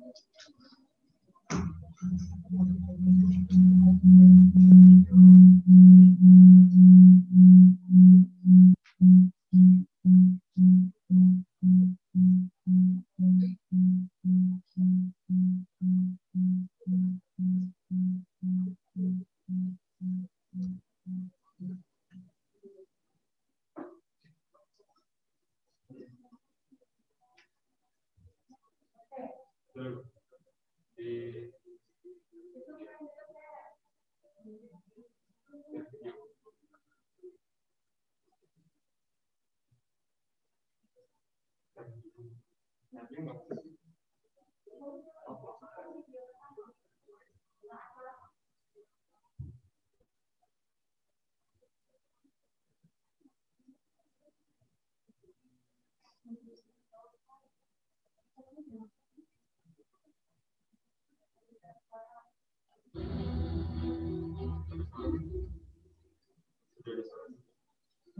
Thank you.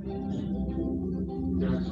Yes.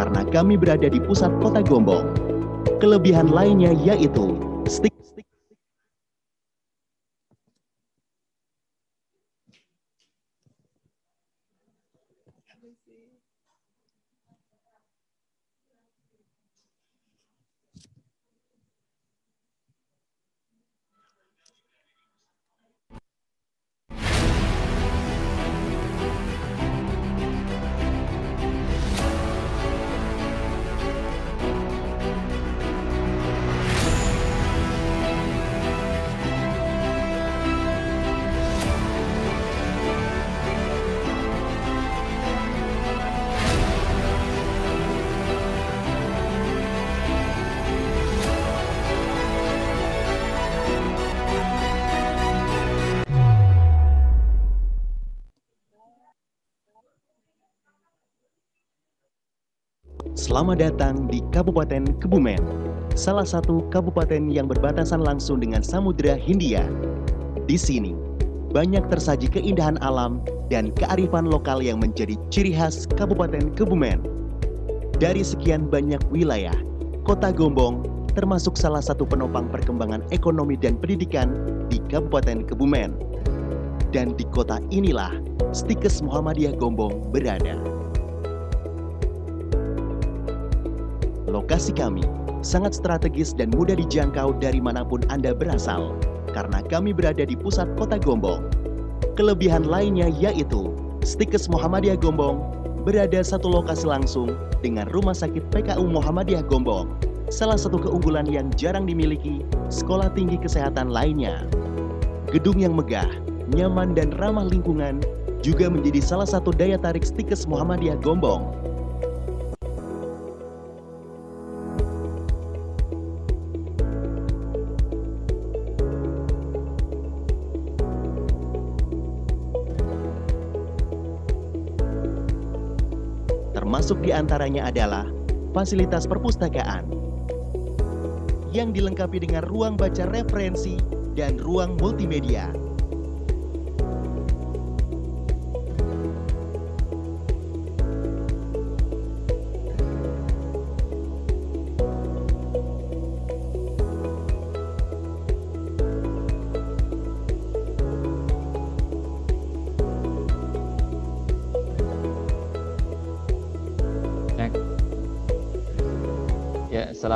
karena kami berada di pusat kota Gombong. Kelebihan lainnya yaitu stik Selamat datang di Kabupaten Kebumen, salah satu kabupaten yang berbatasan langsung dengan Samudra Hindia. Di sini, banyak tersaji keindahan alam dan kearifan lokal yang menjadi ciri khas Kabupaten Kebumen. Dari sekian banyak wilayah, Kota Gombong termasuk salah satu penopang perkembangan ekonomi dan pendidikan di Kabupaten Kebumen. Dan di kota inilah Stikes Muhammadiyah Gombong berada. Lokasi kami sangat strategis dan mudah dijangkau dari manapun Anda berasal, karena kami berada di pusat kota Gombong. Kelebihan lainnya yaitu, Stikes Muhammadiyah Gombong berada satu lokasi langsung dengan Rumah Sakit PKU Muhammadiyah Gombong, salah satu keunggulan yang jarang dimiliki sekolah tinggi kesehatan lainnya. Gedung yang megah, nyaman dan ramah lingkungan juga menjadi salah satu daya tarik Stikes Muhammadiyah Gombong termasuk diantaranya adalah fasilitas perpustakaan yang dilengkapi dengan ruang baca referensi dan ruang multimedia.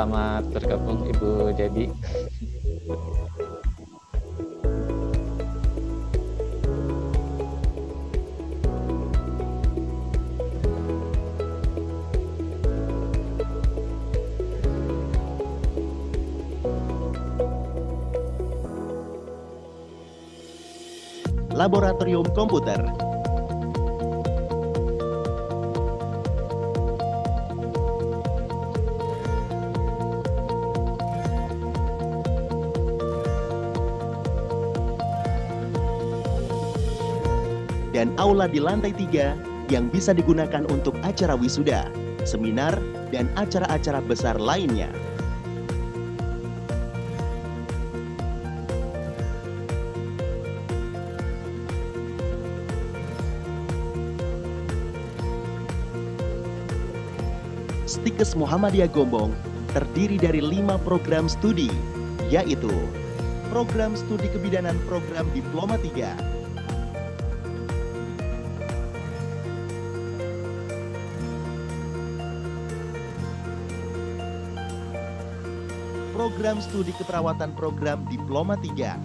Selamat bergabung Ibu jadi Laboratorium Komputer aula di lantai tiga yang bisa digunakan untuk acara wisuda, seminar, dan acara-acara besar lainnya. Stikes Muhammadiyah Gombong terdiri dari lima program studi, yaitu Program Studi Kebidanan Program Diploma 3, program studi keperawatan program Diploma 3.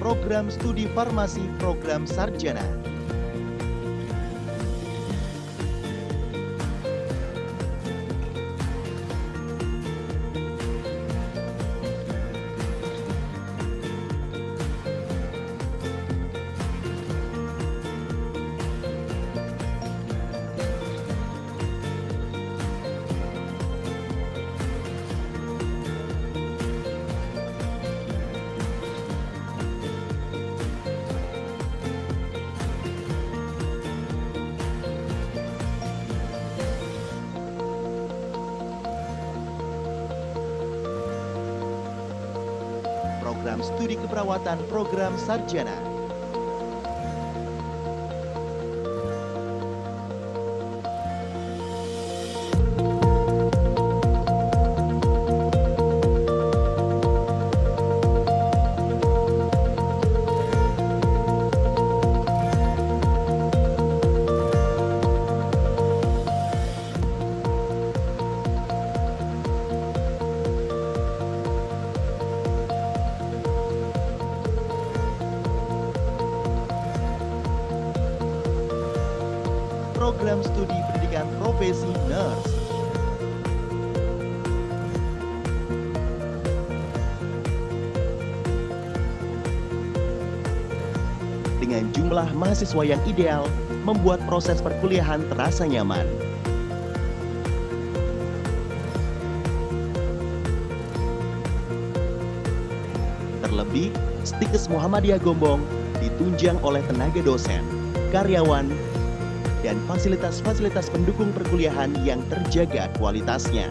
program studi farmasi program sarjana Sarjana mahasiswa yang ideal membuat proses perkuliahan terasa nyaman. Terlebih, Stikes Muhammadiyah Gombong ditunjang oleh tenaga dosen, karyawan, dan fasilitas-fasilitas pendukung perkuliahan yang terjaga kualitasnya.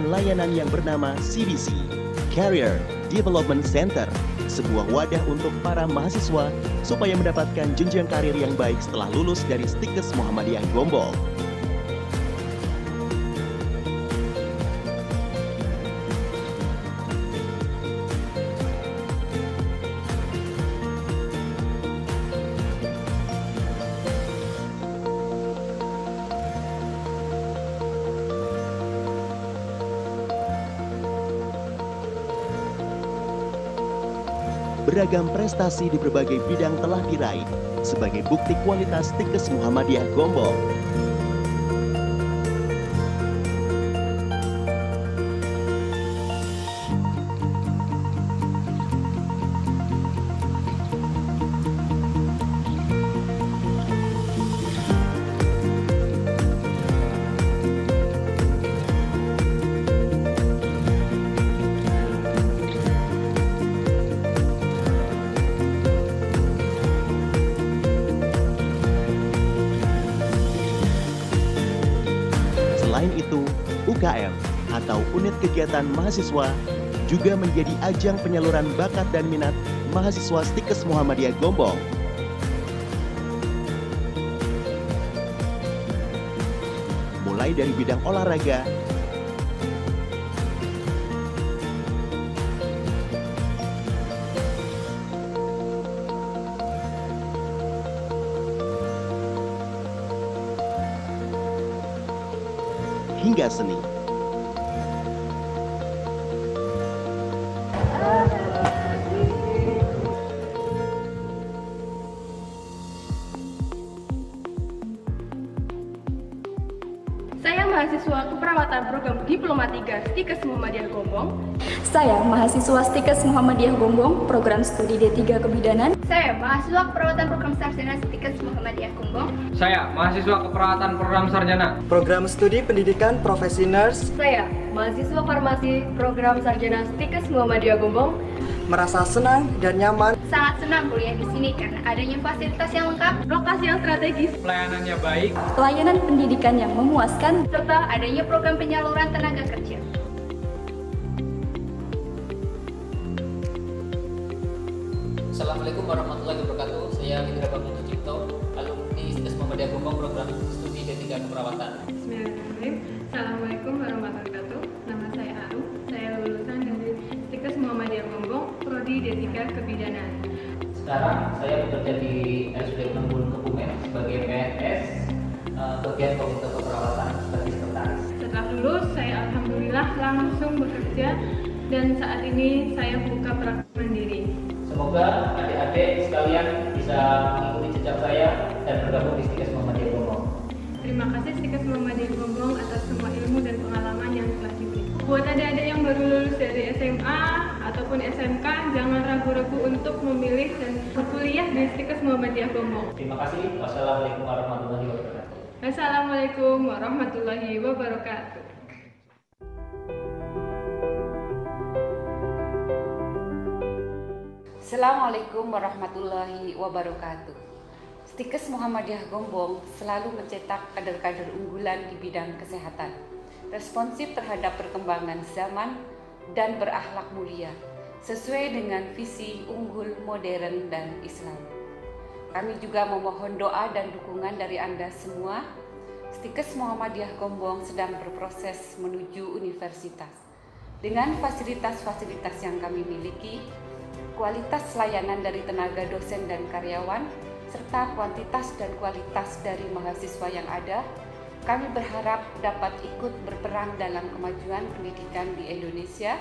memberikan layanan yang bernama CBC Career Development Center, sebuah wadah untuk para mahasiswa supaya mendapatkan jenjang karir yang baik setelah lulus dari Stikes Muhammadiyah Gombol. beragam prestasi di berbagai bidang telah diraih sebagai bukti kualitas Tikes Muhammadiyah Gombong. kegiatan mahasiswa juga menjadi ajang penyaluran bakat dan minat mahasiswa Stikes Muhammadiyah Gombong. Mulai dari bidang olahraga, hingga seni. Saya mahasiswa Stikes Muhammadiyah Gombong, program studi D3 Kebidanan. Saya mahasiswa keperawatan program sarjana Stikes Muhammadiyah Gombong. Saya mahasiswa keperawatan program sarjana. Program studi pendidikan profesi nurse. Saya mahasiswa farmasi program sarjana Stikes Muhammadiyah Gombong. Merasa senang dan nyaman. Sangat senang kuliah di sini karena adanya fasilitas yang lengkap, lokasi yang strategis, pelayanannya baik, pelayanan pendidikan yang memuaskan, serta adanya program penyaluran tenaga bagian komite keperawatan sebagai sekretaris. Setelah lulus, saya alhamdulillah langsung bekerja dan saat ini saya buka praktik mandiri. Semoga adik-adik sekalian bisa mengikuti jejak saya dan bergabung di Stikes Muhammadiyah Gombong. Terima kasih Stikes Muhammadiyah Gombong atas semua ilmu dan pengalaman yang telah diberikan. Buat adik-adik yang baru lulus dari SMA ataupun SMK, jangan ragu-ragu untuk memilih dan berkuliah di Stikes Muhammadiyah Gombong. Terima kasih. Wassalamualaikum warahmatullahi wabarakatuh. Wassalamualaikum warahmatullahi wabarakatuh. Assalamualaikum warahmatullahi wabarakatuh. Stikes Muhammadiyah Gombong selalu mencetak kader-kader unggulan di bidang kesehatan, responsif terhadap perkembangan zaman, dan berakhlak mulia, sesuai dengan visi unggul modern dan Islam. Kami juga memohon doa dan dukungan dari Anda semua. Stikes Muhammadiyah Gombong sedang berproses menuju universitas. Dengan fasilitas-fasilitas yang kami miliki, kualitas layanan dari tenaga dosen dan karyawan, serta kuantitas dan kualitas dari mahasiswa yang ada, kami berharap dapat ikut berperang dalam kemajuan pendidikan di Indonesia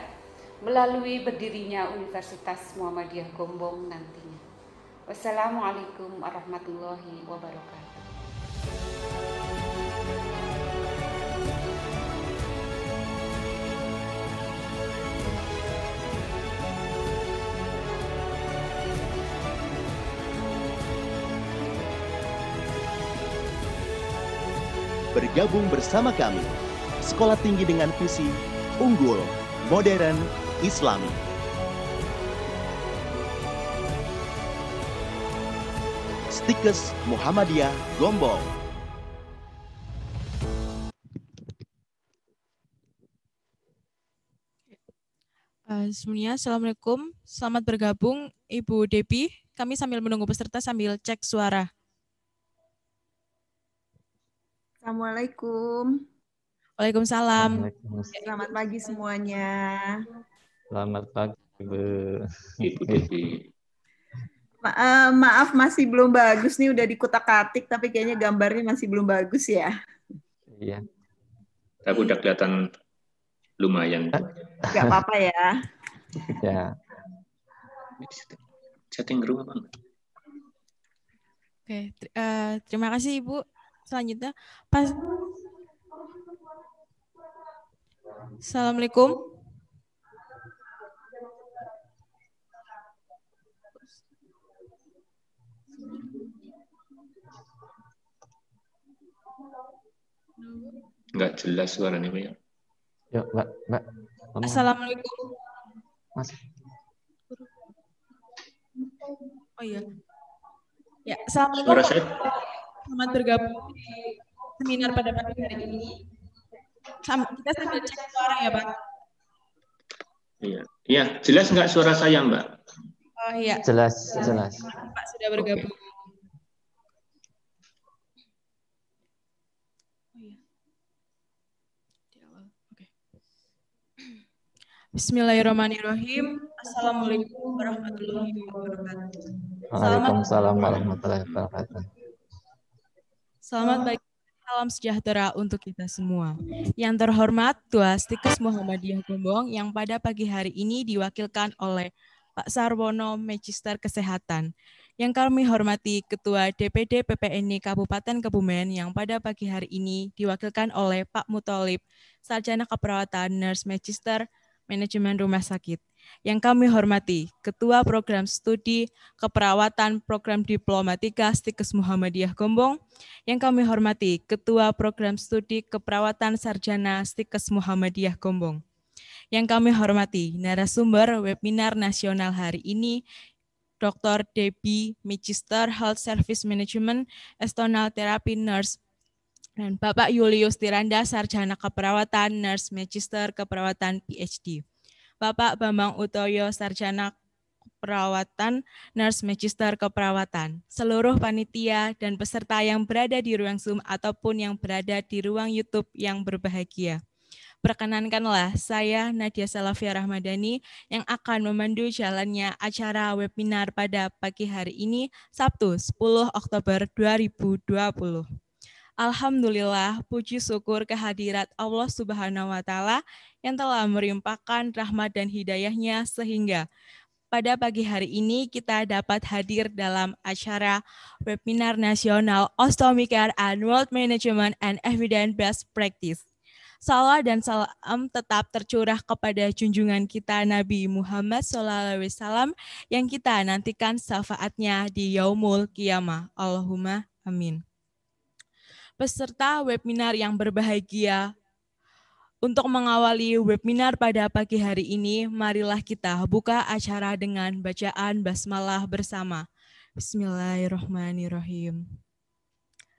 melalui berdirinya Universitas Muhammadiyah Gombong nanti. Wassalamualaikum warahmatullahi wabarakatuh. bergabung bersama kami. Sekolah tinggi dengan visi unggul, modern, islami. Stikes Muhammadiyah Gombong. Uh, eh, Assalamualaikum. Selamat bergabung Ibu Depi. Kami sambil menunggu peserta sambil cek suara. Assalamualaikum. Waalaikumsalam. Selamat pagi semuanya. Selamat pagi, Ibu. Ibu Depi. Ma uh, maaf masih belum bagus nih udah dikutak-atik tapi kayaknya gambarnya masih belum bagus ya. Iya. Tapi udah kelihatan lumayan. Gak apa-apa ya. Ya. Chatting room apa Oke, Oke, uh, terima kasih Ibu. Selanjutnya, pas Assalamualaikum. Enggak jelas suara nih Mbak. Ya. ya, Mbak, Mbak. Assalamualaikum. Mas. Oh iya. Ya, assalamualaikum. Suara saya. Selamat bergabung di seminar pada pagi hari ini. Kita sambil cek suara ya, Pak. Iya. Iya, jelas enggak suara saya, Mbak? Oh iya. Jelas, jelas. Pak sudah bergabung. Okay. Bismillahirrahmanirrahim. Assalamualaikum warahmatullahi wabarakatuh. Waalaikumsalam warahmatullahi wabarakatuh. Selamat pagi. Salam sejahtera untuk kita semua. Yang terhormat Tua Stikus Muhammadiyah Gembong yang pada pagi hari ini diwakilkan oleh Pak Sarwono Magister Kesehatan. Yang kami hormati Ketua DPD PPNI Kabupaten Kebumen yang pada pagi hari ini diwakilkan oleh Pak Mutolib, Sarjana Keperawatan Nurse Magister Manajemen Rumah Sakit. Yang kami hormati, Ketua Program Studi Keperawatan Program Diplomatika Stikes Muhammadiyah Gombong. Yang kami hormati, Ketua Program Studi Keperawatan Sarjana Stikes Muhammadiyah Gombong. Yang kami hormati, narasumber webinar nasional hari ini, Dr. Debbie Michister Health Service Management, Estonal Therapy Nurse dan Bapak Julius Tiranda, Sarjana Keperawatan, Nurse Magister Keperawatan PhD. Bapak Bambang Utoyo, Sarjana Keperawatan, Nurse Magister Keperawatan. Seluruh panitia dan peserta yang berada di ruang Zoom ataupun yang berada di ruang YouTube yang berbahagia. Perkenankanlah saya Nadia Salafia Rahmadani yang akan memandu jalannya acara webinar pada pagi hari ini Sabtu 10 Oktober 2020. Alhamdulillah, puji syukur kehadirat Allah Subhanahu wa Ta'ala yang telah merimpahkan rahmat dan hidayahnya sehingga pada pagi hari ini kita dapat hadir dalam acara webinar nasional Ostomikar and World Management and Evidence Best Practice. Salam dan salam tetap tercurah kepada junjungan kita Nabi Muhammad SAW yang kita nantikan syafaatnya di Yaumul Qiyamah. Allahumma amin peserta webinar yang berbahagia. Untuk mengawali webinar pada pagi hari ini, marilah kita buka acara dengan bacaan basmalah bersama. Bismillahirrahmanirrahim.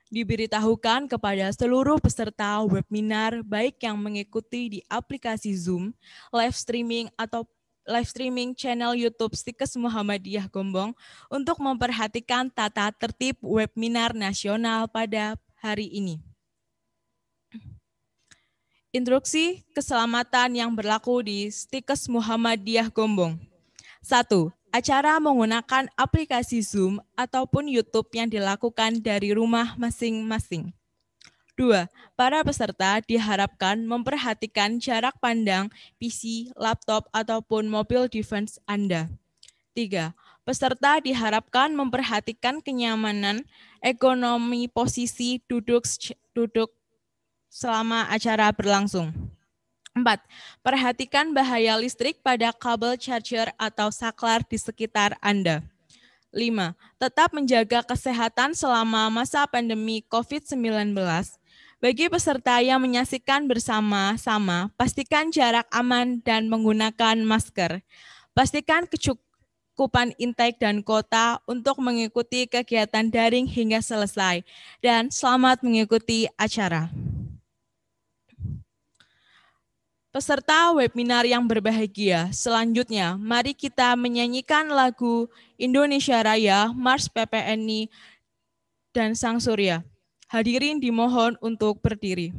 Diberitahukan kepada seluruh peserta webinar baik yang mengikuti di aplikasi Zoom, live streaming atau live streaming channel YouTube Stikes Muhammadiyah Gombong untuk memperhatikan tata tertib webinar nasional pada hari ini. Instruksi keselamatan yang berlaku di Stikes Muhammadiyah Gombong. 1. Acara menggunakan aplikasi Zoom ataupun YouTube yang dilakukan dari rumah masing-masing. Dua, Para peserta diharapkan memperhatikan jarak pandang PC, laptop, ataupun mobil defense Anda. Tiga. Peserta diharapkan memperhatikan kenyamanan, ekonomi posisi duduk duduk selama acara berlangsung. Empat, Perhatikan bahaya listrik pada kabel charger atau saklar di sekitar Anda. Lima, Tetap menjaga kesehatan selama masa pandemi COVID-19. Bagi peserta yang menyaksikan bersama-sama, pastikan jarak aman dan menggunakan masker. Pastikan kecukupan cakupan intake dan kota untuk mengikuti kegiatan daring hingga selesai. Dan selamat mengikuti acara. Peserta webinar yang berbahagia, selanjutnya mari kita menyanyikan lagu Indonesia Raya Mars PPNI dan Sang Surya. Hadirin dimohon untuk berdiri.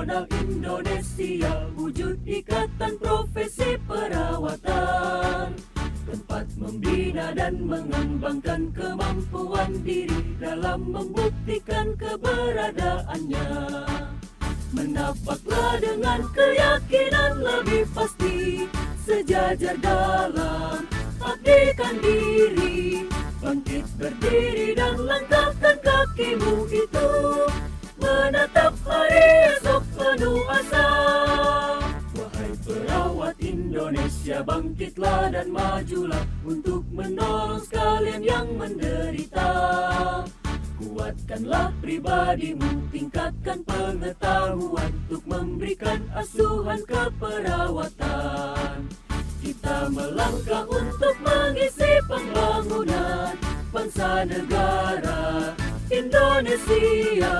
Nasional Indonesia Wujud ikatan profesi perawatan Tempat membina dan mengembangkan kemampuan diri Dalam membuktikan keberadaannya Mendapatlah dengan keyakinan lebih pasti Sejajar dalam abdikan diri Bangkit berdiri dan langkahkan kakimu itu menatap hari esok penuh asa. Wahai perawat Indonesia, bangkitlah dan majulah untuk menolong sekalian yang menderita. Kuatkanlah pribadimu, tingkatkan pengetahuan untuk memberikan asuhan keperawatan. Kita melangkah untuk mengisi pembangunan bangsa negara Indonesia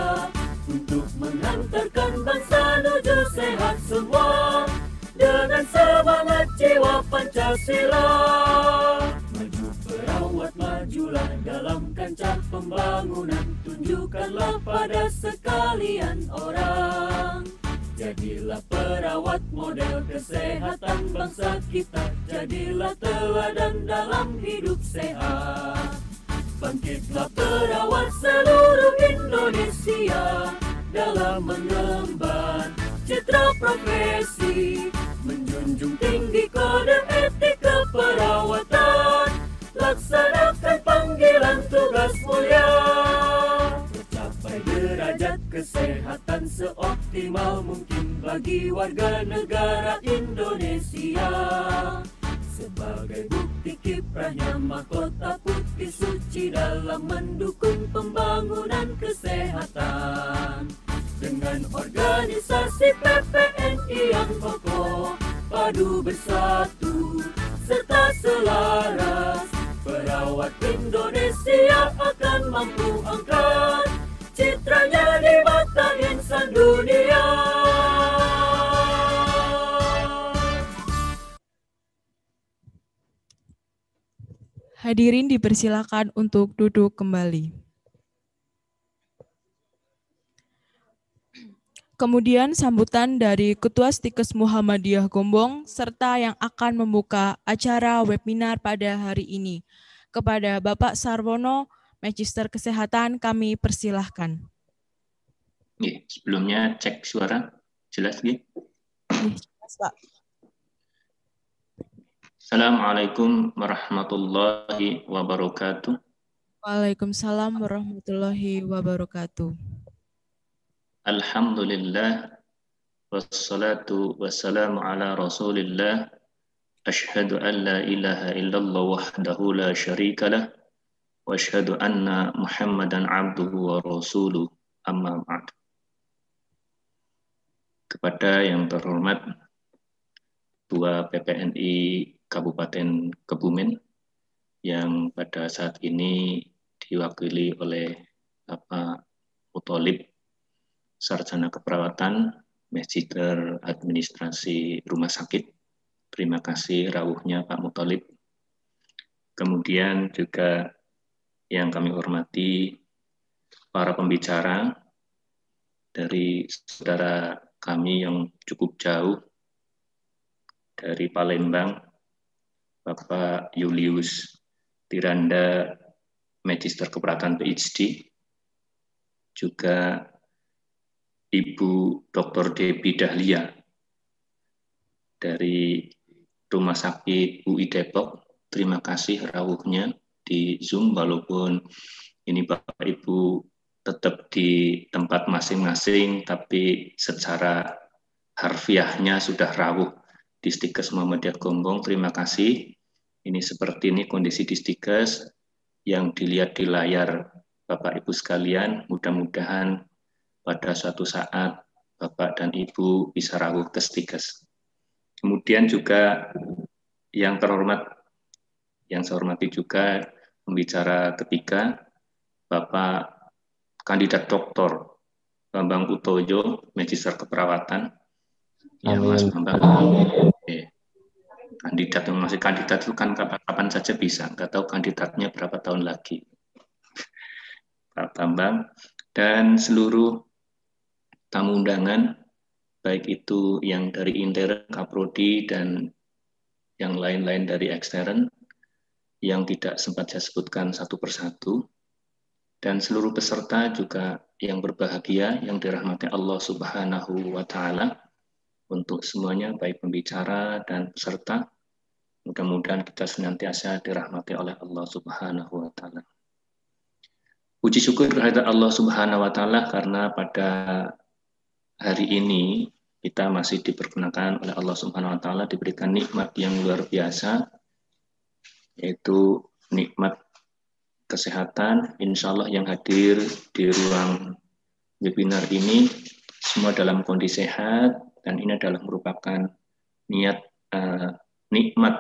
untuk mengantarkan bangsa menuju sehat semua dengan semangat jiwa Pancasila. Maju perawat majulah dalam kancah pembangunan tunjukkanlah pada sekalian orang. Jadilah perawat model kesehatan bangsa kita Jadilah teladan dalam hidup sehat Bangkitlah perawat seluruh Indonesia Dalam mengemban citra profesi Menjunjung tinggi kode etik keperawatan Laksanakan panggilan tugas mulia Tercapai derajat kesehatan seoptimal mungkin Bagi warga negara Indonesia sebagai bukti kiprahnya mahkota putih suci dalam mendukung pembangunan kesehatan Dengan organisasi PPNI yang kokoh, padu bersatu, serta selaras Perawat Indonesia akan mampu angkat citranya di mata insan dunia Hadirin dipersilakan untuk duduk kembali. Kemudian sambutan dari Ketua Stikes Muhammadiyah Gombong serta yang akan membuka acara webinar pada hari ini. Kepada Bapak Sarwono, Magister Kesehatan, kami persilahkan. Sebelumnya cek suara, jelas gitu. Jelas, Pak. Assalamualaikum warahmatullahi wabarakatuh. Waalaikumsalam warahmatullahi wabarakatuh. Alhamdulillah wassalatu wassalamu ala Rasulillah Ashhadu an la ilaha illallah wahdahu la syarika lah wa ashhadu anna Muhammadan abduhu wa rasuluh amma ba'd. Kepada yang terhormat Ketua PPNI Kabupaten Kebumen yang pada saat ini diwakili oleh Bapak Utolib, Sarjana Keperawatan, Manajer Administrasi Rumah Sakit. Terima kasih rawuhnya Pak Mutolib. Kemudian juga yang kami hormati para pembicara dari saudara kami yang cukup jauh dari Palembang, Bapak Julius Tiranda, Magister Keperawatan PhD, juga Ibu Dr. Debi Dahlia dari Rumah Sakit UI Depok. Terima kasih rawuhnya di Zoom walaupun ini Bapak Ibu tetap di tempat masing-masing tapi secara harfiahnya sudah rawuh di Stikes Muhammadiyah Gombong. Terima kasih ini seperti ini kondisi distikes yang dilihat di layar Bapak Ibu sekalian. Mudah-mudahan pada suatu saat Bapak dan Ibu bisa rawuh testikes. Kemudian juga yang terhormat, yang saya hormati juga pembicara ketiga, Bapak kandidat doktor Bambang Utojo, Magister Keperawatan. Ya, Mas Bambang. Amin kandidat yang masih kandidat itu kan kapan-kapan saja bisa nggak tahu kandidatnya berapa tahun lagi Pak Bambang dan seluruh tamu undangan baik itu yang dari intern Kaprodi dan yang lain-lain dari ekstern yang tidak sempat saya sebutkan satu persatu dan seluruh peserta juga yang berbahagia yang dirahmati Allah Subhanahu wa taala untuk semuanya, baik pembicara dan peserta. Mudah-mudahan kita senantiasa dirahmati oleh Allah Subhanahu wa Ta'ala. Puji syukur terhadap Allah Subhanahu wa Ta'ala karena pada hari ini kita masih diperkenankan oleh Allah Subhanahu wa Ta'ala, diberikan nikmat yang luar biasa, yaitu nikmat kesehatan. Insya Allah yang hadir di ruang webinar ini semua dalam kondisi sehat, dan ini adalah merupakan niat uh, nikmat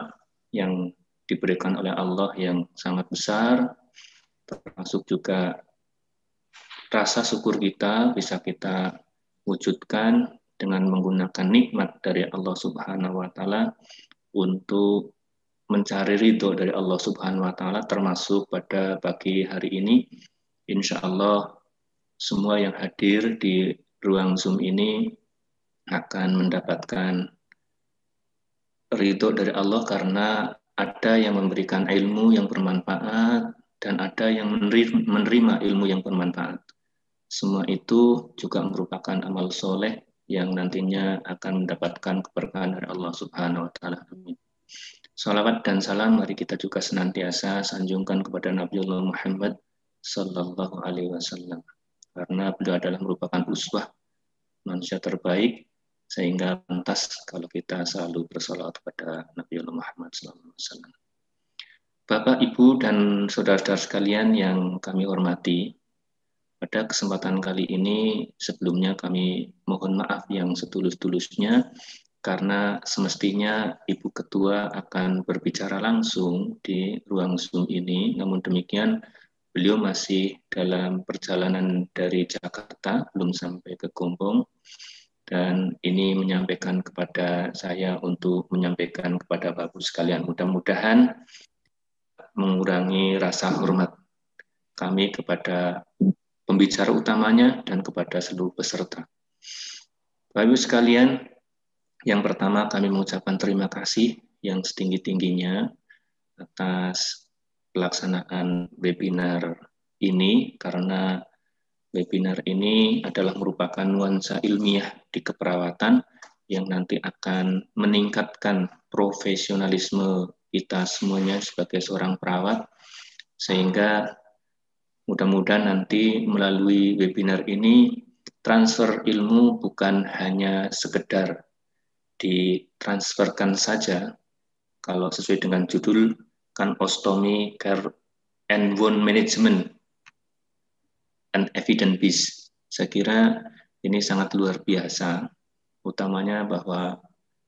yang diberikan oleh Allah yang sangat besar termasuk juga rasa syukur kita bisa kita wujudkan dengan menggunakan nikmat dari Allah Subhanahu wa taala untuk mencari ridho dari Allah Subhanahu wa taala termasuk pada pagi hari ini insya Allah semua yang hadir di ruang Zoom ini akan mendapatkan ridho dari Allah karena ada yang memberikan ilmu yang bermanfaat dan ada yang menerima ilmu yang bermanfaat. Semua itu juga merupakan amal soleh yang nantinya akan mendapatkan keberkahan dari Allah Subhanahu wa taala. Amin. Salawat dan salam mari kita juga senantiasa sanjungkan kepada Nabiullah Muhammad sallallahu alaihi wasallam karena beliau adalah merupakan uswah manusia terbaik sehingga lantas kalau kita selalu bersolat kepada Nabi Muhammad SAW. Bapak, Ibu, dan saudara-saudara sekalian yang kami hormati, pada kesempatan kali ini sebelumnya kami mohon maaf yang setulus-tulusnya karena semestinya Ibu Ketua akan berbicara langsung di ruang Zoom ini, namun demikian beliau masih dalam perjalanan dari Jakarta, belum sampai ke Gombong, dan ini menyampaikan kepada saya untuk menyampaikan kepada Bapak sekalian. Mudah-mudahan mengurangi rasa hormat kami kepada pembicara utamanya dan kepada seluruh peserta. Bapak sekalian, yang pertama kami mengucapkan terima kasih yang setinggi-tingginya atas pelaksanaan webinar ini karena Webinar ini adalah merupakan nuansa ilmiah di keperawatan yang nanti akan meningkatkan profesionalisme kita semuanya sebagai seorang perawat sehingga mudah-mudahan nanti melalui webinar ini transfer ilmu bukan hanya sekedar ditransferkan saja kalau sesuai dengan judul kan ostomi care and wound management An evidence based. Saya kira ini sangat luar biasa, utamanya bahwa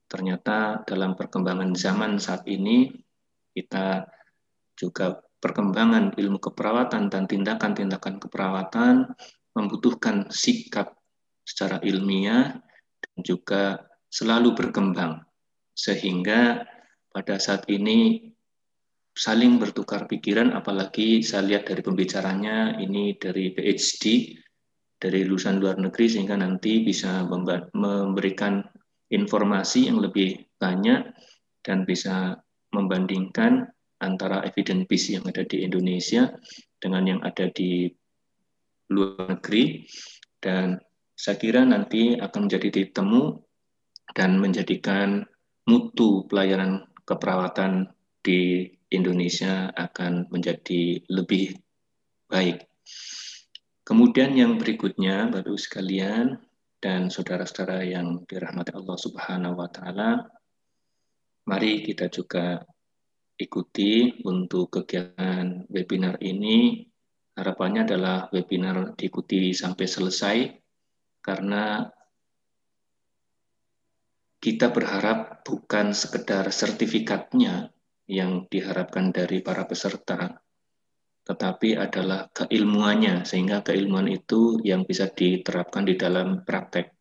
ternyata dalam perkembangan zaman saat ini kita juga perkembangan ilmu keperawatan dan tindakan-tindakan keperawatan membutuhkan sikap secara ilmiah dan juga selalu berkembang sehingga pada saat ini saling bertukar pikiran, apalagi saya lihat dari pembicaranya ini dari PhD, dari lulusan luar negeri, sehingga nanti bisa memberikan informasi yang lebih banyak dan bisa membandingkan antara evidence base yang ada di Indonesia dengan yang ada di luar negeri dan saya kira nanti akan menjadi ditemu dan menjadikan mutu pelayanan keperawatan di Indonesia akan menjadi lebih baik. Kemudian yang berikutnya, baru sekalian dan saudara-saudara yang dirahmati Allah Subhanahu wa taala, mari kita juga ikuti untuk kegiatan webinar ini. Harapannya adalah webinar diikuti sampai selesai karena kita berharap bukan sekedar sertifikatnya yang diharapkan dari para peserta, tetapi adalah keilmuannya, sehingga keilmuan itu yang bisa diterapkan di dalam praktek.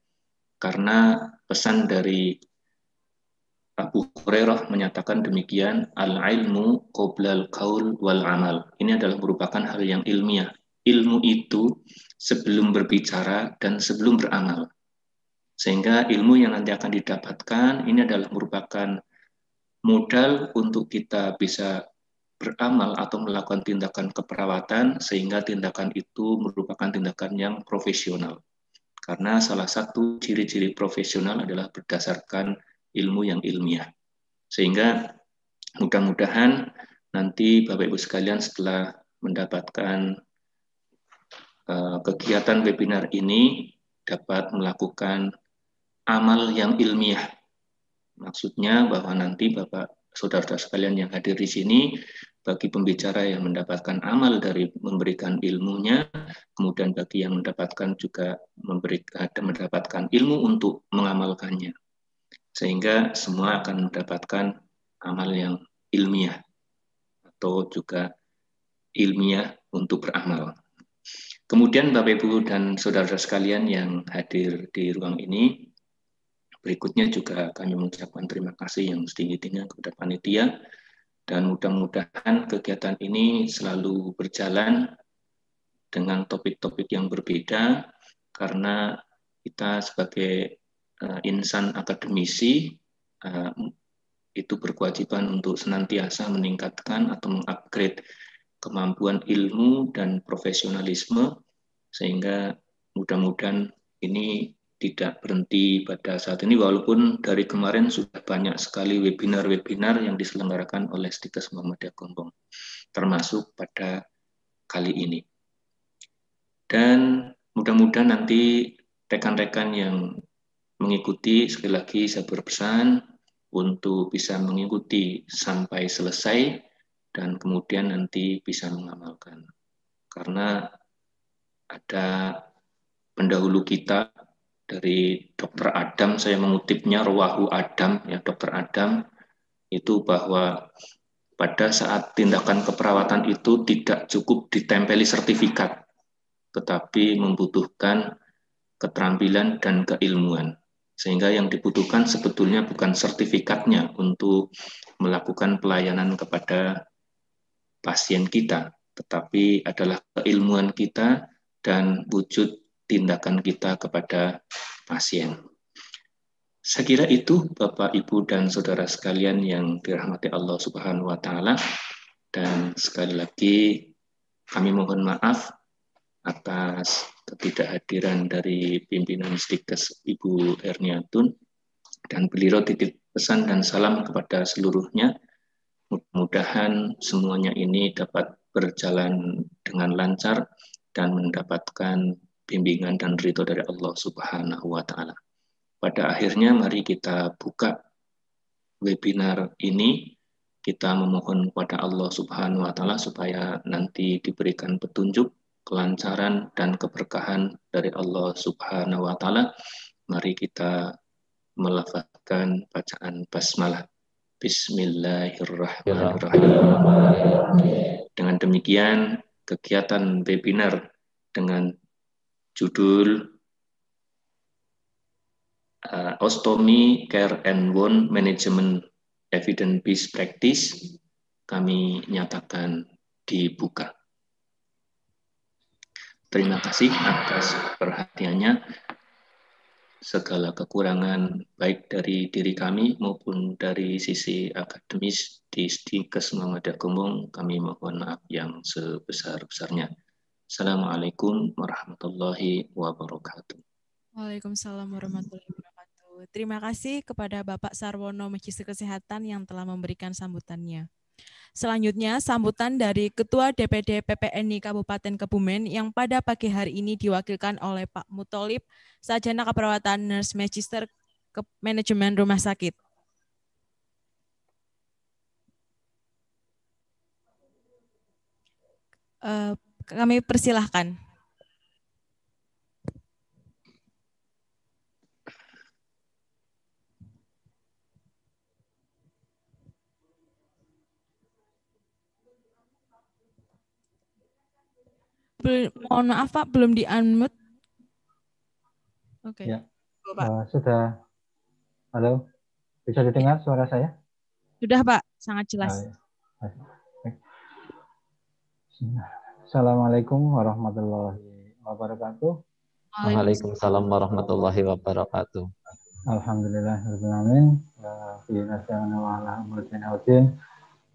Karena pesan dari Abu Hurairah menyatakan demikian, al-ilmu qoblal qaul wal amal. Ini adalah merupakan hal yang ilmiah. Ilmu itu sebelum berbicara dan sebelum beramal. Sehingga ilmu yang nanti akan didapatkan ini adalah merupakan modal untuk kita bisa beramal atau melakukan tindakan keperawatan sehingga tindakan itu merupakan tindakan yang profesional. Karena salah satu ciri-ciri profesional adalah berdasarkan ilmu yang ilmiah. Sehingga mudah-mudahan nanti Bapak Ibu sekalian setelah mendapatkan uh, kegiatan webinar ini dapat melakukan amal yang ilmiah Maksudnya bahwa nanti Bapak saudara-saudara sekalian yang hadir di sini, bagi pembicara yang mendapatkan amal dari memberikan ilmunya, kemudian bagi yang mendapatkan juga memberikan, mendapatkan ilmu untuk mengamalkannya. Sehingga semua akan mendapatkan amal yang ilmiah atau juga ilmiah untuk beramal. Kemudian Bapak Ibu dan saudara-saudara sekalian yang hadir di ruang ini, Berikutnya juga kami mengucapkan terima kasih yang setinggi-tingginya kepada panitia dan mudah-mudahan kegiatan ini selalu berjalan dengan topik-topik yang berbeda karena kita sebagai uh, insan akademisi uh, itu berkewajiban untuk senantiasa meningkatkan atau mengupgrade kemampuan ilmu dan profesionalisme sehingga mudah-mudahan ini tidak berhenti pada saat ini walaupun dari kemarin sudah banyak sekali webinar-webinar yang diselenggarakan oleh Stikes Muhammadiyah Gombong termasuk pada kali ini. Dan mudah-mudahan nanti rekan-rekan yang mengikuti sekali lagi saya berpesan untuk bisa mengikuti sampai selesai dan kemudian nanti bisa mengamalkan. Karena ada pendahulu kita dari Dokter Adam saya mengutipnya Ruahu Adam ya Dokter Adam itu bahwa pada saat tindakan keperawatan itu tidak cukup ditempeli sertifikat tetapi membutuhkan keterampilan dan keilmuan sehingga yang dibutuhkan sebetulnya bukan sertifikatnya untuk melakukan pelayanan kepada pasien kita tetapi adalah keilmuan kita dan wujud tindakan kita kepada pasien. Saya kira itu Bapak, Ibu, dan Saudara sekalian yang dirahmati Allah Subhanahu wa Ta'ala. Dan sekali lagi kami mohon maaf atas ketidakhadiran dari pimpinan Stikes Ibu Erniatun dan beliau titip pesan dan salam kepada seluruhnya. Mudah-mudahan semuanya ini dapat berjalan dengan lancar dan mendapatkan bimbingan dan ridho dari Allah Subhanahu wa taala. Pada akhirnya mari kita buka webinar ini kita memohon kepada Allah Subhanahu wa taala supaya nanti diberikan petunjuk, kelancaran dan keberkahan dari Allah Subhanahu wa taala. Mari kita melafazkan bacaan basmalah. Bismillahirrahmanirrahim. Dengan demikian, kegiatan webinar dengan judul uh, Ostomy Care and Wound Management Evidence Based Practice kami nyatakan dibuka. Terima kasih atas perhatiannya. Segala kekurangan baik dari diri kami maupun dari sisi akademis di Stikes Muhammadiyah Gembong kami mohon maaf yang sebesar-besarnya. Assalamualaikum warahmatullahi wabarakatuh. Waalaikumsalam warahmatullahi wabarakatuh. Terima kasih kepada Bapak Sarwono Magister Kesehatan yang telah memberikan sambutannya. Selanjutnya, sambutan dari Ketua DPD PPNI Kabupaten Kebumen yang pada pagi hari ini diwakilkan oleh Pak Mutolib, Sajana Keperawatan Nurse Magister ke Manajemen Rumah Sakit. Uh, kami persilahkan. mohon maaf Pak, belum di unmute. Oke. Okay. Ya. Uh, sudah. Halo. Bisa didengar suara saya? Sudah Pak, sangat jelas. Oh, ya. Assalamualaikum warahmatullahi wabarakatuh. Waalaikumsalam warahmatullahi wabarakatuh. Alhamdulillah alamin. Wassalamualaikum warahmatullahi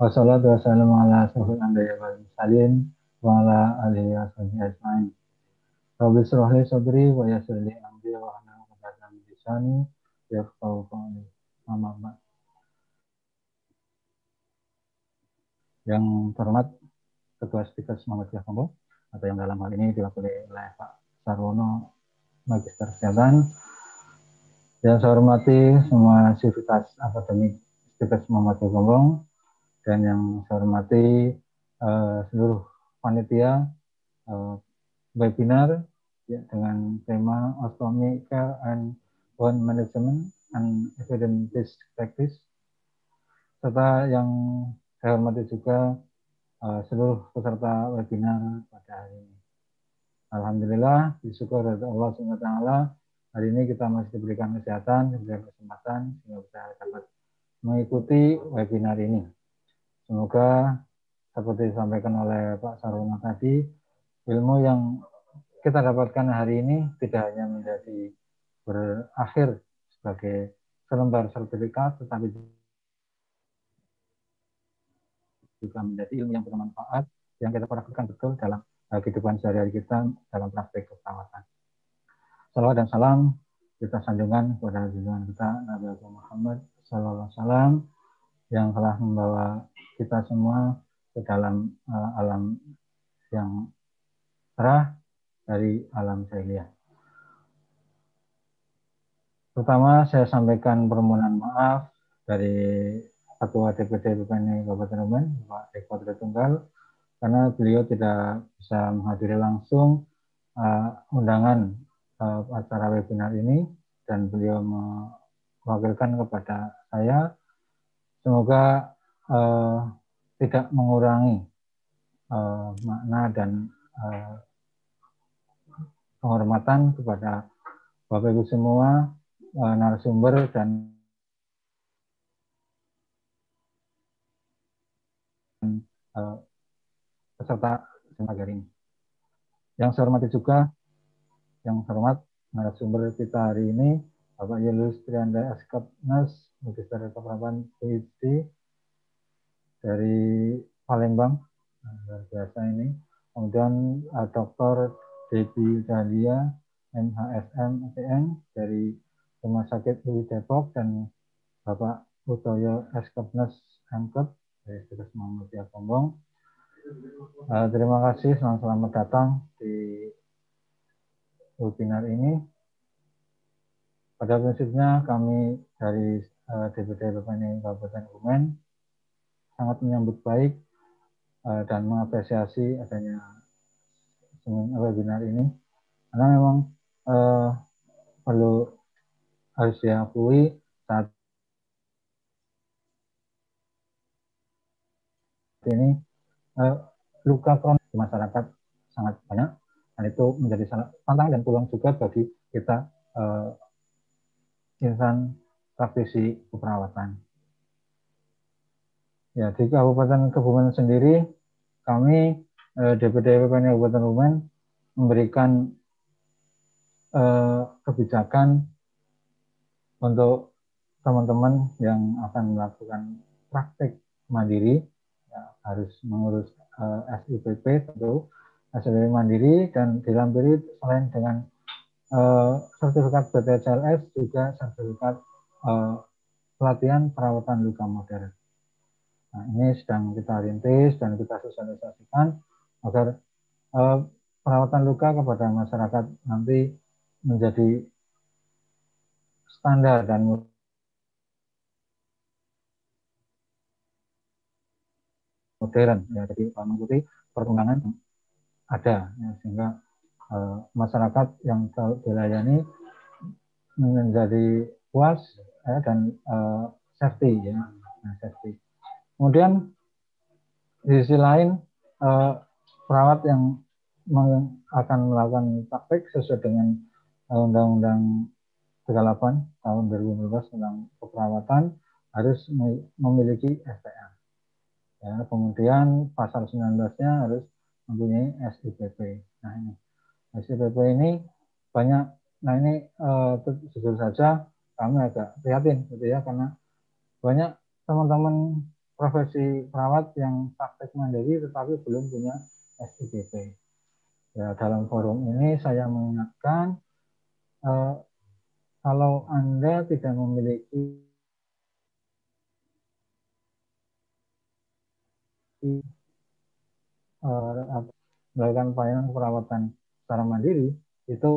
wabarakatuh. asyrafil anbiya'i wal wa ala alihi wa sahbihi ajmain. Rabbi israh li sadri Yang terhormat ketua Spikers Muhammadiyah Lombok atau yang dalam hal ini dilakukan oleh Pak Sarwono Magister Kesehatan. Yang saya hormati semua sivitas akademik Spikers Muhammadiyah Lombok dan yang saya hormati uh, seluruh panitia uh, webinar ya, dengan tema Ostomy Care and Bond Management and Evidence-Based Practice serta yang saya hormati juga Eh, seluruh peserta webinar pada hari ini. Alhamdulillah, bersyukur dari Allah SWT, hari ini kita masih diberikan kesehatan, diberikan kesempatan, sehingga kita dapat mengikuti webinar ini. Semoga seperti disampaikan oleh Pak Saruna tadi, ilmu yang kita dapatkan hari ini tidak hanya menjadi berakhir sebagai selembar sertifikat, tetapi juga juga menjadi ilmu yang bermanfaat yang kita praktekkan betul dalam eh, kehidupan sehari-hari kita dalam praktek keperawatan. salam dan salam kita sanjungan kepada junjungan kita Nabi Muhammad Sallallahu Alaihi Wasallam yang telah membawa kita semua ke dalam uh, alam yang cerah dari alam jahiliyah. Pertama, saya sampaikan permohonan maaf dari Ketua DPD PPNI Kabupaten Lumben, Pak Eko Tunggal, karena beliau tidak bisa menghadiri langsung uh, undangan uh, acara webinar ini dan beliau mewakilkan kepada saya. Semoga uh, tidak mengurangi uh, makna dan uh, penghormatan kepada Bapak Ibu semua narasumber dan Eh, peserta seminar ini. Yang saya hormati juga, yang saya hormat narasumber kita hari ini, Bapak Yelus Trianda Eskapnas, Magister Keprapan PhD dari Palembang, eh, luar biasa ini. Kemudian uh, eh, Dr. Debbie Dahlia, MHSM, ATM dari Rumah Sakit UI Depok dan Bapak Utoyo Eskapnas Angkut dari kita semua Uh, terima kasih, selamat, selamat datang di webinar ini. Pada prinsipnya kami dari uh, eh, DPD BPN Kabupaten Kumen sangat menyambut baik uh, dan mengapresiasi adanya webinar ini. Karena memang uh, perlu harus diakui saat ini eh, luka kronis di masyarakat sangat banyak dan itu menjadi sangat tantangan dan peluang juga bagi kita uh, insan praktisi keperawatan. Ya, di Kabupaten Kebumen sendiri, kami eh, DPD PPN Kabupaten Kebumen memberikan eh, kebijakan untuk teman-teman yang akan melakukan praktik mandiri harus mengurus uh, eh, SIPP tentu SIPP mandiri dan dilampiri selain dengan uh, sertifikat BTCLS juga sertifikat uh, pelatihan perawatan luka modern. Nah, ini sedang kita rintis dan kita sosialisasikan agar uh, perawatan luka kepada masyarakat nanti menjadi standar dan modern ya jadi mengikuti perkembangan ada ya, sehingga uh, masyarakat yang dilayani menjadi puas ya, dan uh, safety ya nah, safety kemudian di sisi lain uh, perawat yang akan melakukan praktik sesuai dengan Undang-Undang 38 tahun 2015 tentang keperawatan harus memiliki STM. Ya, kemudian pasal 19-nya harus mempunyai SIPP. Nah ini SIPP ini banyak. Nah ini uh, jujur saja kami agak prihatin gitu ya karena banyak teman-teman profesi perawat yang praktek mandiri tetapi belum punya SIPP. Ya, dalam forum ini saya mengingatkan uh, kalau Anda tidak memiliki memiliki eh, melakukan pelayanan perawatan secara mandiri itu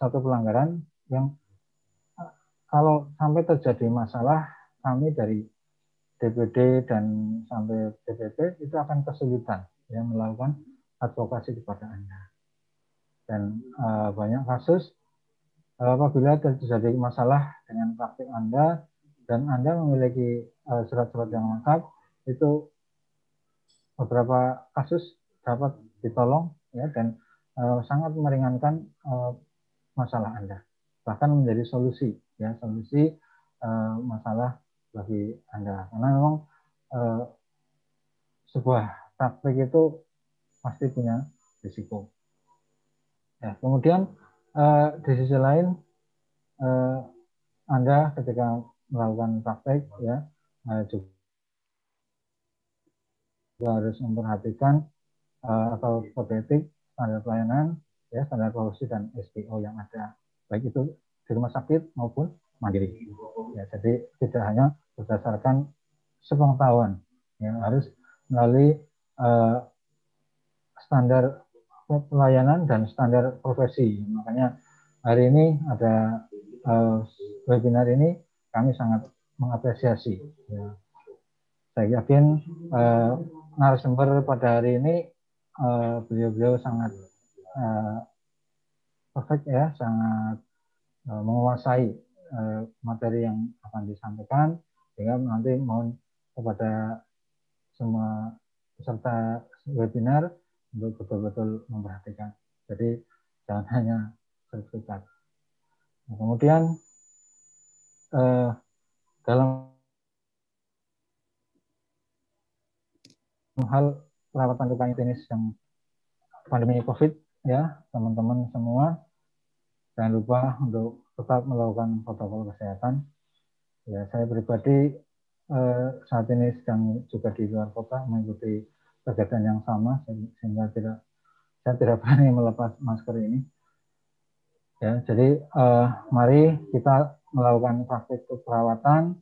satu pelanggaran yang kalau sampai terjadi masalah kami dari DPD dan sampai DPP itu akan kesulitan ya melakukan advokasi kepada Anda. Dan uh, banyak kasus eh, apabila terjadi masalah dengan praktik Anda dan Anda memiliki surat-surat uh, yang lengkap, itu beberapa kasus dapat ditolong ya dan uh, sangat meringankan uh, masalah Anda bahkan menjadi solusi ya solusi uh, masalah bagi Anda karena memang uh, sebuah praktik itu pasti punya risiko. Ya, kemudian uh, di sisi lain uh, Anda ketika melakukan praktek ya uh, juga juga harus memperhatikan uh, atau kode etik, standar pelayanan, ya standar polisi dan SPO yang ada, baik itu di rumah sakit maupun mandiri. Ya, jadi tidak hanya berdasarkan sepengetahuan, ya, harus melalui uh, standar pelayanan dan standar profesi. Makanya hari ini ada uh, webinar ini kami sangat mengapresiasi. Ya. Saya yakin uh, narasumber pada hari ini beliau eh, beliau-beliau sangat uh, perfect ya, sangat uh, menguasai uh, materi yang akan disampaikan sehingga nanti mohon kepada semua peserta webinar untuk betul-betul memperhatikan. Jadi jangan hanya sertifikat. Nah, kemudian uh, dalam hal rawat tanggapan tenis yang pandemi COVID ya teman-teman semua jangan lupa untuk tetap melakukan protokol kesehatan. Ya saya pribadi eh, saat ini sedang juga di luar kota mengikuti kegiatan yang sama sehingga tidak saya tidak berani melepas masker ini. Ya, jadi eh, mari kita melakukan praktik perawatan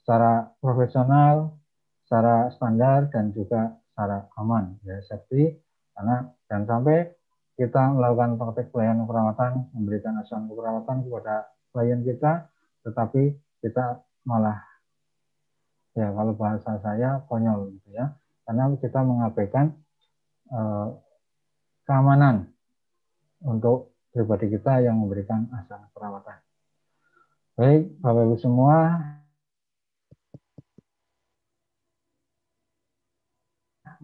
secara profesional, secara standar dan juga secara aman ya safety karena dan sampai kita melakukan praktek pelayanan perawatan memberikan asuhan keperawatan kepada klien kita tetapi kita malah ya kalau bahasa saya konyol gitu ya karena kita mengabaikan eh, keamanan untuk pribadi kita yang memberikan asuhan perawatan baik bapak ibu semua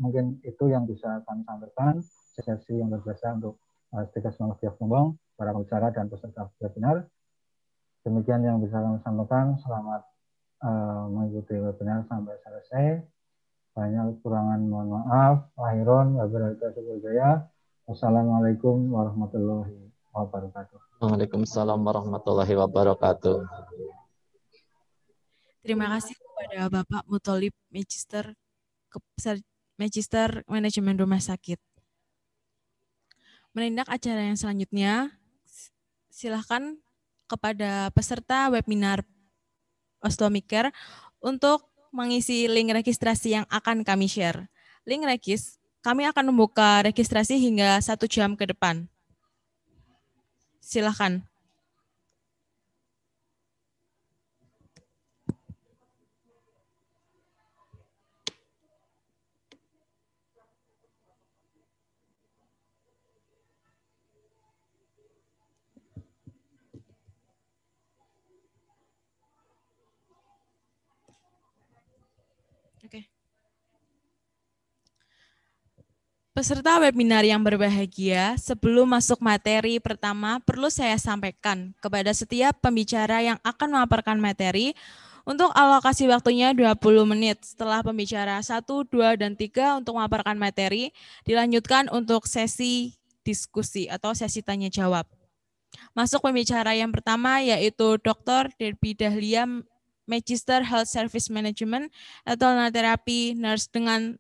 mungkin itu yang bisa kami sampaikan sesi yang berbiasa untuk uh, Stiker Semangat Pihak Pembong, para pembicara dan peserta webinar. Demikian yang bisa kami sampaikan. Selamat uh, mengikuti webinar sampai selesai. Banyak kekurangan mohon maaf. Lahiron, wabarakatuh, wabarakatuh. Wassalamualaikum warahmatullahi wabarakatuh. Waalaikumsalam warahmatullahi wabarakatuh. Terima kasih kepada Bapak Mutolib Magister Magister Manajemen Rumah Sakit. Menindak acara yang selanjutnya, silahkan kepada peserta webinar Ostomiker untuk mengisi link registrasi yang akan kami share. Link regis, kami akan membuka registrasi hingga satu jam ke depan. Silahkan. Peserta webinar yang berbahagia, sebelum masuk materi pertama, perlu saya sampaikan kepada setiap pembicara yang akan memaparkan materi untuk alokasi waktunya 20 menit setelah pembicara 1, 2, dan 3 untuk memaparkan materi, dilanjutkan untuk sesi diskusi atau sesi tanya jawab. Masuk pembicara yang pertama yaitu Dr. Derby Dahlia Magister Health Service Management atau terapi nurse dengan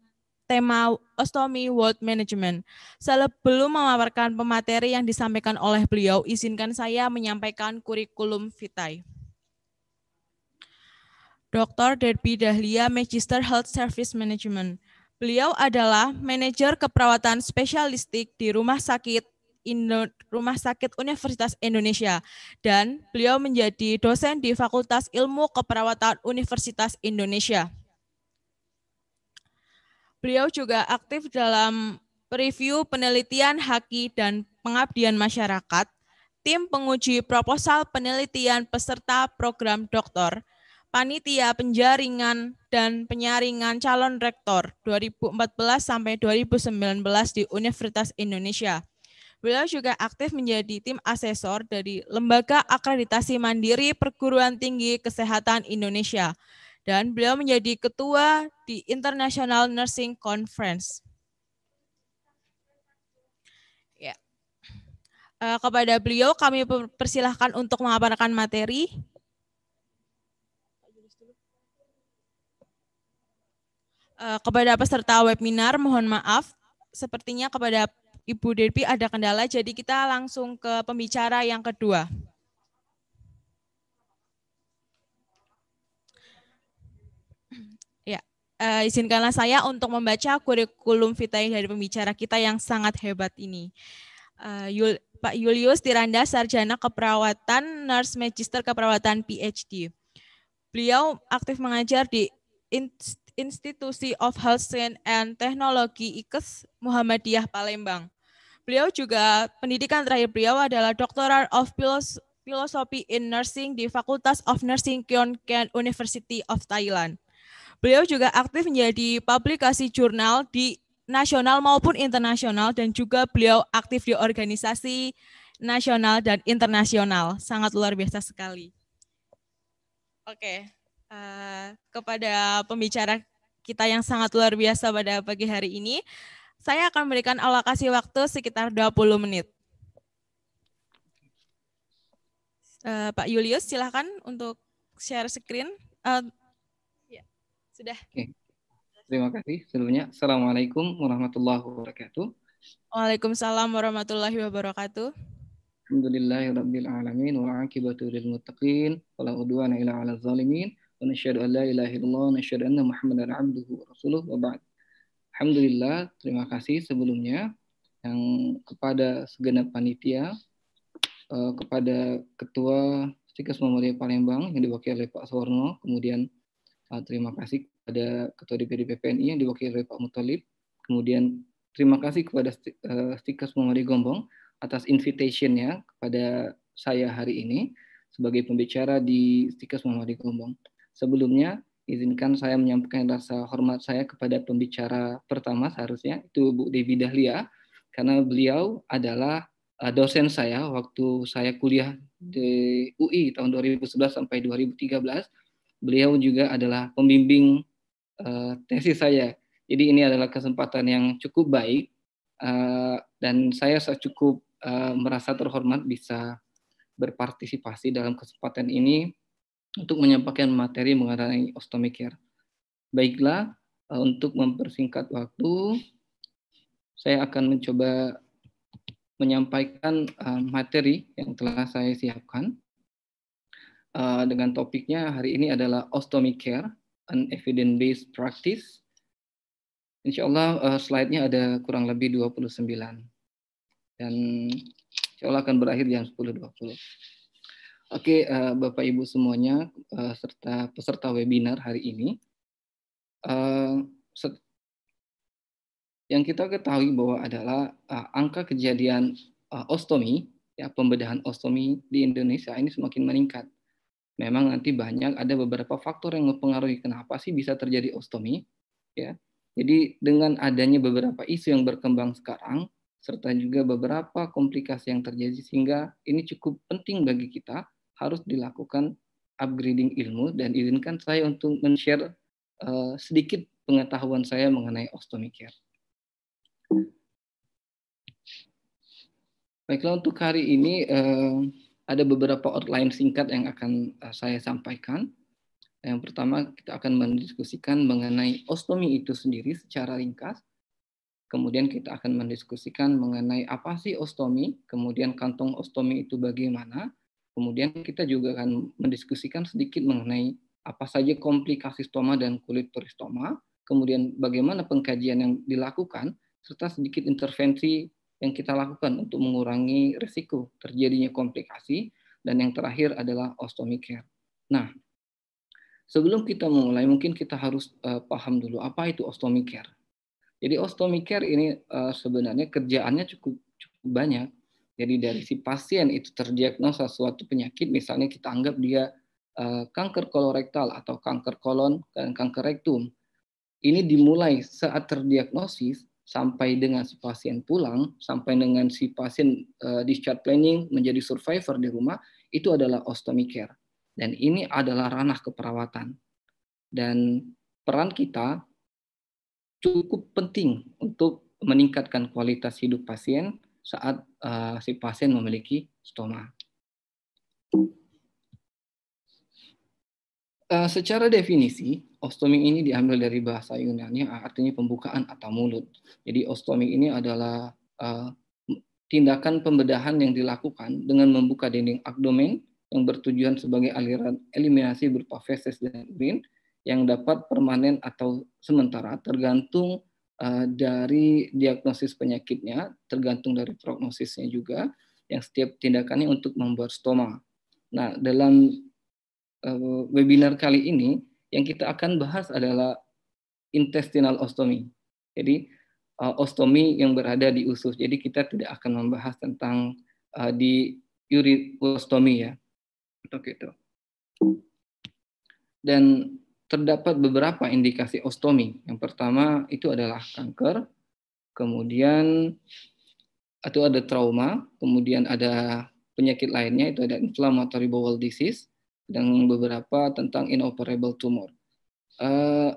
tema Ostomy World Management. Sebelum memaparkan pemateri yang disampaikan oleh beliau, izinkan saya menyampaikan kurikulum vitae. Dr. Derby Dahlia, Magister Health Service Management. Beliau adalah manajer keperawatan spesialistik di Rumah Sakit Indo Rumah Sakit Universitas Indonesia dan beliau menjadi dosen di Fakultas Ilmu Keperawatan Universitas Indonesia. Beliau juga aktif dalam review penelitian haki dan pengabdian masyarakat, tim penguji proposal penelitian peserta program doktor, panitia penjaringan dan penyaringan calon rektor 2014 sampai 2019 di Universitas Indonesia. Beliau juga aktif menjadi tim asesor dari Lembaga Akreditasi Mandiri Perguruan Tinggi Kesehatan Indonesia dan beliau menjadi ketua di International Nursing Conference. Ya. Eh, kepada beliau kami persilahkan untuk mengaparkan materi. Eh, kepada peserta webinar mohon maaf, sepertinya kepada Ibu Derby ada kendala, jadi kita langsung ke pembicara yang kedua. uh, izinkanlah saya untuk membaca kurikulum vitae dari pembicara kita yang sangat hebat ini. Uh, Yul, Pak Julius Tiranda, sarjana keperawatan, nurse magister keperawatan PhD. Beliau aktif mengajar di Institusi of Health Science and Technology IKES Muhammadiyah Palembang. Beliau juga pendidikan terakhir beliau adalah Doctoral of Philosophy in Nursing di Fakultas of Nursing Kyonken University of Thailand. Beliau juga aktif menjadi publikasi jurnal di nasional maupun internasional dan juga beliau aktif di organisasi nasional dan internasional. Sangat luar biasa sekali. Oke, okay. uh, eh, kepada pembicara kita yang sangat luar biasa pada pagi hari ini, saya akan memberikan alokasi waktu sekitar 20 menit. Uh, Pak Julius, silahkan untuk share screen. Uh, sudah. Okay. Terima kasih sebelumnya. Assalamualaikum warahmatullahi wabarakatuh. Waalaikumsalam warahmatullahi wabarakatuh. Alhamdulillahi rabbil alamin wal aqibatu lil muttaqin wala udwana illa 'alal zalimin wa nasyhadu an la ilaha illallah wa nasyhadu anna muhammadan abduhu wa rasuluh wa ba'd. Alhamdulillah, terima kasih sebelumnya yang kepada segenap panitia, eh, kepada ketua Stikes Memoria Palembang yang diwakili oleh Pak Suwarno, kemudian eh, terima kasih ada Ketua DPD PPNI yang diwakili oleh Pak Mutalib. Kemudian terima kasih kepada eh, Stikas Muhammadi Gombong atas invitation-nya kepada saya hari ini sebagai pembicara di Stikas Muhammadi Gombong. Sebelumnya, izinkan saya menyampaikan rasa hormat saya kepada pembicara pertama seharusnya, itu Bu Devi Dahlia, karena beliau adalah eh, dosen saya waktu saya kuliah di UI tahun 2011 sampai 2013. Beliau juga adalah pembimbing uh, tesis saya. Jadi ini adalah kesempatan yang cukup baik uh, dan saya cukup uh, merasa terhormat bisa berpartisipasi dalam kesempatan ini untuk menyampaikan materi mengenai ostomy care. Baiklah, uh, untuk mempersingkat waktu, saya akan mencoba menyampaikan uh, materi yang telah saya siapkan uh, dengan topiknya hari ini adalah ostomy care an evidence-based practice. Insya Allah uh, eh, slide-nya ada kurang lebih 29. Dan insya Allah akan berakhir jam 10.20. Oke, okay, uh, eh, Bapak Ibu semuanya, uh, serta peserta webinar hari ini. Uh, yang kita ketahui bahwa adalah uh, angka kejadian uh, ostomi, ya pembedahan ostomi di Indonesia ini semakin meningkat memang nanti banyak ada beberapa faktor yang mempengaruhi kenapa sih bisa terjadi ostomi ya jadi dengan adanya beberapa isu yang berkembang sekarang serta juga beberapa komplikasi yang terjadi sehingga ini cukup penting bagi kita harus dilakukan upgrading ilmu dan izinkan saya untuk men-share uh, sedikit pengetahuan saya mengenai ostomi care. Baiklah untuk hari ini uh, ada beberapa outline singkat yang akan eh, saya sampaikan. Yang pertama, kita akan mendiskusikan mengenai ostomi itu sendiri secara ringkas. Kemudian kita akan mendiskusikan mengenai apa sih ostomi, kemudian kantong ostomi itu bagaimana. Kemudian kita juga akan mendiskusikan sedikit mengenai apa saja komplikasi stoma dan kulit peristoma, kemudian bagaimana pengkajian yang dilakukan, serta sedikit intervensi yang kita lakukan untuk mengurangi risiko terjadinya komplikasi dan yang terakhir adalah ostomy care. Nah, sebelum kita mulai mungkin kita harus uh, paham dulu apa itu ostomy care. Jadi ostomy care ini uh, sebenarnya kerjaannya cukup cukup banyak. Jadi dari si pasien itu terdiagnosa suatu penyakit, misalnya kita anggap dia uh, kanker kolorektal atau kanker kolon dan kanker rektum. Ini dimulai saat terdiagnosis sampai dengan si pasien pulang, sampai dengan si pasien uh, discharge planning menjadi survivor di rumah, itu adalah ostomy care. Dan ini adalah ranah keperawatan. Dan peran kita cukup penting untuk meningkatkan kualitas hidup pasien saat uh, si pasien memiliki stoma. Eh, secara definisi, ostomi ini diambil dari bahasa Yunani artinya pembukaan atau mulut. Jadi ostomi ini adalah eh, tindakan pembedahan yang dilakukan dengan membuka dinding abdomen yang bertujuan sebagai aliran eliminasi berupa feses dan urin yang dapat permanen atau sementara tergantung eh, dari diagnosis penyakitnya, tergantung dari prognosisnya juga yang setiap tindakannya untuk membuat stoma. Nah, dalam uh, webinar kali ini yang kita akan bahas adalah intestinal ostomy. Jadi uh, eh, ostomi yang berada di usus. Jadi kita tidak akan membahas tentang uh, di ureostomi ya. Untuk itu. Dan terdapat beberapa indikasi ostomi. Yang pertama itu adalah kanker, kemudian atau ada trauma, kemudian ada penyakit lainnya itu ada inflammatory bowel disease, dan beberapa tentang inoperable tumor. Uh,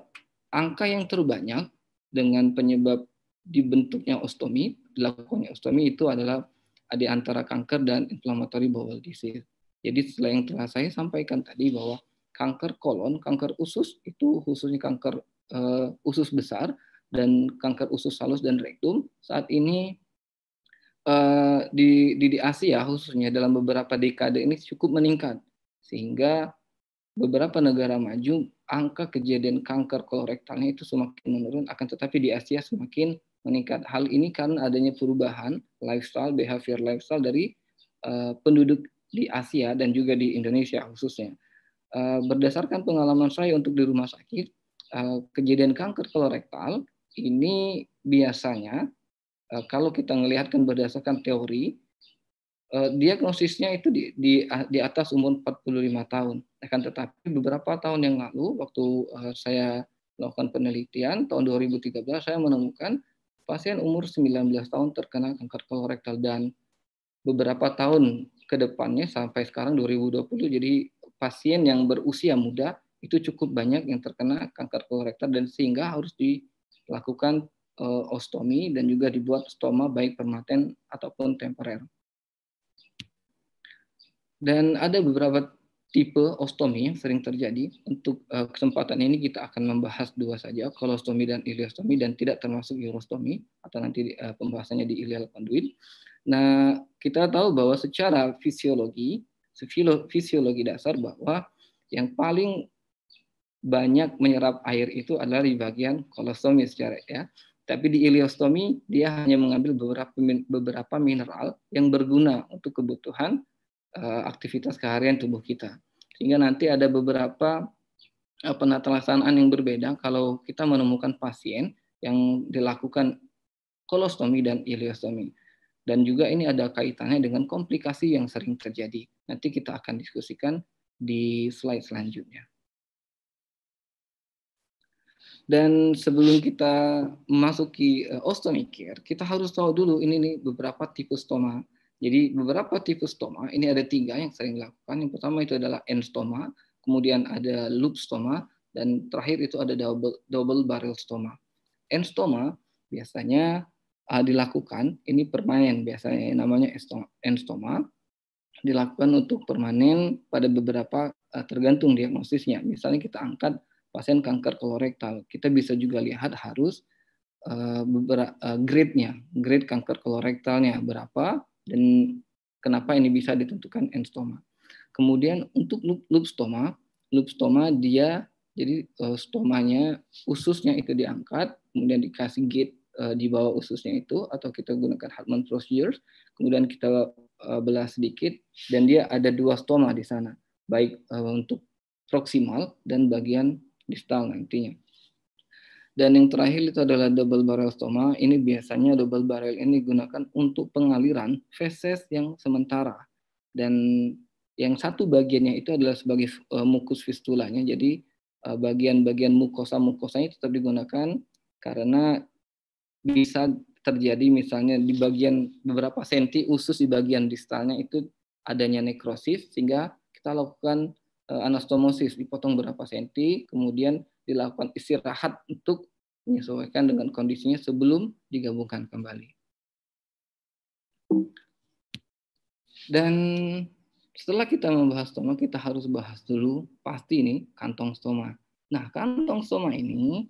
angka yang terbanyak dengan penyebab dibentuknya ostomi, dilakukannya ostomi itu adalah di antara kanker dan inflammatory bowel disease. Jadi setelah yang telah saya sampaikan tadi bahwa kanker kolon, kanker usus itu khususnya kanker uh, usus besar dan kanker usus halus dan rektum saat ini uh, di, di di Asia khususnya dalam beberapa dekade ini cukup meningkat sehingga beberapa negara maju angka kejadian kanker kolorektalnya itu semakin menurun akan tetapi di Asia semakin meningkat. Hal ini karena adanya perubahan lifestyle, behavior lifestyle dari uh, penduduk di Asia dan juga di Indonesia khususnya. Uh, berdasarkan pengalaman saya untuk di rumah sakit, uh, kejadian kanker kolorektal ini biasanya uh, kalau kita melihatkan berdasarkan teori Eh, diagnosisnya itu di, di ah, di atas umur 45 tahun. Akan tetapi beberapa tahun yang lalu waktu eh, saya melakukan penelitian tahun 2013 saya menemukan pasien umur 19 tahun terkena kanker kolorektal dan beberapa tahun ke depannya sampai sekarang 2020 jadi pasien yang berusia muda itu cukup banyak yang terkena kanker kolorektal dan sehingga harus dilakukan eh, ostomi dan juga dibuat stoma baik permanen ataupun temporer. Dan ada beberapa tipe ostomi yang sering terjadi. Untuk uh, kesempatan ini kita akan membahas dua saja, kolostomi dan ileostomi dan tidak termasuk urostomi atau nanti uh, pembahasannya di ileal conduit. Nah, kita tahu bahwa secara fisiologi, fisiologi dasar bahwa yang paling banyak menyerap air itu adalah di bagian kolostomi secara ya. Tapi di ileostomi dia hanya mengambil beberapa beberapa mineral yang berguna untuk kebutuhan Eh, aktivitas keharian tubuh kita. Sehingga nanti ada beberapa eh, penata yang berbeda kalau kita menemukan pasien yang dilakukan kolostomi dan ileostomi. Dan juga ini ada kaitannya dengan komplikasi yang sering terjadi. Nanti kita akan diskusikan di slide selanjutnya. Dan sebelum kita memasuki eh, ostomi care, kita harus tahu dulu ini nih beberapa tipe stoma jadi beberapa tipe stoma, ini ada tiga yang sering dilakukan. Yang pertama itu adalah end stoma, kemudian ada loop stoma, dan terakhir itu ada double, double barrel stoma. End stoma biasanya uh, dilakukan, ini permanen biasanya, namanya end stoma dilakukan untuk permanen pada beberapa uh, tergantung diagnosisnya. Misalnya kita angkat pasien kanker kolorektal, kita bisa juga lihat harus uh, ah, beberapa uh, grade-nya, grade kanker kolorektalnya berapa, dan kenapa ini bisa ditentukan stoma. Kemudian untuk loop loop stoma, loop stoma dia jadi eh, stomanya ususnya itu diangkat, kemudian dikasih gate eh, di bawah ususnya itu atau kita gunakan Hartman procedures, kemudian kita eh, belah sedikit dan dia ada dua stoma di sana, baik untuk proximal dan bagian distal nantinya. Dan yang terakhir itu adalah double barrel stoma. Ini biasanya double barrel ini digunakan untuk pengaliran feses yang sementara. Dan yang satu bagiannya itu adalah sebagai uh, mukus fistulanya. Jadi eh, bagian-bagian uh, mukosa-mukosanya tetap digunakan karena bisa terjadi misalnya di bagian beberapa senti usus di bagian distalnya itu adanya nekrosis sehingga kita lakukan eh, anastomosis dipotong berapa senti kemudian dilakukan istirahat untuk menyesuaikan dengan kondisinya sebelum digabungkan kembali. Dan setelah kita membahas stoma, kita harus bahas dulu pasti ini kantong stoma. Nah, kantong stoma ini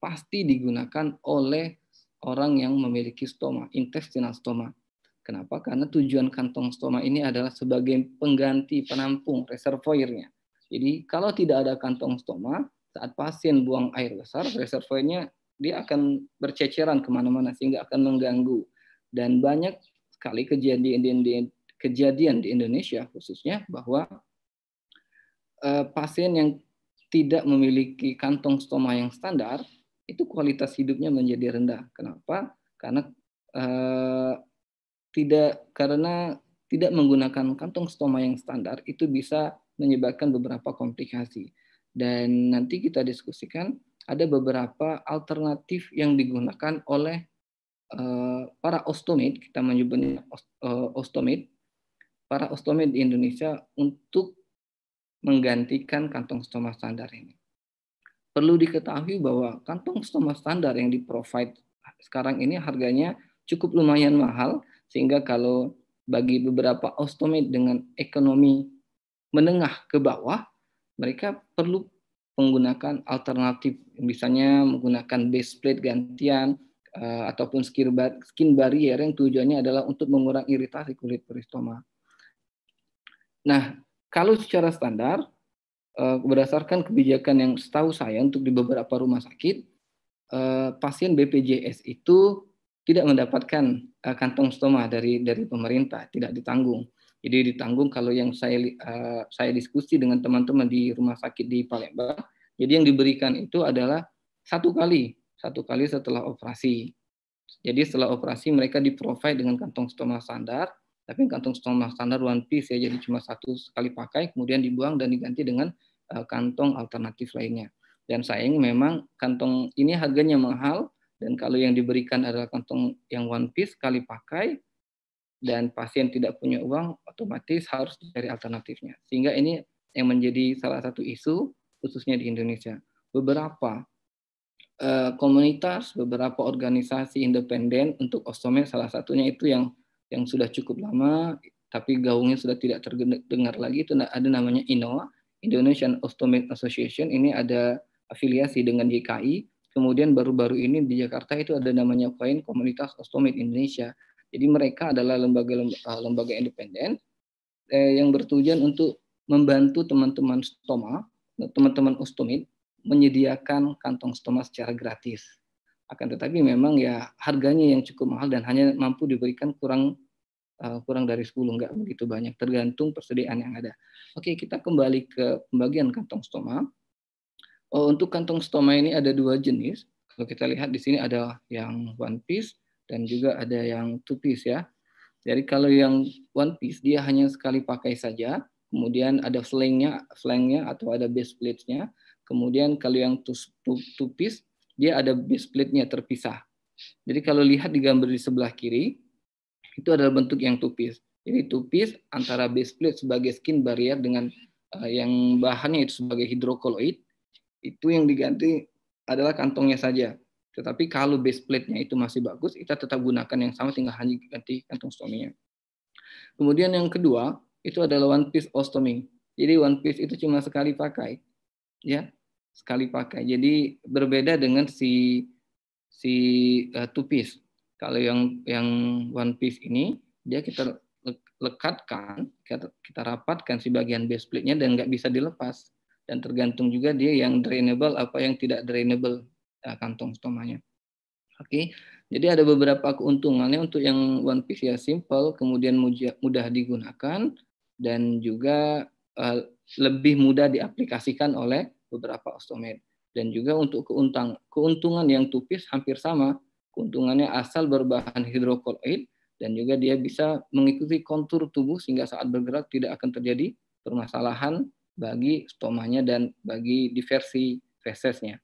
pasti digunakan oleh orang yang memiliki stoma, intestinal stoma. Kenapa? Karena tujuan kantong stoma ini adalah sebagai pengganti penampung reservoirnya. Jadi kalau tidak ada kantong stoma, saat pasien buang air besar, reservoirnya dia akan berceceran kemana-mana sehingga akan mengganggu. Dan banyak sekali kejadian di, di, kejadian di Indonesia khususnya bahwa uh, pasien yang tidak memiliki kantong stoma yang standar itu kualitas hidupnya menjadi rendah. Kenapa? Karena uh, tidak karena tidak menggunakan kantong stoma yang standar itu bisa menyebabkan beberapa komplikasi. Dan nanti kita diskusikan ada beberapa alternatif yang digunakan oleh eh, para ostomid, kita menyebutnya eh, ostomid, para ostomid di Indonesia untuk menggantikan kantong stoma standar ini. Perlu diketahui bahwa kantong stoma standar yang di-provide sekarang ini harganya cukup lumayan mahal, sehingga kalau bagi beberapa ostomid dengan ekonomi menengah ke bawah, mereka perlu menggunakan alternatif, misalnya menggunakan base plate gantian uh, ataupun skin, bar skin barrier yang tujuannya adalah untuk mengurangi iritasi kulit peristoma. Nah, kalau secara standar uh, berdasarkan kebijakan yang setahu saya untuk di beberapa rumah sakit, uh, pasien BPJS itu tidak mendapatkan uh, kantong stoma dari dari pemerintah, tidak ditanggung. Jadi ditanggung kalau yang saya uh, saya diskusi dengan teman-teman di rumah sakit di Palembang, jadi yang diberikan itu adalah satu kali, satu kali setelah operasi. Jadi setelah operasi mereka di provide dengan kantong stoma standar, tapi kantong stoma standar one piece ya jadi cuma satu sekali pakai, kemudian dibuang dan diganti dengan uh, kantong alternatif lainnya. Dan sayang memang kantong ini harganya mahal, dan kalau yang diberikan adalah kantong yang one piece sekali pakai dan pasien tidak punya uang, otomatis harus dari alternatifnya. Sehingga ini yang menjadi salah satu isu khususnya di Indonesia. Beberapa uh, komunitas, beberapa organisasi independen untuk ostomen salah satunya itu yang yang sudah cukup lama tapi gaungnya sudah tidak terdengar lagi itu ada namanya INOA, Indonesian Ostomic Association. Ini ada afiliasi dengan YKI. Kemudian baru-baru ini di Jakarta itu ada namanya koin Komunitas Ostomid Indonesia. Jadi mereka adalah lembaga eh, lembaga independen eh, yang bertujuan untuk membantu teman-teman stoma, teman-teman ostomit menyediakan kantong stoma secara gratis. Akan tetapi memang ya harganya yang cukup mahal dan hanya mampu diberikan kurang uh, kurang dari 10 nggak begitu banyak tergantung persediaan yang ada. Oke, kita kembali ke pembagian kantong stoma. Oh, untuk kantong stoma ini ada dua jenis. Kalau kita lihat di sini ada yang one piece dan juga ada yang two piece ya. Jadi kalau yang one piece dia hanya sekali pakai saja, kemudian ada flangnya, flangnya atau ada base plate-nya. Kemudian kalau yang two, two piece dia ada base plate-nya terpisah. Jadi kalau lihat di gambar di sebelah kiri itu adalah bentuk yang two piece. Jadi two piece antara base plate sebagai skin barrier dengan uh, yang bahannya itu sebagai hidrokoloid itu yang diganti adalah kantongnya saja. Tetapi kalau base plate-nya itu masih bagus, kita tetap gunakan yang sama tinggal hanya ganti kantung stominya. Kemudian yang kedua, itu adalah one piece ostomy. Jadi one piece itu cuma sekali pakai. Ya, sekali pakai. Jadi berbeda dengan si si uh, two piece. Kalau yang yang one piece ini dia kita lekatkan, kita, kita rapatkan si bagian base plate-nya dan nggak bisa dilepas dan tergantung juga dia yang drainable apa yang tidak drainable Eh, kantong stomanya. Oke, jadi ada beberapa keuntungannya untuk yang one piece ya simple, kemudian mudah digunakan dan juga uh, lebih mudah diaplikasikan oleh beberapa ostomed. Dan juga untuk keuntung keuntungan yang tupis hampir sama, keuntungannya asal berbahan hidrokoloid dan juga dia bisa mengikuti kontur tubuh sehingga saat bergerak tidak akan terjadi permasalahan bagi stomanya dan bagi diversi fesesnya.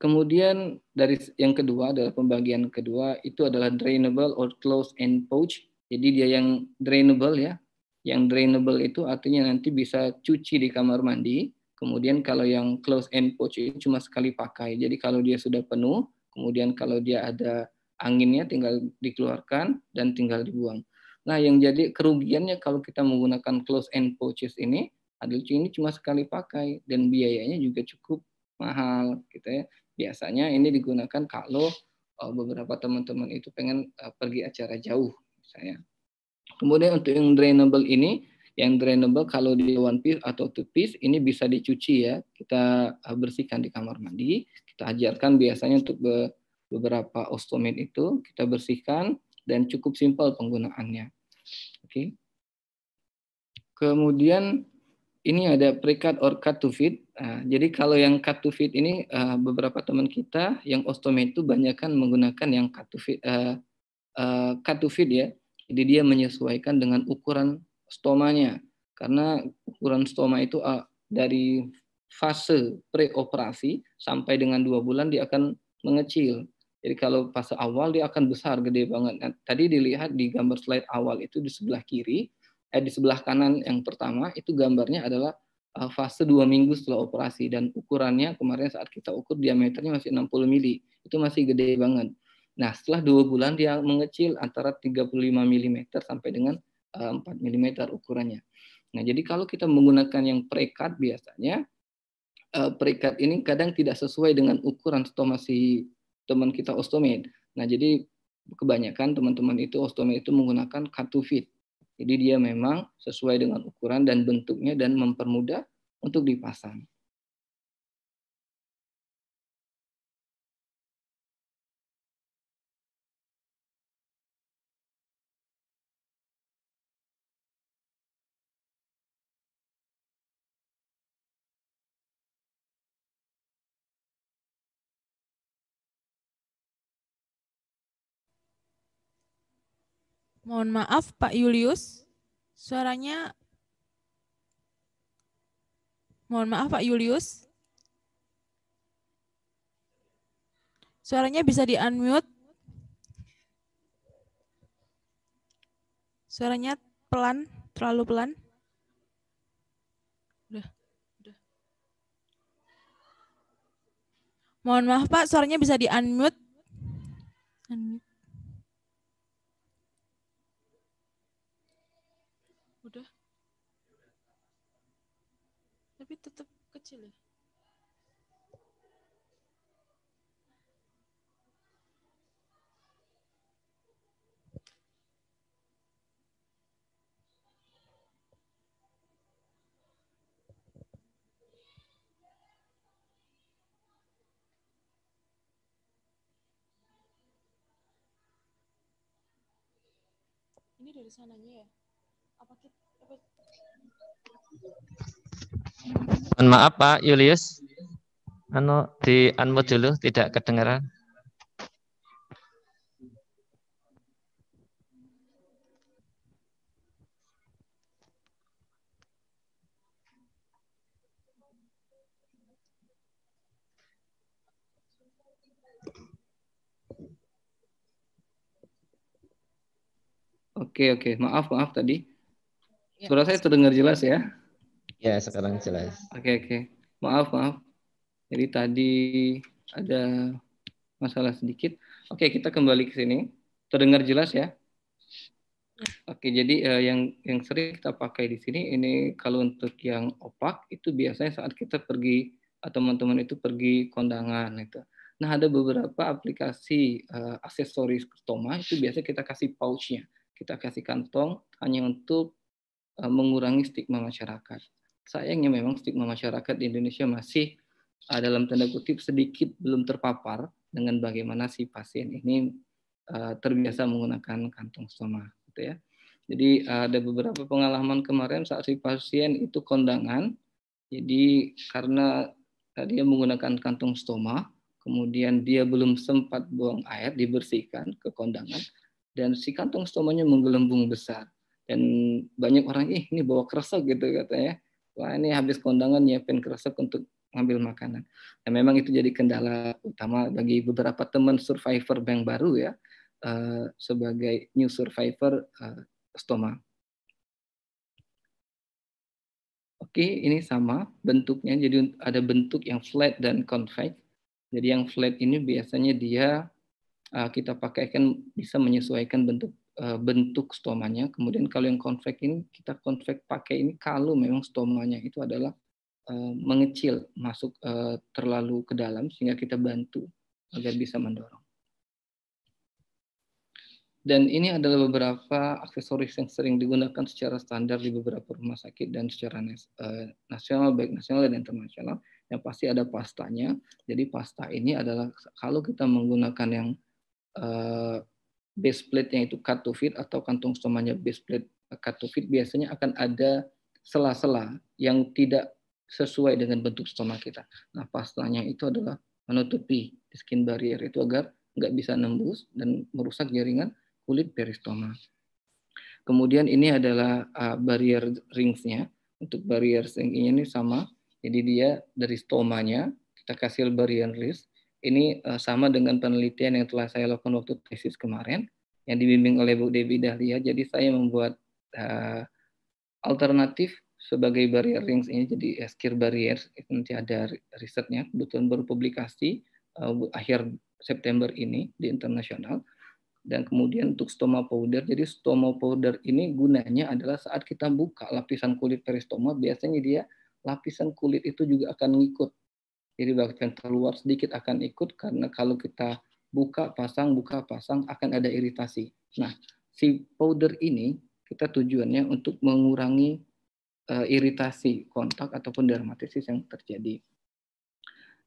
Kemudian dari yang kedua adalah pembagian kedua itu adalah drainable or closed end pouch. Jadi dia yang drainable ya. Yang drainable itu artinya nanti bisa cuci di kamar mandi. Kemudian kalau yang closed end pouch itu cuma sekali pakai. Jadi kalau dia sudah penuh, kemudian kalau dia ada anginnya tinggal dikeluarkan dan tinggal dibuang. Nah, yang jadi kerugiannya kalau kita menggunakan closed end pouches ini adalah ini cuma sekali pakai dan biayanya juga cukup mahal gitu ya. Biasanya ini digunakan kalau eh, beberapa teman-teman itu pengen eh, pergi acara jauh misalnya. Kemudian untuk yang drainable ini, yang drainable kalau di one piece atau two piece ini bisa dicuci ya. Kita eh, bersihkan di kamar mandi, kita ajarkan biasanya untuk beberapa ostomid itu kita bersihkan dan cukup simpel penggunaannya. Oke. Okay. Kemudian ini ada pre-cut or cut to fit. Ah, jadi kalau yang cut to fit ini ah, beberapa teman kita yang ostomy itu banyakkan menggunakan yang cut to fit, ah, cut to fit ya. Jadi dia menyesuaikan dengan ukuran stomanya karena ukuran stoma itu dari fase preoperasi sampai dengan dua bulan dia akan mengecil. Jadi kalau fase awal dia akan besar, gede banget. Nah, tadi dilihat di gambar slide awal itu di sebelah kiri eh, di sebelah kanan yang pertama itu gambarnya adalah eh, fase dua minggu setelah operasi dan ukurannya kemarin saat kita ukur diameternya masih 60 mili itu masih gede banget. Nah setelah dua bulan dia mengecil antara 35 mm sampai dengan 4 eh, mm ukurannya. Nah jadi kalau kita menggunakan yang prekat biasanya eh, prekat ini kadang tidak sesuai dengan ukuran stomasi teman kita ostomed. Nah jadi kebanyakan teman-teman itu ostomed itu menggunakan cut to fit jadi dia memang sesuai dengan ukuran dan bentuknya dan mempermudah untuk dipasang. Mohon maaf Pak Julius, suaranya Mohon maaf Pak Julius. Suaranya bisa di-unmute. Suaranya pelan, terlalu pelan. Mohon maaf Pak, suaranya bisa di-unmute. Unmute. kecil ya? Ini dari sananya ya? Apa kita, apa Mohon maaf Pak Julius. ano di unmute dulu tidak kedengaran. Oke, oke. Maaf, maaf tadi. Ya, Suara saya terdengar jelas ya? Ya, sekarang jelas. Oke, okay, oke. Okay. Maaf, maaf. Jadi tadi ada masalah sedikit. Oke, okay, kita kembali ke sini. Terdengar jelas ya? Oke, jadi uh, yang yang sering kita pakai di sini ini kalau untuk yang opak itu biasanya saat kita pergi atau teman-teman itu pergi kondangan itu. Nah, ada beberapa aplikasi uh, aksesoris stoma itu biasanya kita kasih pouchnya. Kita kasih kantong hanya untuk eh, mengurangi stigma masyarakat sayangnya memang stigma masyarakat di Indonesia masih uh, dalam tanda kutip sedikit belum terpapar dengan bagaimana si pasien ini uh, terbiasa menggunakan kantong stoma gitu ya. Jadi uh, ada beberapa pengalaman kemarin saat si pasien itu kondangan. Jadi karena dia menggunakan kantong stoma, kemudian dia belum sempat buang air dibersihkan ke kondangan dan si kantong stomanya menggelembung besar dan banyak orang ih ini bawa kresek gitu katanya wah ini habis kondangan nyiapin kresek untuk ngambil makanan. Nah, memang itu jadi kendala utama bagi beberapa teman survivor bank baru ya eh, sebagai new survivor eh, stoma. Oke, ini sama bentuknya. Jadi ada bentuk yang flat dan convex. Jadi yang flat ini biasanya dia uh, kita kan bisa menyesuaikan bentuk Eh, bentuk stomanya. Kemudian kalau yang konvek ini kita konvek pakai ini kalau memang stomanya itu adalah eh, mengecil, masuk eh, terlalu ke dalam sehingga kita bantu agar bisa mendorong. Dan ini adalah beberapa aksesoris yang sering digunakan secara standar di beberapa rumah sakit dan secara nasional, baik nasional dan internasional. Yang pasti ada pastanya. Jadi pasta ini adalah kalau kita menggunakan yang base plate yang itu cut to fit atau kantung stomanya base plate uh, cut to fit biasanya akan ada sela-sela yang tidak sesuai dengan bentuk stoma kita. Nah, pastanya itu adalah menutupi skin barrier itu agar nggak bisa nembus dan merusak jaringan kulit peristoma. Kemudian ini adalah uh, barrier ringsnya. Untuk barrier ring ini sama. Jadi dia dari stomanya kita kasih barrier rings ini eh, sama dengan penelitian yang telah saya lakukan waktu tesis kemarin yang dibimbing oleh Bu Devi Dahlia. Jadi saya membuat uh, alternatif sebagai barrier rings ini jadi skir barrier itu nanti ada risetnya kebetulan baru publikasi uh, akhir September ini di internasional dan kemudian untuk stoma powder. Jadi stoma powder ini gunanya adalah saat kita buka lapisan kulit peristoma biasanya dia lapisan kulit itu juga akan ngikut jadi yang terluar sedikit akan ikut karena kalau kita buka pasang buka pasang akan ada iritasi. Nah, si powder ini kita tujuannya untuk mengurangi uh, iritasi kontak ataupun dermatitis yang terjadi.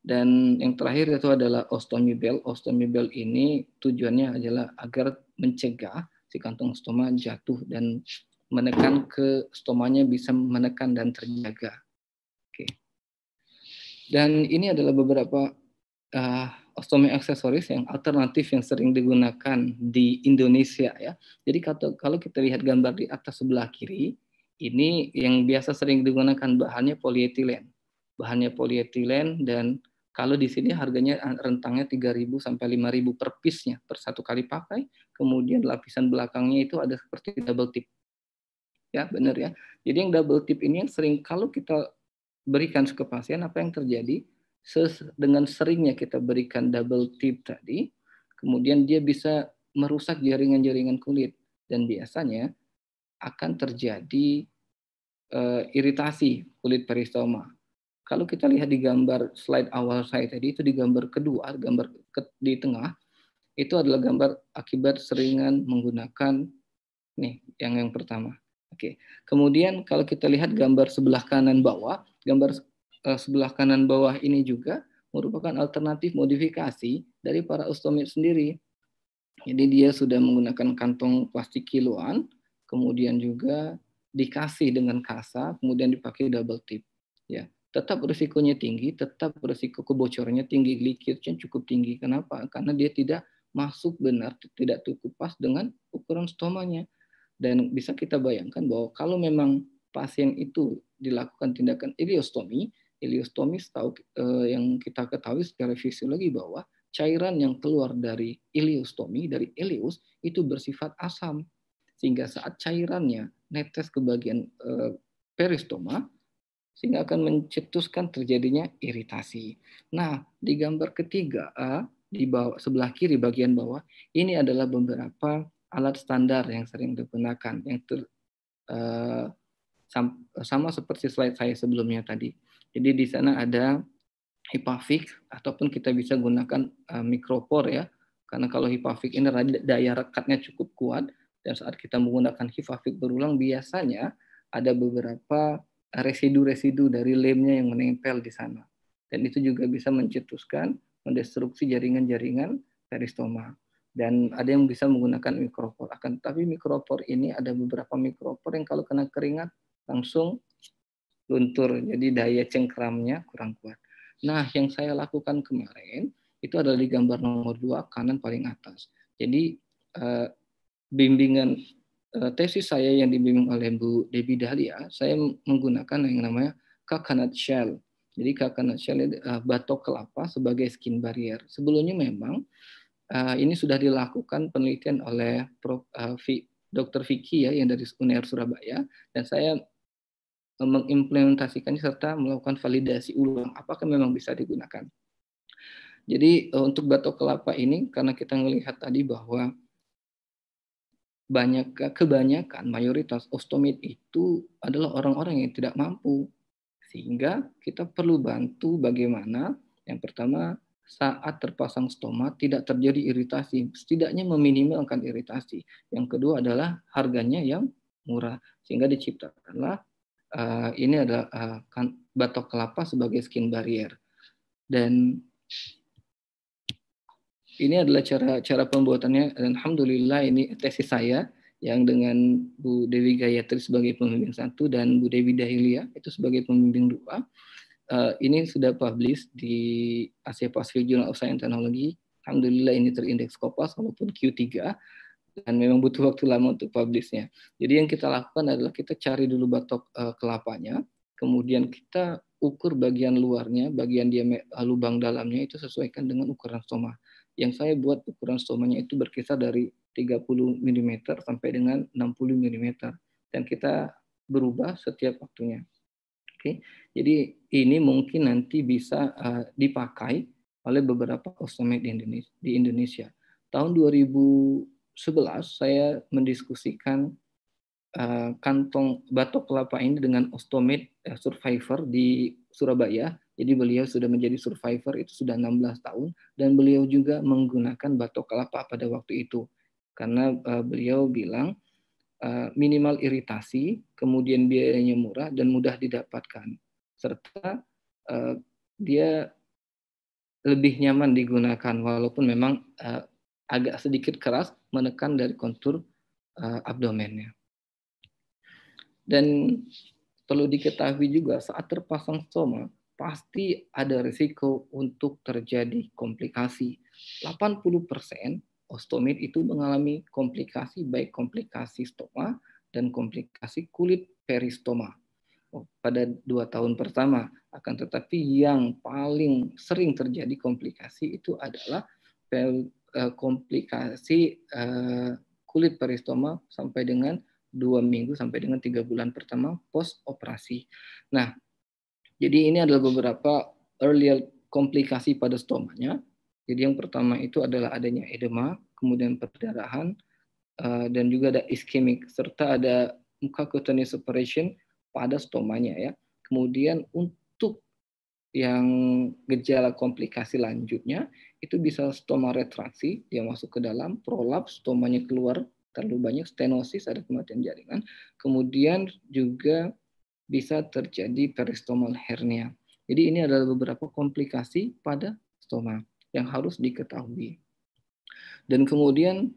Dan yang terakhir itu adalah ostomy Ostomy bell ini tujuannya adalah agar mencegah si kantong stoma jatuh dan menekan ke stomanya bisa menekan dan terjaga. Dan ini adalah beberapa uh, eh, ostomi aksesoris yang alternatif yang sering digunakan di Indonesia ya. Jadi kalau kita lihat gambar di atas sebelah kiri, ini yang biasa sering digunakan bahannya polietilen. Bahannya polietilen dan kalau di sini harganya rentangnya 3.000 sampai 5.000 per piece-nya per satu kali pakai. Kemudian lapisan belakangnya itu ada seperti double tip. Ya, benar ya. Jadi yang double tip ini yang sering kalau kita berikan ke pasien apa yang terjadi ses dengan seringnya kita berikan double tip tadi, kemudian dia bisa merusak jaringan-jaringan kulit dan biasanya akan terjadi e, iritasi kulit peristoma. Kalau kita lihat di gambar slide awal saya tadi itu di gambar kedua, gambar ke, di tengah itu adalah gambar akibat seringan menggunakan nih yang yang pertama. Oke. Kemudian kalau kita lihat gambar sebelah kanan bawah gambar eh, sebelah kanan bawah ini juga merupakan alternatif modifikasi dari para ustomid sendiri. Jadi dia sudah menggunakan kantong plastik kiloan, kemudian juga dikasih dengan kasa, kemudian dipakai double tip. Ya, tetap risikonya tinggi, tetap risiko kebocorannya tinggi, leakage-nya cukup tinggi. Kenapa? Karena dia tidak masuk benar, tidak cukup pas dengan ukuran stomanya. Dan bisa kita bayangkan bahwa kalau memang pasien itu dilakukan tindakan ileostomi. Ileostomi, setahu eh, yang kita ketahui secara fisiologi bahwa cairan yang keluar dari ileostomi dari ileus itu bersifat asam sehingga saat cairannya netes ke bagian eh, peristoma sehingga akan mencetuskan terjadinya iritasi. Nah, di gambar ketiga A di bawah sebelah kiri bagian bawah ini adalah beberapa alat standar yang sering digunakan yang ter, uh, sama seperti slide saya sebelumnya tadi. Jadi di sana ada hipafik ataupun kita bisa gunakan uh, eh, mikropor ya. Karena kalau hipafik ini daya rekatnya cukup kuat dan saat kita menggunakan hipafik berulang biasanya ada beberapa residu-residu dari lemnya yang menempel di sana. Dan itu juga bisa mencetuskan, mendestruksi jaringan-jaringan peristoma. Dan ada yang bisa menggunakan mikropor. Akan tapi mikropor ini ada beberapa mikropor yang kalau kena keringat langsung luntur. Jadi daya cengkramnya kurang kuat. Nah, yang saya lakukan kemarin itu adalah di gambar nomor dua kanan paling atas. Jadi eh, bimbingan eh, tesis saya yang dibimbing oleh Bu Debbie Dahlia, saya menggunakan yang namanya coconut shell. Jadi coconut shell eh, batok kelapa sebagai skin barrier. Sebelumnya memang eh, ini sudah dilakukan penelitian oleh Prof. Eh, Dr. Vicky ya yang dari UNER Surabaya dan saya mengimplementasikannya serta melakukan validasi ulang apakah memang bisa digunakan. Jadi eh, untuk batok kelapa ini karena kita melihat tadi bahwa banyak kebanyakan mayoritas ostomit itu adalah orang-orang yang tidak mampu sehingga kita perlu bantu bagaimana yang pertama saat terpasang stoma tidak terjadi iritasi setidaknya meminimalkan iritasi yang kedua adalah harganya yang murah sehingga diciptakanlah uh, ini adalah uh, batok kelapa sebagai skin barrier. Dan ini adalah cara cara pembuatannya dan alhamdulillah ini tesis saya yang dengan Bu Dewi Gayatri sebagai pembimbing satu dan Bu Dewi Dahilia itu sebagai pembimbing dua. Uh, ini sudah publish di Asia Pacific Journal of Science and Technology. Alhamdulillah ini terindeks Kopas walaupun Q3 dan memang butuh waktu lama untuk publishnya. Jadi yang kita lakukan adalah kita cari dulu batok uh, kelapanya, kemudian kita ukur bagian luarnya, bagian diameter eh, lubang dalamnya itu sesuaikan dengan ukuran stoma. Yang saya buat ukuran stomanya itu berkisar dari 30 mm sampai dengan 60 mm dan kita berubah setiap waktunya. Oke. Jadi ini mungkin nanti bisa uh, dipakai oleh beberapa ostomate Indonesia. Di Indonesia. Tahun 2000 saya mendiskusikan uh, kantong batok kelapa ini dengan ostomate uh, survivor di Surabaya. Jadi beliau sudah menjadi survivor itu sudah 16 tahun dan beliau juga menggunakan batok kelapa pada waktu itu karena uh, beliau bilang uh, minimal iritasi, kemudian biayanya murah dan mudah didapatkan serta uh, dia lebih nyaman digunakan walaupun memang uh, agak sedikit keras menekan dari kontur uh, abdomennya. Dan perlu diketahui juga saat terpasang stoma pasti ada risiko untuk terjadi komplikasi. 80% ostomit itu mengalami komplikasi baik komplikasi stoma dan komplikasi kulit peristoma oh, pada dua tahun pertama. Akan tetapi yang paling sering terjadi komplikasi itu adalah Eh, komplikasi eh, kulit peristoma sampai dengan dua minggu sampai dengan tiga bulan pertama post operasi. Nah, jadi ini adalah beberapa early komplikasi pada stomanya. Jadi yang pertama itu adalah adanya edema, kemudian perdarahan, eh, dan juga ada iskemik serta ada muka cutaneous separation pada stomanya ya. Kemudian untuk yang gejala komplikasi lanjutnya itu bisa stoma retraksi dia masuk ke dalam prolaps stomanya keluar terlalu banyak stenosis ada kematian jaringan kemudian juga bisa terjadi peristomal hernia jadi ini adalah beberapa komplikasi pada stoma yang harus diketahui dan kemudian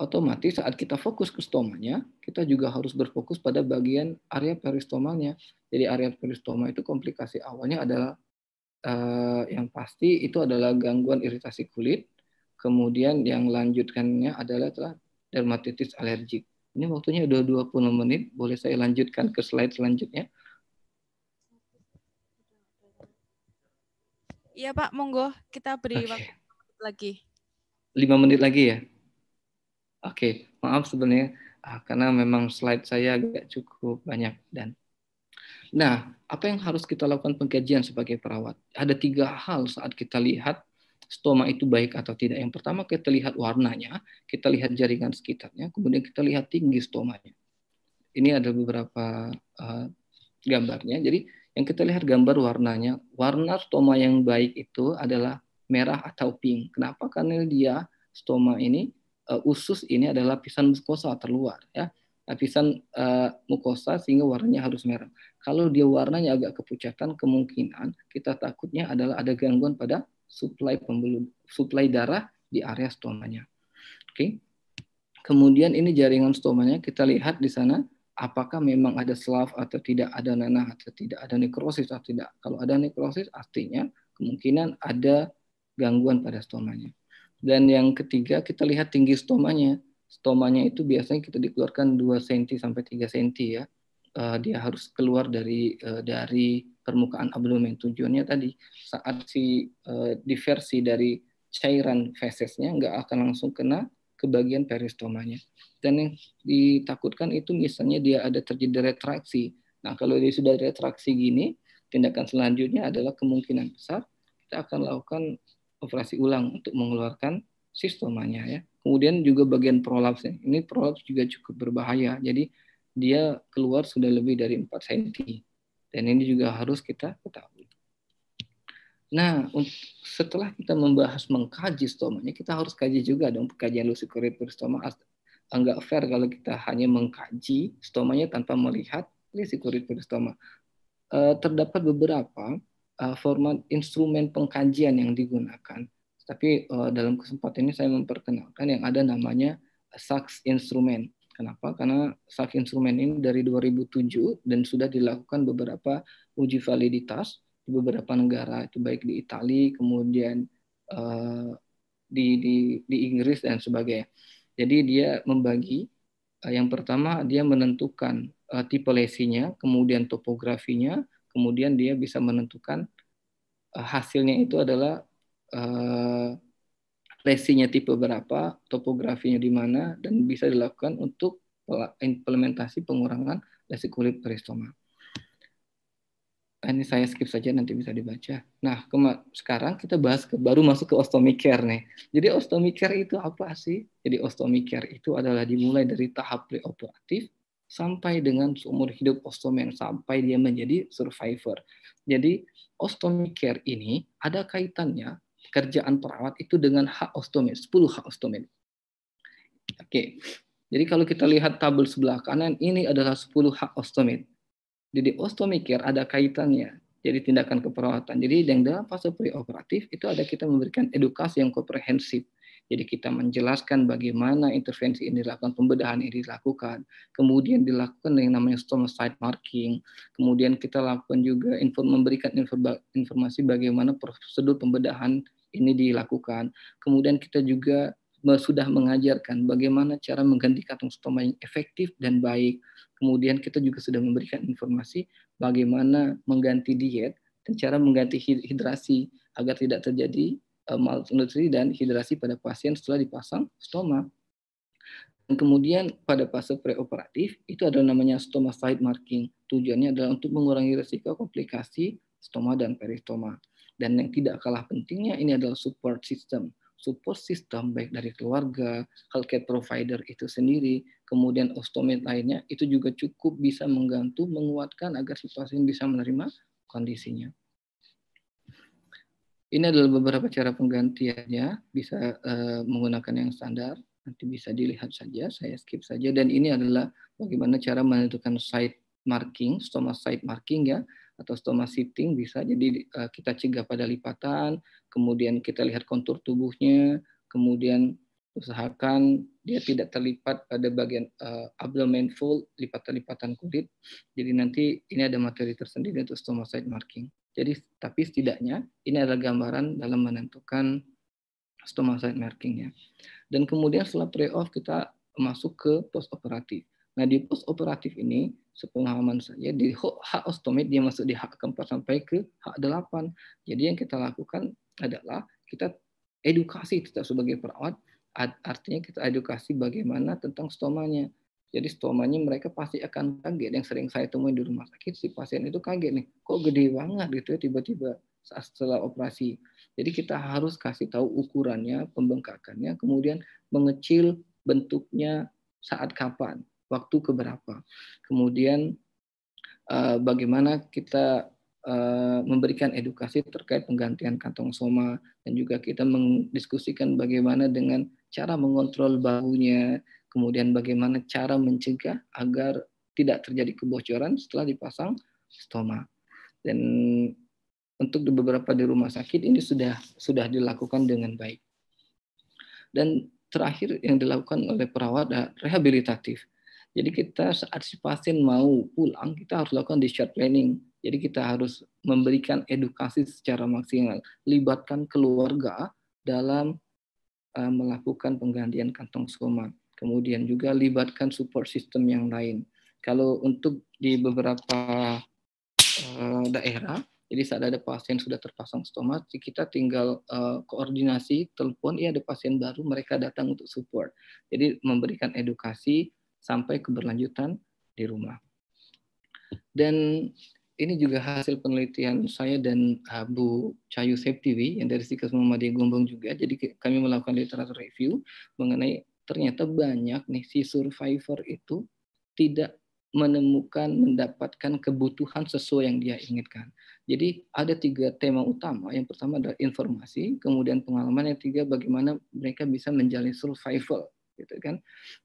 otomatis saat kita fokus ke stomanya, kita juga harus berfokus pada bagian area peristomanya. Jadi area peristoma itu komplikasi awalnya adalah eh, yang pasti itu adalah gangguan iritasi kulit, kemudian yang lanjutkannya adalah telah dermatitis alergik. Ini waktunya udah 20 menit, boleh saya lanjutkan ke slide selanjutnya? Iya Pak, monggo kita beri okay. waktu lagi. 5 menit lagi ya? Oke, okay, maaf sebenarnya ah, karena memang slide saya agak cukup banyak dan Nah, apa yang harus kita lakukan pengkajian sebagai perawat? Ada tiga hal saat kita lihat stoma itu baik atau tidak. Yang pertama kita lihat warnanya, kita lihat jaringan sekitarnya, kemudian kita lihat tinggi stomanya. Ini ada beberapa uh, gambarnya. Jadi yang kita lihat gambar warnanya, warna stoma yang baik itu adalah merah atau pink. Kenapa? Karena dia stoma ini uh, usus ini adalah lapisan mukosa terluar ya lapisan nah, uh, eh, mukosa sehingga warnanya harus merah. Kalau dia warnanya agak kepucatan, kemungkinan kita takutnya adalah ada gangguan pada suplai pembuluh suplai darah di area stomanya. Oke. Okay. Kemudian ini jaringan stomanya kita lihat di sana apakah memang ada slav atau tidak ada nanah atau tidak ada nekrosis atau tidak. Kalau ada nekrosis artinya kemungkinan ada gangguan pada stomanya. Dan yang ketiga kita lihat tinggi stomanya. Stomanya itu biasanya kita dikeluarkan 2 cm sampai 3 cm ya. Uh, dia harus keluar dari uh, dari permukaan abdomen. Tujuannya tadi saat si uh, diversi dari cairan fesesnya nggak akan langsung kena ke bagian peristomanya. Dan yang ditakutkan itu misalnya dia ada terjadi retraksi. Nah, kalau dia sudah retraksi gini, tindakan selanjutnya adalah kemungkinan besar kita akan lakukan operasi ulang untuk mengeluarkan sistemanya ya. Kemudian juga bagian prolapsnya. Ini prolaps juga cukup berbahaya. Jadi dia keluar sudah lebih dari 4 cm. Dan ini juga harus kita ketahui. Nah, setelah kita membahas mengkaji stomanya, kita harus kaji juga dong kajian leukocyte stoma. Enggak fair kalau kita hanya mengkaji stomanya tanpa melihat leukocyte stoma. Eh, terdapat beberapa Eh, format instrumen pengkajian yang digunakan. Tapi eh, dalam kesempatan ini saya memperkenalkan yang ada namanya SAX instrumen. Kenapa? Karena SAX instrumen ini dari 2007 dan sudah dilakukan beberapa uji validitas di beberapa negara, itu baik di Italia, kemudian eh, di, di, di Inggris dan sebagainya. Jadi dia membagi yang pertama dia menentukan tipe lesinya, kemudian topografinya, kemudian dia bisa menentukan eh, hasilnya itu adalah uh, lesinya tipe berapa, topografinya di mana, dan bisa dilakukan untuk implementasi pengurangan lesi kulit peristoma. Nah, ini saya skip saja nanti bisa dibaca. Nah, sekarang kita bahas ke baru masuk ke ostomy care nih. Jadi ostomy care itu apa sih? Jadi ostomy care itu adalah dimulai dari tahap preoperatif sampai dengan seumur hidup ostomi sampai dia menjadi survivor. Jadi ostomi care ini ada kaitannya kerjaan perawat itu dengan hak ostomi, 10 hak ostomi. Oke. Jadi kalau kita lihat tabel sebelah kanan ini adalah 10 hak ostomi. Jadi ostomi care ada kaitannya jadi tindakan keperawatan. Jadi yang dalam fase preoperatif itu ada kita memberikan edukasi yang komprehensif jadi kita menjelaskan bagaimana intervensi ini dilakukan, pembedahan ini dilakukan. Kemudian dilakukan yang namanya storm site marking. Kemudian kita lakukan juga inform, memberikan informasi bagaimana prosedur pembedahan ini dilakukan. Kemudian kita juga sudah mengajarkan bagaimana cara mengganti katung stoma yang efektif dan baik. Kemudian kita juga sudah memberikan informasi bagaimana mengganti diet dan cara mengganti hidrasi agar tidak terjadi Eh, malnutrisi dan hidrasi pada pasien setelah dipasang stoma. Dan kemudian pada fase preoperatif itu ada namanya stoma side marking. Tujuannya adalah untuk mengurangi risiko komplikasi stoma dan peristoma. Dan yang tidak kalah pentingnya ini adalah support system. Support system baik dari keluarga, healthcare provider itu sendiri, kemudian ostomate lainnya itu juga cukup bisa menggantung, menguatkan agar situasi pasien bisa menerima kondisinya. Ini adalah beberapa cara penggantiannya, bisa uh, menggunakan yang standar, nanti bisa dilihat saja, saya skip saja. Dan ini adalah bagaimana cara menentukan site marking, stoma site marking ya, atau stoma sitting bisa. Jadi uh, kita cegah pada lipatan, kemudian kita lihat kontur tubuhnya, kemudian usahakan dia tidak terlipat pada bagian uh, abdomen fold, lipatan-lipatan kulit. Jadi nanti ini ada materi tersendiri untuk stoma site marking. Jadi tapi setidaknya ini adalah gambaran dalam menentukan stomatocyte markingnya. Dan kemudian setelah pre-off kita masuk ke post operatif. Nah di post operatif ini sepengalaman saya di hak ostomit dia masuk di hak keempat sampai ke hak delapan. Jadi yang kita lakukan adalah kita edukasi kita sebagai perawat artinya kita edukasi bagaimana tentang stomanya jadi stomanya mereka pasti akan kaget. Yang sering saya temuin di rumah sakit, si pasien itu kaget nih, kok gede banget gitu ya tiba-tiba setelah operasi. Jadi kita harus kasih tahu ukurannya, pembengkakannya, kemudian mengecil bentuknya saat kapan, waktu keberapa. Kemudian eh, bagaimana kita eh, memberikan edukasi terkait penggantian kantong soma dan juga kita mendiskusikan bagaimana dengan cara mengontrol baunya, kemudian bagaimana cara mencegah agar tidak terjadi kebocoran setelah dipasang stoma. Dan untuk di beberapa di rumah sakit ini sudah sudah dilakukan dengan baik. Dan terakhir yang dilakukan oleh perawat adalah rehabilitatif. Jadi kita saat si pasien mau pulang, kita harus lakukan discharge planning. Jadi kita harus memberikan edukasi secara maksimal, libatkan keluarga dalam eh, melakukan penggantian kantong stoma. Kemudian juga libatkan support system yang lain. Kalau untuk di beberapa eh, daerah, jadi saat ada pasien sudah terpasang stoma, kita tinggal eh, koordinasi, telepon, ya ada pasien baru, mereka datang untuk support. Jadi memberikan edukasi sampai keberlanjutan di rumah. Dan ini juga hasil penelitian saya dan uh, Bu Cayu Septiwi yang dari Sikas Muhammadiyah Gombong juga. Jadi kami melakukan literatur review mengenai ternyata banyak nih si survivor itu tidak menemukan mendapatkan kebutuhan sesuai yang dia inginkan. Jadi ada tiga tema utama. Yang pertama adalah informasi, kemudian pengalaman, yang ketiga bagaimana mereka bisa menjalani survival, gitu kan.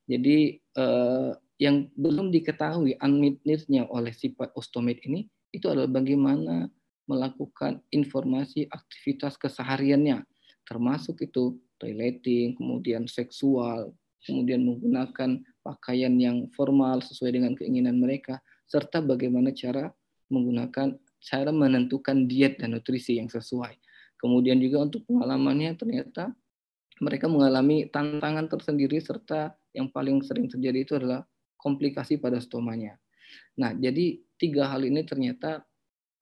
Jadi eh, yang belum diketahui unmet needs-nya oleh sifat ostomate ini itu adalah bagaimana melakukan informasi aktivitas kesehariannya, termasuk itu toileting, kemudian seksual, kemudian menggunakan pakaian yang formal sesuai dengan keinginan mereka, serta bagaimana cara menggunakan cara menentukan diet dan nutrisi yang sesuai. Kemudian juga untuk pengalamannya ternyata mereka mengalami tantangan tersendiri serta yang paling sering terjadi itu adalah komplikasi pada stomanya. Nah, jadi tiga hal ini ternyata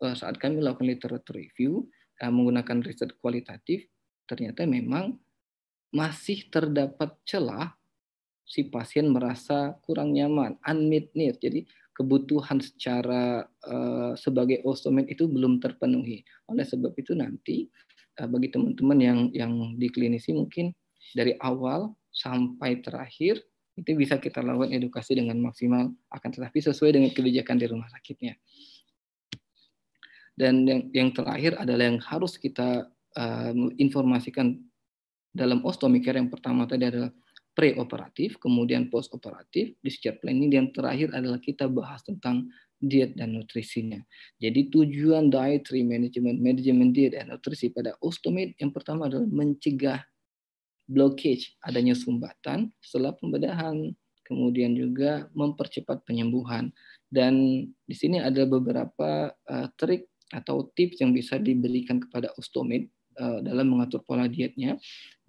eh, saat kami melakukan literature review eh, menggunakan riset kualitatif, ternyata memang masih terdapat celah si pasien merasa kurang nyaman, unmet need. Jadi kebutuhan secara uh, sebagai ostomed itu belum terpenuhi. Oleh sebab itu nanti uh, bagi teman-teman yang yang di klinisi mungkin dari awal sampai terakhir itu bisa kita lakukan edukasi dengan maksimal akan tetapi sesuai dengan kebijakan di rumah sakitnya. Dan yang yang terakhir adalah yang harus kita uh, informasikan dalam ostomy care yang pertama tadi adalah preoperatif, kemudian postoperatif, discharge planning, dan terakhir adalah kita bahas tentang diet dan nutrisinya. Jadi tujuan dietary management, manajemen diet dan nutrisi pada ostomid yang pertama adalah mencegah blockage adanya sumbatan setelah pembedahan, kemudian juga mempercepat penyembuhan. Dan di sini ada beberapa uh, trik atau tips yang bisa diberikan kepada ostomate. Eh, dalam mengatur pola dietnya.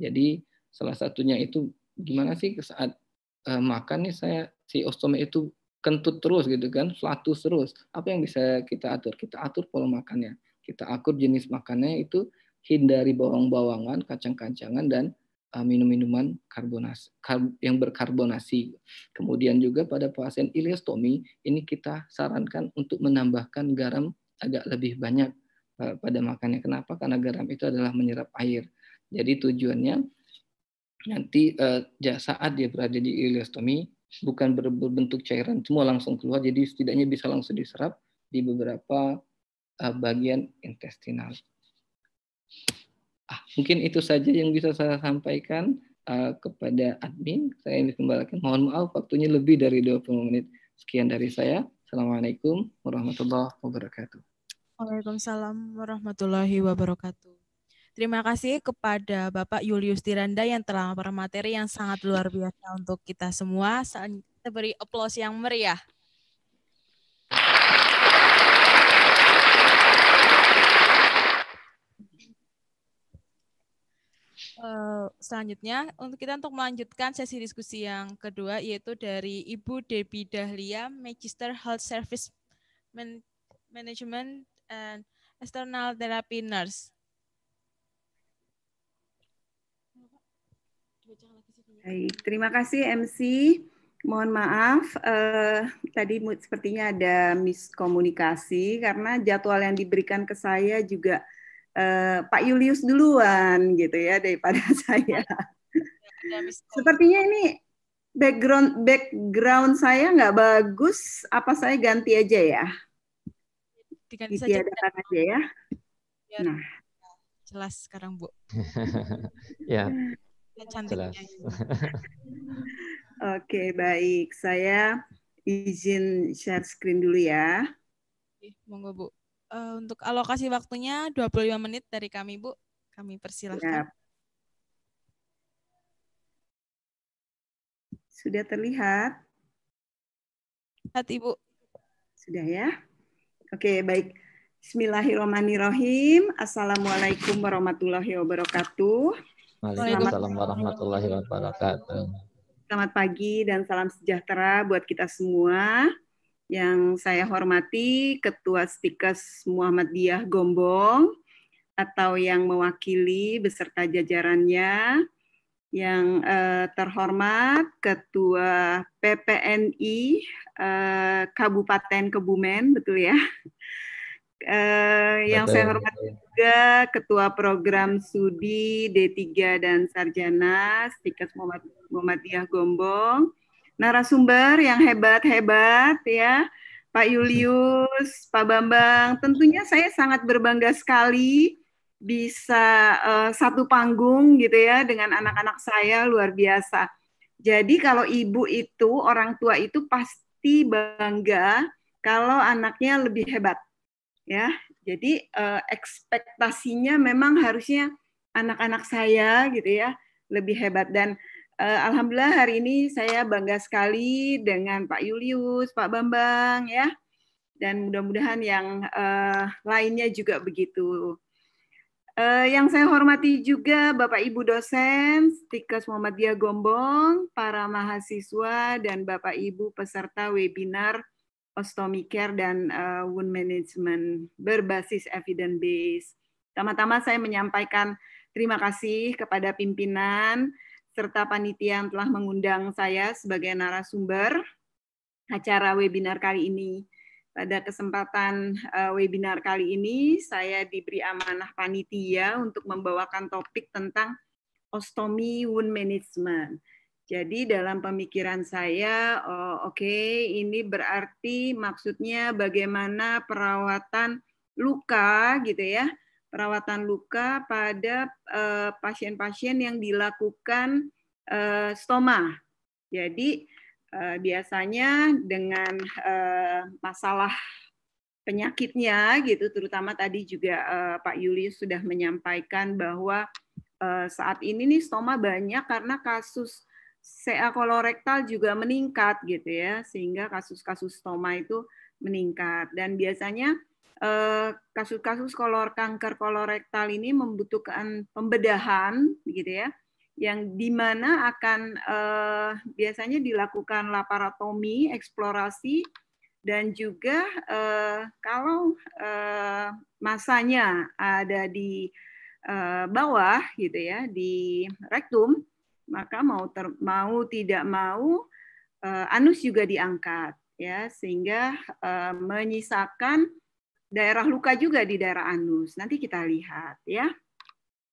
Jadi salah satunya itu gimana sih saat eh, makan nih saya si ostomi itu kentut terus gitu kan, flatus terus. Apa yang bisa kita atur? Kita atur pola makannya. Kita akur jenis makannya itu hindari bawang-bawangan, kacang-kacangan dan eh, minum-minuman karbonasi yang berkarbonasi. Kemudian juga pada pasien ileostomi ini kita sarankan untuk menambahkan garam agak lebih banyak Eh, pada makannya. Kenapa? Karena garam itu adalah menyerap air. Jadi tujuannya nanti uh, saat dia berada di ileostomi bukan berbentuk cairan semua langsung keluar, jadi setidaknya bisa langsung diserap di beberapa uh, bagian intestinal. Ah, mungkin itu saja yang bisa saya sampaikan uh, kepada admin. Saya ingin kembalikan. Mohon maaf waktunya lebih dari 20 menit. Sekian dari saya. Assalamualaikum warahmatullahi wabarakatuh. Waalaikumsalam warahmatullahi wabarakatuh. Terima kasih kepada Bapak Julius Tiranda yang telah memaparkan materi yang sangat luar biasa untuk kita semua. Saya beri aplaus yang meriah. Eh, selanjutnya untuk kita untuk melanjutkan sesi diskusi yang kedua yaitu dari Ibu Debi Dahlia Magister Health Service Management an external therapy nurse. Baik, terima kasih MC. Mohon maaf, uh, tadi sepertinya ada miskomunikasi karena jadwal yang diberikan ke saya juga uh, Pak Julius duluan gitu ya daripada saya. Sepertinya ini background background saya nggak bagus, apa saya ganti aja ya? tinggal ditiadakan saja. aja ya. Biar nah, jelas sekarang Bu. ya. Dan cantiknya. Jelas. Oke, baik. Saya izin share screen dulu ya. Monggo Bu. Uh, untuk alokasi waktunya 25 menit dari kami Bu. Kami persilahkan. Ya. Sudah terlihat? Lihat Ibu. Sudah ya? Oke, baik. Bismillahirrahmanirrahim. Assalamualaikum warahmatullahi wabarakatuh. Waalaikumsalam warahmatullahi wabarakatuh. Selamat pagi dan salam sejahtera buat kita semua. Yang saya hormati Ketua Stikes Muhammadiyah Gombong atau yang mewakili beserta jajarannya, yang eh, terhormat Ketua PPNI eh, Kabupaten Kebumen, betul ya? Uh, yang saya hormati juga Ketua Program Studi D3 dan Sarjana Stikas Muhammad, Muhammadiyah Gombong, narasumber yang hebat-hebat ya, Pak Julius, Pak Bambang, tentunya saya sangat berbangga sekali bisa uh, satu panggung gitu ya dengan anak-anak saya luar biasa. Jadi kalau ibu itu orang tua itu pasti bangga kalau anaknya lebih hebat. Ya. Jadi uh, ekspektasinya memang harusnya anak-anak saya gitu ya lebih hebat dan uh, alhamdulillah hari ini saya bangga sekali dengan Pak Julius, Pak Bambang ya. Dan mudah-mudahan yang uh, lainnya juga begitu. Uh, yang saya hormati juga Bapak Ibu dosen, Stikes Muhammadiyah Gombong, para mahasiswa dan Bapak Ibu peserta webinar Care dan uh, Wound Management berbasis evidence based. Pertama-tama saya menyampaikan terima kasih kepada pimpinan serta panitia yang telah mengundang saya sebagai narasumber acara webinar kali ini. Pada kesempatan eh, webinar kali ini, saya diberi amanah panitia untuk membawakan topik tentang ostomi wound management. Jadi dalam pemikiran saya, oh, oke okay, ini berarti maksudnya bagaimana perawatan luka gitu ya, perawatan luka pada eh, pasien-pasien uh, yang dilakukan uh, stoma. Jadi Eh, biasanya dengan eh, masalah penyakitnya gitu, terutama tadi juga eh, Pak Yuli sudah menyampaikan bahwa saat ini nih stoma banyak karena kasus CA kolorektal juga meningkat gitu ya, sehingga kasus-kasus stoma itu meningkat dan biasanya kasus-kasus kolor kanker kolorektal ini membutuhkan pembedahan gitu ya yang di mana akan uh, biasanya dilakukan laparotomi, eksplorasi, dan juga uh, kalau uh, masanya ada di uh, bawah gitu ya di rektum, maka mau ter, mau tidak mau uh, anus juga diangkat ya sehingga uh, menyisakan daerah luka juga di daerah anus. Nanti kita lihat ya.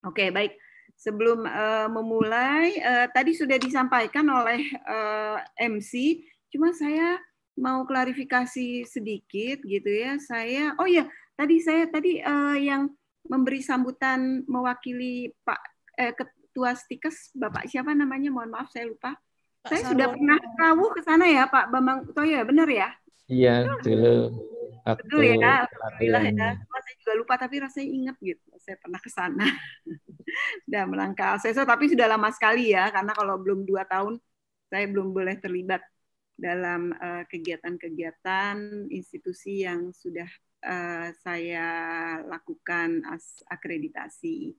Oke, baik. Sebelum uh, memulai, uh, tadi sudah disampaikan oleh uh, eh, MC, cuma saya mau klarifikasi sedikit gitu ya. Saya, oh ya, tadi saya tadi uh, yang memberi sambutan mewakili Pak eh, Ketua Stikes, Bapak siapa namanya? Mohon maaf, saya lupa. Pak saya sudah pernah tahu ke sana ya, Pak Bambang Utoyo, oh iya, benar ya? Iya, dulu. Iya. Aku dulu ya, alhamdulillah ya. Mas saya juga lupa tapi rasanya ingat gitu. Saya pernah ke sana. Sudah melangkah Alseso tapi sudah lama sekali ya karena kalau belum dua tahun saya belum boleh terlibat dalam eh, kegiatan-kegiatan uh, institusi yang sudah uh, saya lakukan as akreditasi.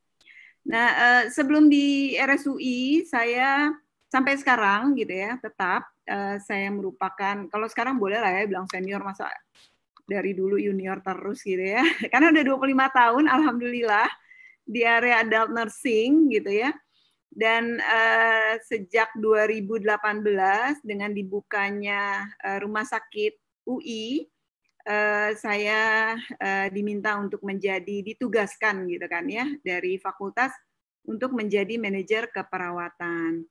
Nah, uh, sebelum di RSUI saya sampai sekarang gitu ya, tetap Eh, saya merupakan kalau sekarang boleh lah ya bilang senior masa dari dulu junior terus gitu ya. Karena udah 25 tahun alhamdulillah di area adult nursing gitu ya. Dan uh, sejak 2018 dengan dibukanya uh, rumah sakit UI uh, saya uh, diminta untuk menjadi ditugaskan gitu kan ya dari fakultas untuk menjadi manajer keperawatan.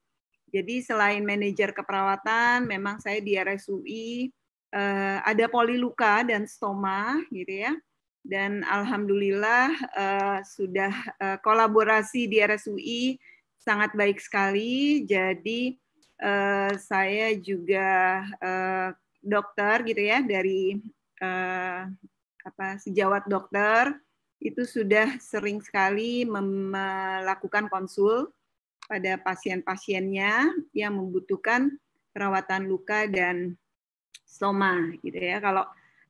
Jadi selain manajer keperawatan, memang saya di RSUI eh, ada luka dan stoma gitu ya. Dan alhamdulillah eh, sudah eh, kolaborasi di RSUI sangat baik sekali. Jadi eh, saya juga eh, dokter gitu ya dari eh, apa sejawat dokter itu sudah sering sekali melakukan konsul pada pasien-pasiennya yang membutuhkan perawatan luka dan stoma gitu ya. Kalau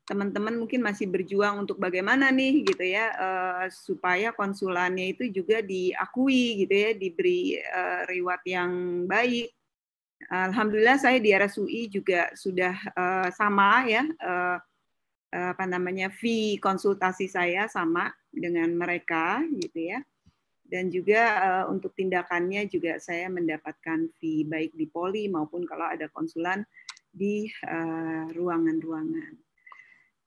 teman-teman mungkin masih berjuang untuk bagaimana nih gitu ya eh, supaya konsulannya itu juga diakui gitu ya, diberi uh, reward yang baik. Alhamdulillah saya di RSUI juga sudah eh, sama ya apa namanya fee konsultasi saya sama dengan mereka gitu ya dan juga uh, untuk tindakannya juga saya mendapatkan fee baik di poli maupun kalau ada konsulan di eh, ruangan-ruangan. Uh,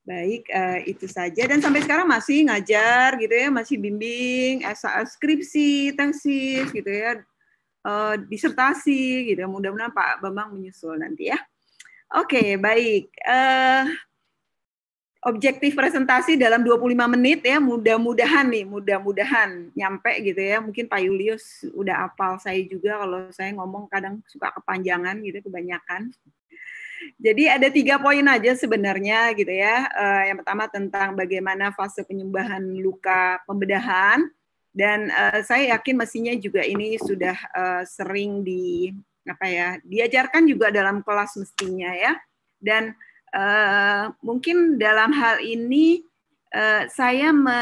Baik, uh, itu saja. Dan sampai sekarang masih ngajar gitu ya, masih bimbing, skripsi, tesis gitu ya, uh, disertasi gitu. Mudah-mudahan Pak Bambang menyusul nanti ya. Oke, okay, baik. Uh, objektif presentasi dalam 25 menit ya mudah-mudahan nih mudah-mudahan nyampe gitu ya mungkin Pak Julius udah apal saya juga kalau saya ngomong kadang suka kepanjangan gitu kebanyakan jadi ada tiga poin aja sebenarnya gitu ya eh, yang pertama tentang bagaimana fase penyembahan luka pembedahan dan eh, saya yakin mestinya juga ini sudah eh, sering di apa ya diajarkan juga dalam kelas mestinya ya dan Eh, mungkin dalam hal ini uh, saya me,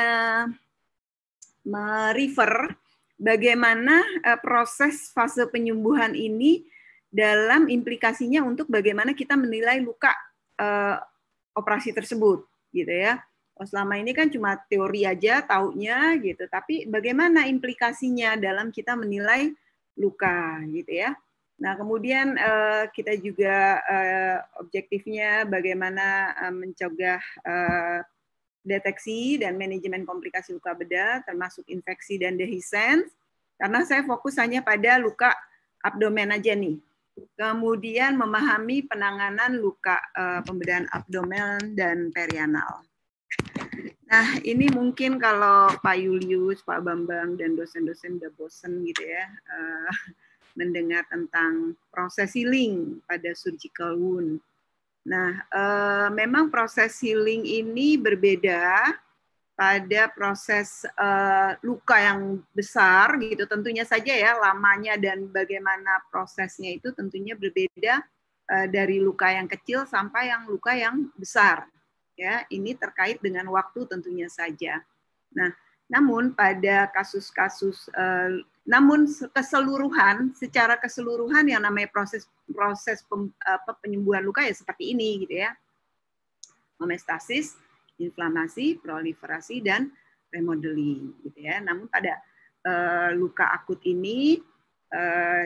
bagaimana uh, proses fase penyembuhan ini dalam implikasinya untuk bagaimana kita menilai luka uh, operasi tersebut, gitu ya. Oh, selama ini kan cuma teori aja taunya gitu, tapi bagaimana implikasinya dalam kita menilai luka, gitu ya. Nah, kemudian uh, kita juga uh, objektifnya bagaimana uh, mencegah uh, deteksi dan manajemen komplikasi luka bedah, termasuk infeksi dan dehisens. Karena saya fokus hanya pada luka abdomen aja nih. Kemudian memahami penanganan luka uh, pembedahan abdomen dan perianal. Nah, ini mungkin kalau Pak Julius, Pak Bambang, dan dosen-dosen udah bosen gitu ya. Uh, mendengar tentang proses healing pada surgical wound. Nah, e, memang proses healing ini berbeda pada proses e, luka yang besar gitu tentunya saja ya lamanya dan bagaimana prosesnya itu tentunya berbeda e, dari luka yang kecil sampai yang luka yang besar ya ini terkait dengan waktu tentunya saja nah namun pada kasus-kasus namun keseluruhan secara keseluruhan yang namanya proses proses pem, apa, penyembuhan luka ya seperti ini gitu ya. Homestasis, inflamasi, proliferasi dan remodeling gitu ya. Namun pada uh, luka akut ini uh,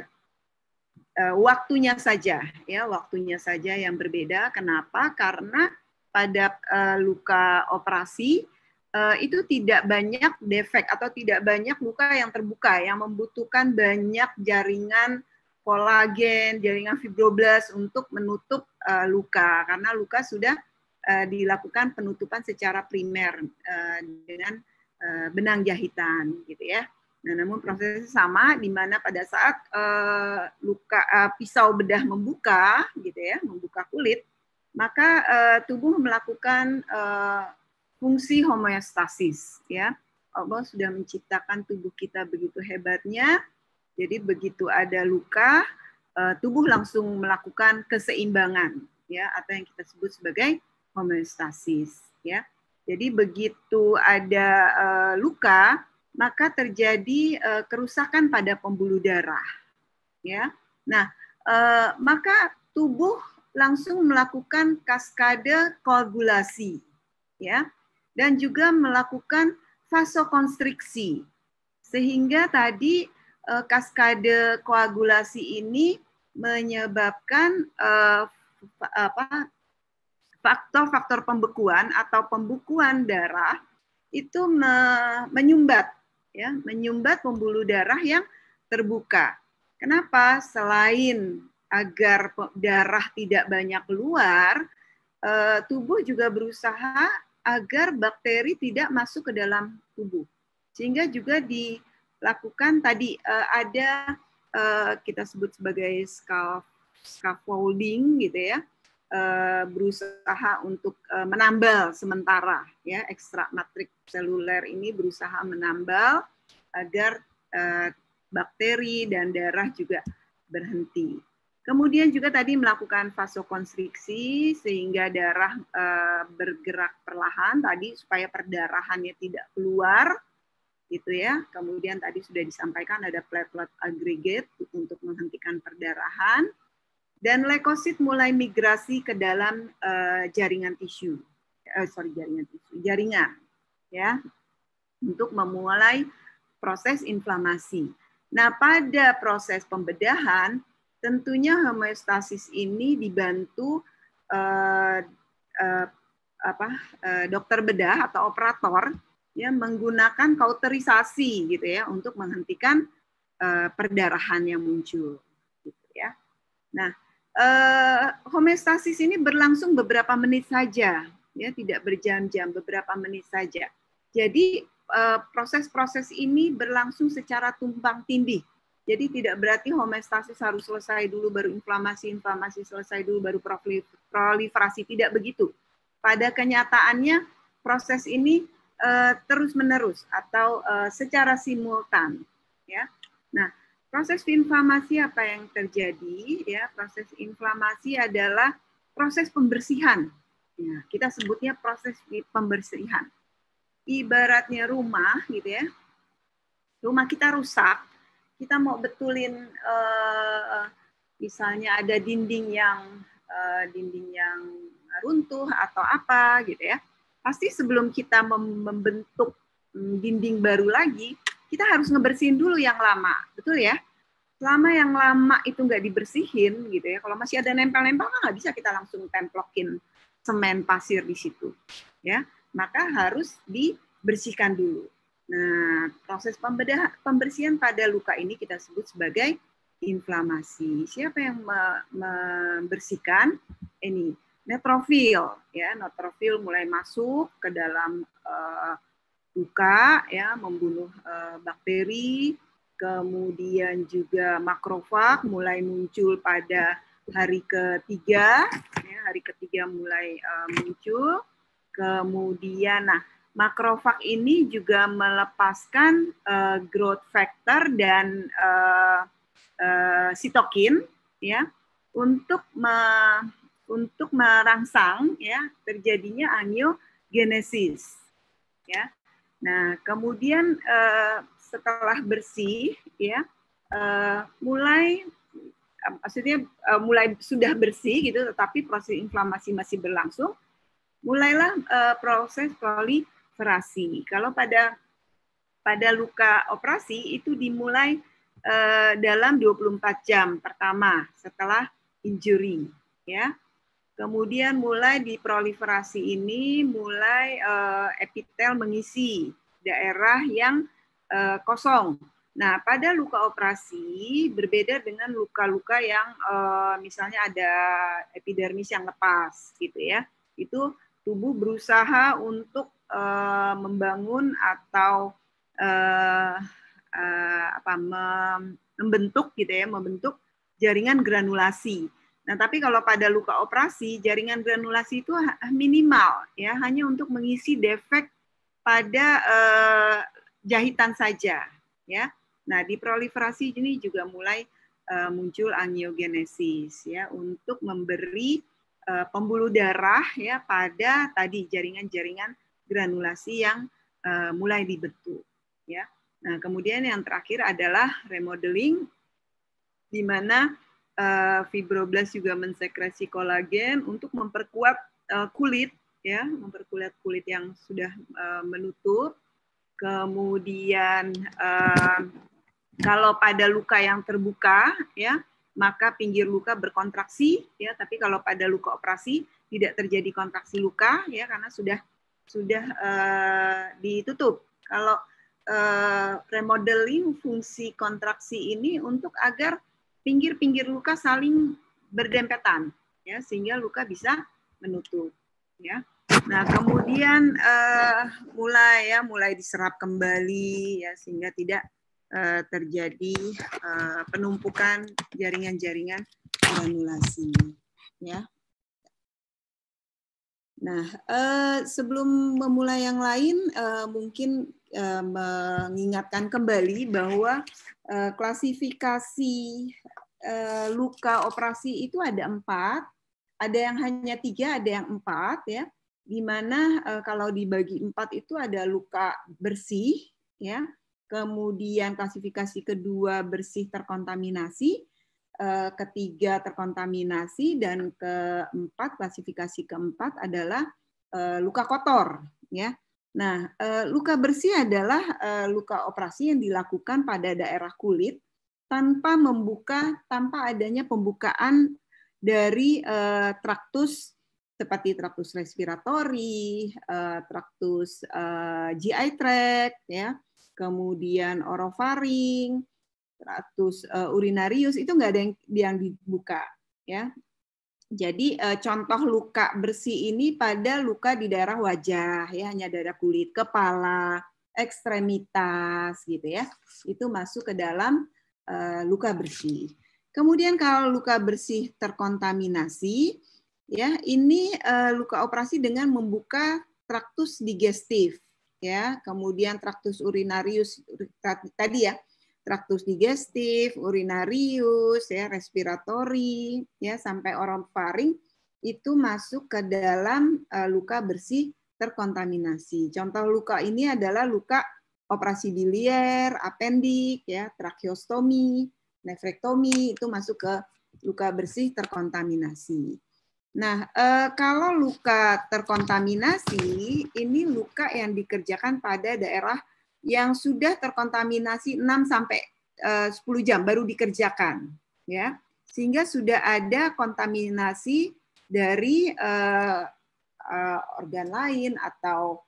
uh, waktunya saja ya, waktunya saja yang berbeda. Kenapa? Karena pada uh, luka operasi Eh, itu tidak banyak defek atau tidak banyak luka yang terbuka yang membutuhkan banyak jaringan kolagen, jaringan fibroblast untuk menutup uh, luka karena luka sudah uh, dilakukan penutupan secara primer uh, dengan uh, benang jahitan gitu ya. Nah, namun prosesnya sama di mana pada saat uh, luka uh, pisau bedah membuka gitu ya, membuka kulit, maka uh, tubuh melakukan uh, fungsi homeostasis ya. Allah sudah menciptakan tubuh kita begitu hebatnya. Jadi begitu ada luka, eh, tubuh langsung melakukan keseimbangan ya atau yang kita sebut sebagai homeostasis ya. Jadi begitu ada eh, luka, maka terjadi eh, kerusakan pada pembuluh darah ya. Nah, uh, maka tubuh langsung melakukan kaskade koagulasi ya dan juga melakukan vasokonstriksi. Sehingga tadi uh, kaskade koagulasi ini menyebabkan uh, apa faktor-faktor pembekuan atau pembukuan darah itu me menyumbat ya, menyumbat pembuluh darah yang terbuka. Kenapa? Selain agar darah tidak banyak keluar, eh, tubuh juga berusaha agar bakteri tidak masuk ke dalam tubuh. Sehingga juga dilakukan tadi eh, ada eh, kita sebut sebagai scaffolding gitu ya, eh, berusaha untuk menambal sementara ya ekstrak matrik seluler ini berusaha menambal agar bakteri dan darah juga berhenti. Kemudian juga tadi melakukan vasokonstriksi sehingga darah e, bergerak perlahan tadi supaya perdarahannya tidak keluar gitu ya. Kemudian tadi sudah disampaikan ada platelet aggregate untuk menghentikan perdarahan dan leukosit mulai migrasi ke dalam e, jaringan tisu. Eh, sorry jaringan tisu, jaringan ya untuk memulai proses inflamasi. Nah, pada proses pembedahan Tentunya homeostasis ini dibantu uh, uh, apa uh, dokter bedah atau operator ya menggunakan kauterisasi gitu ya untuk menghentikan uh, perdarahan yang muncul gitu ya. Nah, uh, homeostasis ini berlangsung beberapa menit saja ya, tidak berjam-jam, beberapa menit saja. Jadi proses-proses uh, ini berlangsung secara tumpang tindih jadi tidak berarti homeostasis harus selesai dulu baru inflamasi, inflamasi selesai dulu baru proliferasi. Tidak begitu. Pada kenyataannya proses ini uh, eh, terus menerus atau uh, secara simultan. Ya. Nah, proses inflamasi apa yang terjadi? Ya, proses inflamasi adalah proses pembersihan. Ya, kita sebutnya proses pembersihan. Ibaratnya rumah, gitu ya. Rumah kita rusak, kita mau betulin uh, misalnya ada dinding yang uh, dinding yang runtuh atau apa gitu ya pasti sebelum kita membentuk mm, dinding baru lagi kita harus ngebersihin dulu yang lama betul ya selama yang lama itu nggak dibersihin gitu ya kalau masih ada nempel-nempel kan nggak bisa kita langsung templokin semen pasir di situ ya maka harus dibersihkan dulu Nah, proses pembedah, pembersihan pada luka ini kita sebut sebagai inflamasi. Siapa yang membersihkan? Ini neutrofil, ya, neutrofil mulai masuk ke dalam uh, luka, ya, membunuh uh, bakteri. Kemudian juga makrofag mulai muncul pada hari ketiga, ya, hari ketiga mulai uh, muncul. Kemudian, nah makrofag ini juga melepaskan uh, growth factor dan uh, uh, sitokin ya untuk me, untuk merangsang ya terjadinya angiogenesis ya. Nah, kemudian uh, setelah bersih ya uh, mulai maksudnya uh, mulai sudah bersih gitu tetapi proses inflamasi masih berlangsung mulailah uh, proses poli operasi. Kalau pada pada luka operasi itu dimulai eh, dalam 24 jam pertama setelah injury, ya. Kemudian mulai di proliferasi ini mulai eh, epitel mengisi daerah yang eh, kosong. Nah, pada luka operasi berbeda dengan luka-luka yang eh, misalnya ada epidermis yang lepas gitu ya. Itu tubuh berusaha untuk uh, membangun atau uh, uh, apa membentuk gitu ya, membentuk jaringan granulasi. Nah, tapi kalau pada luka operasi, jaringan granulasi itu minimal ya, hanya untuk mengisi defek pada uh, jahitan saja ya. Nah, di proliferasi ini juga mulai uh, muncul angiogenesis ya untuk memberi uh, pembuluh darah ya pada tadi jaringan-jaringan granulasi yang uh, mulai dibentuk ya. Nah, kemudian yang terakhir adalah remodeling di mana uh, eh, fibroblast juga mensekresi kolagen untuk memperkuat uh, kulit ya, memperkuat kulit yang sudah uh, menutup. Kemudian uh, kalau pada luka yang terbuka ya, maka pinggir luka berkontraksi ya, tapi kalau pada luka operasi tidak terjadi kontraksi luka ya karena sudah sudah uh, ditutup. Kalau uh, remodeling fungsi kontraksi ini untuk agar pinggir-pinggir luka saling berdempetan, ya sehingga luka bisa menutup, ya. Nah kemudian uh, mulai ya mulai diserap kembali ya sehingga tidak uh, terjadi uh, penumpukan jaringan-jaringan granulasi, ya. Nah, eh, sebelum memulai yang lain, eh, mungkin eh, mengingatkan kembali bahwa klasifikasi luka operasi itu ada empat, ada yang hanya tiga, ada yang empat, ya. Di mana kalau dibagi empat itu ada luka bersih, ya. Kemudian klasifikasi kedua bersih terkontaminasi, Eh, ketiga terkontaminasi dan keempat klasifikasi keempat adalah eh, luka kotor ya. Nah, eh, luka bersih adalah luka operasi yang dilakukan pada daerah kulit tanpa membuka tanpa adanya pembukaan dari traktus seperti traktus respiratori, traktus GI tract ya, kemudian orofaring, 100 eh, urinarius itu nggak ada yang, yang dibuka ya. Jadi eh, contoh luka bersih ini pada luka di daerah wajah ya hanya daerah kulit, kepala, ekstremitas gitu ya. Itu masuk ke dalam eh, luka bersih. Kemudian kalau luka bersih terkontaminasi ya ini luka operasi dengan membuka traktus digestif ya, kemudian traktus urinarius tadi ya traktus digestif, urinarius, ya, respiratori, ya sampai orang faring itu masuk ke dalam uh, luka bersih terkontaminasi. Contoh luka ini adalah luka operasi biliar, apendik, ya, tracheostomi, nefrektomi itu masuk ke luka bersih terkontaminasi. Nah, eh, kalau luka terkontaminasi ini luka yang dikerjakan pada daerah yang sudah terkontaminasi 6 sampai 10 eh, jam baru dikerjakan ya. Sehingga sudah ada kontaminasi dari uh, uh, organ lain atau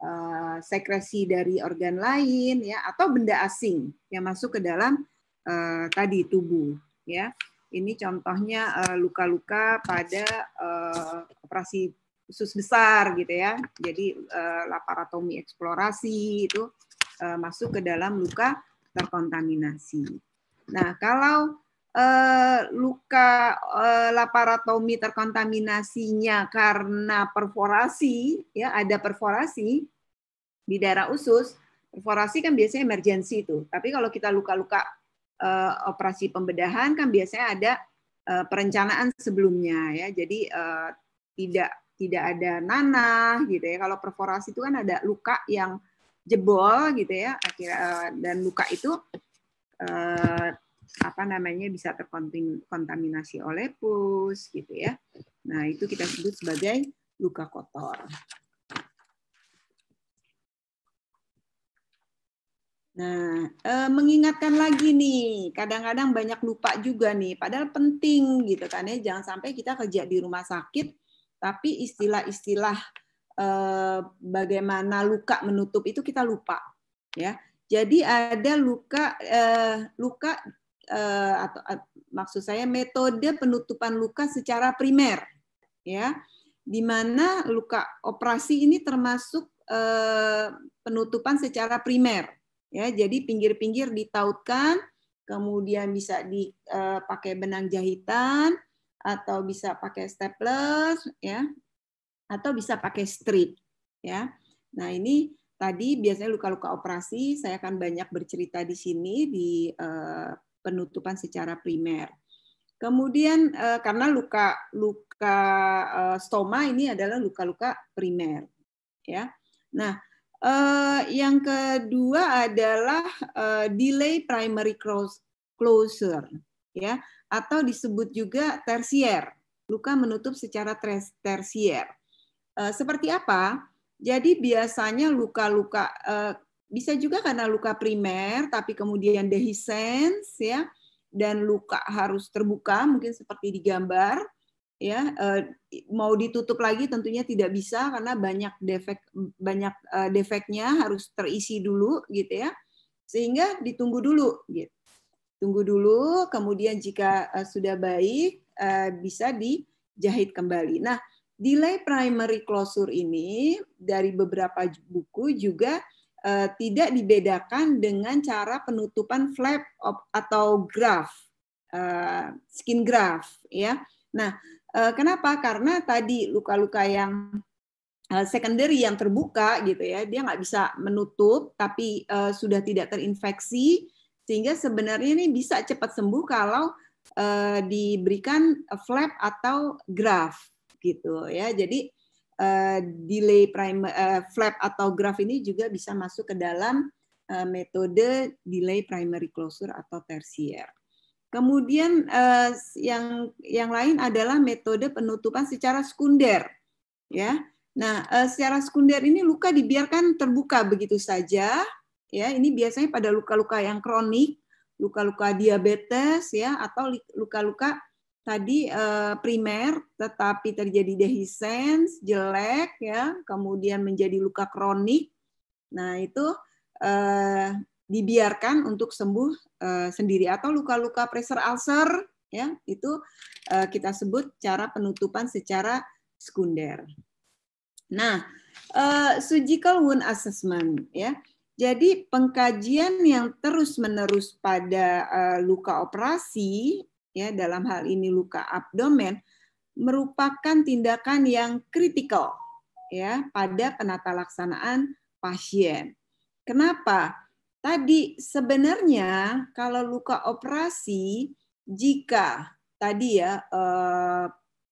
uh, sekresi dari organ lain ya atau benda asing yang masuk ke dalam uh, tadi tubuh ya. Ini contohnya luka-luka uh, pada uh, operasi usus besar gitu ya. Jadi uh, laparotomi eksplorasi itu Eh, masuk ke dalam luka terkontaminasi. Nah, kalau eh, luka uh, eh, laparotomi terkontaminasinya karena perforasi, ya ada perforasi di daerah usus, perforasi kan biasanya emergensi itu. Tapi kalau kita luka-luka operasi pembedahan kan biasanya ada perencanaan sebelumnya ya. Jadi tidak tidak ada nanah gitu ya. Kalau perforasi itu kan ada luka yang jebol gitu ya akhirnya eh, dan luka itu eh, apa namanya bisa terkontaminasi oleh pus gitu ya. Nah, itu kita sebut sebagai luka kotor. Nah, eh, mengingatkan lagi nih, kadang-kadang banyak lupa juga nih, padahal penting gitu kan ya, jangan sampai kita kerja di rumah sakit, tapi istilah-istilah Eh, bagaimana luka menutup itu kita lupa ya jadi ada luka eh, luka eh, atau maksud saya metode penutupan luka secara primer ya di mana luka operasi ini termasuk penutupan secara primer ya jadi pinggir-pinggir ditautkan kemudian bisa dipakai benang jahitan atau bisa pakai staples ya atau bisa pakai strip ya. Nah, ini tadi biasanya luka-luka operasi saya akan banyak bercerita di sini di eh, penutupan secara primer. Kemudian eh, karena luka luka eh, stoma ini adalah luka-luka primer ya. Nah, yang kedua adalah delay primary closure ya atau disebut juga tersier. Luka menutup secara tersier. Eh, seperti apa? Jadi biasanya luka-luka uh, bisa juga karena luka primer, tapi kemudian dehisens, ya, dan luka harus terbuka, mungkin seperti di gambar ya eh, mau ditutup lagi tentunya tidak bisa karena banyak defek banyak defeknya harus terisi dulu gitu ya sehingga ditunggu dulu gitu tunggu dulu kemudian jika sudah baik bisa dijahit kembali nah delay primary closure ini dari beberapa buku juga uh, tidak dibedakan dengan cara penutupan flap of, atau graft uh, eh, skin graft ya. Nah, uh, kenapa? Karena tadi luka-luka yang secondary yang terbuka gitu ya, dia nggak bisa menutup tapi uh, sudah tidak terinfeksi sehingga sebenarnya ini bisa cepat sembuh kalau uh, diberikan flap atau graft gitu ya. Jadi uh, delay prime uh, flap atau graph ini juga bisa masuk ke dalam uh, metode delay primary closure atau tersier. Kemudian uh, yang yang lain adalah metode penutupan secara sekunder ya. Nah, secara sekunder ini luka dibiarkan terbuka begitu saja ya. Ini biasanya pada luka-luka yang kronik, luka-luka diabetes ya atau luka-luka tadi eh, primer tetapi terjadi dehisens jelek ya kemudian menjadi luka kronik nah itu eh, dibiarkan untuk sembuh eh, sendiri atau luka-luka pressure ulcer ya itu eh, kita sebut cara penutupan secara sekunder nah eh, surgical wound assessment ya jadi pengkajian yang terus-menerus pada uh, luka operasi ya dalam hal ini luka abdomen merupakan tindakan yang kritikal ya pada penata laksanaan pasien. Kenapa? Tadi sebenarnya kalau luka operasi jika tadi ya eh,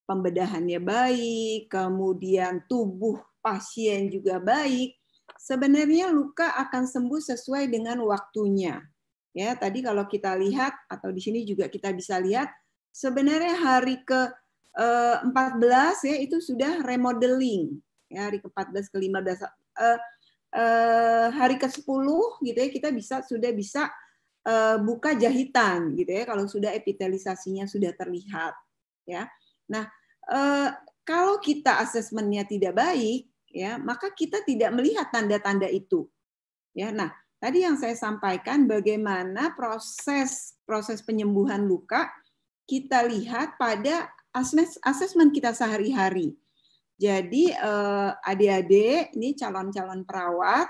pembedahannya baik, kemudian tubuh pasien juga baik, sebenarnya luka akan sembuh sesuai dengan waktunya. Ya, tadi kalau kita lihat atau di sini juga kita bisa lihat sebenarnya hari ke 14 eh, ya itu sudah remodeling. Ya, hari ke-14 ke 15 eh, eh, hari ke-10 gitu ya kita bisa sudah bisa buka jahitan gitu ya kalau sudah epitelisasinya sudah terlihat ya. Nah, kalau kita asesmennya tidak baik ya, maka kita tidak melihat tanda-tanda itu. Ya, nah Tadi yang saya sampaikan bagaimana proses proses penyembuhan luka kita lihat pada asesmen kita sehari-hari. Jadi eh, adik-adik ini calon-calon perawat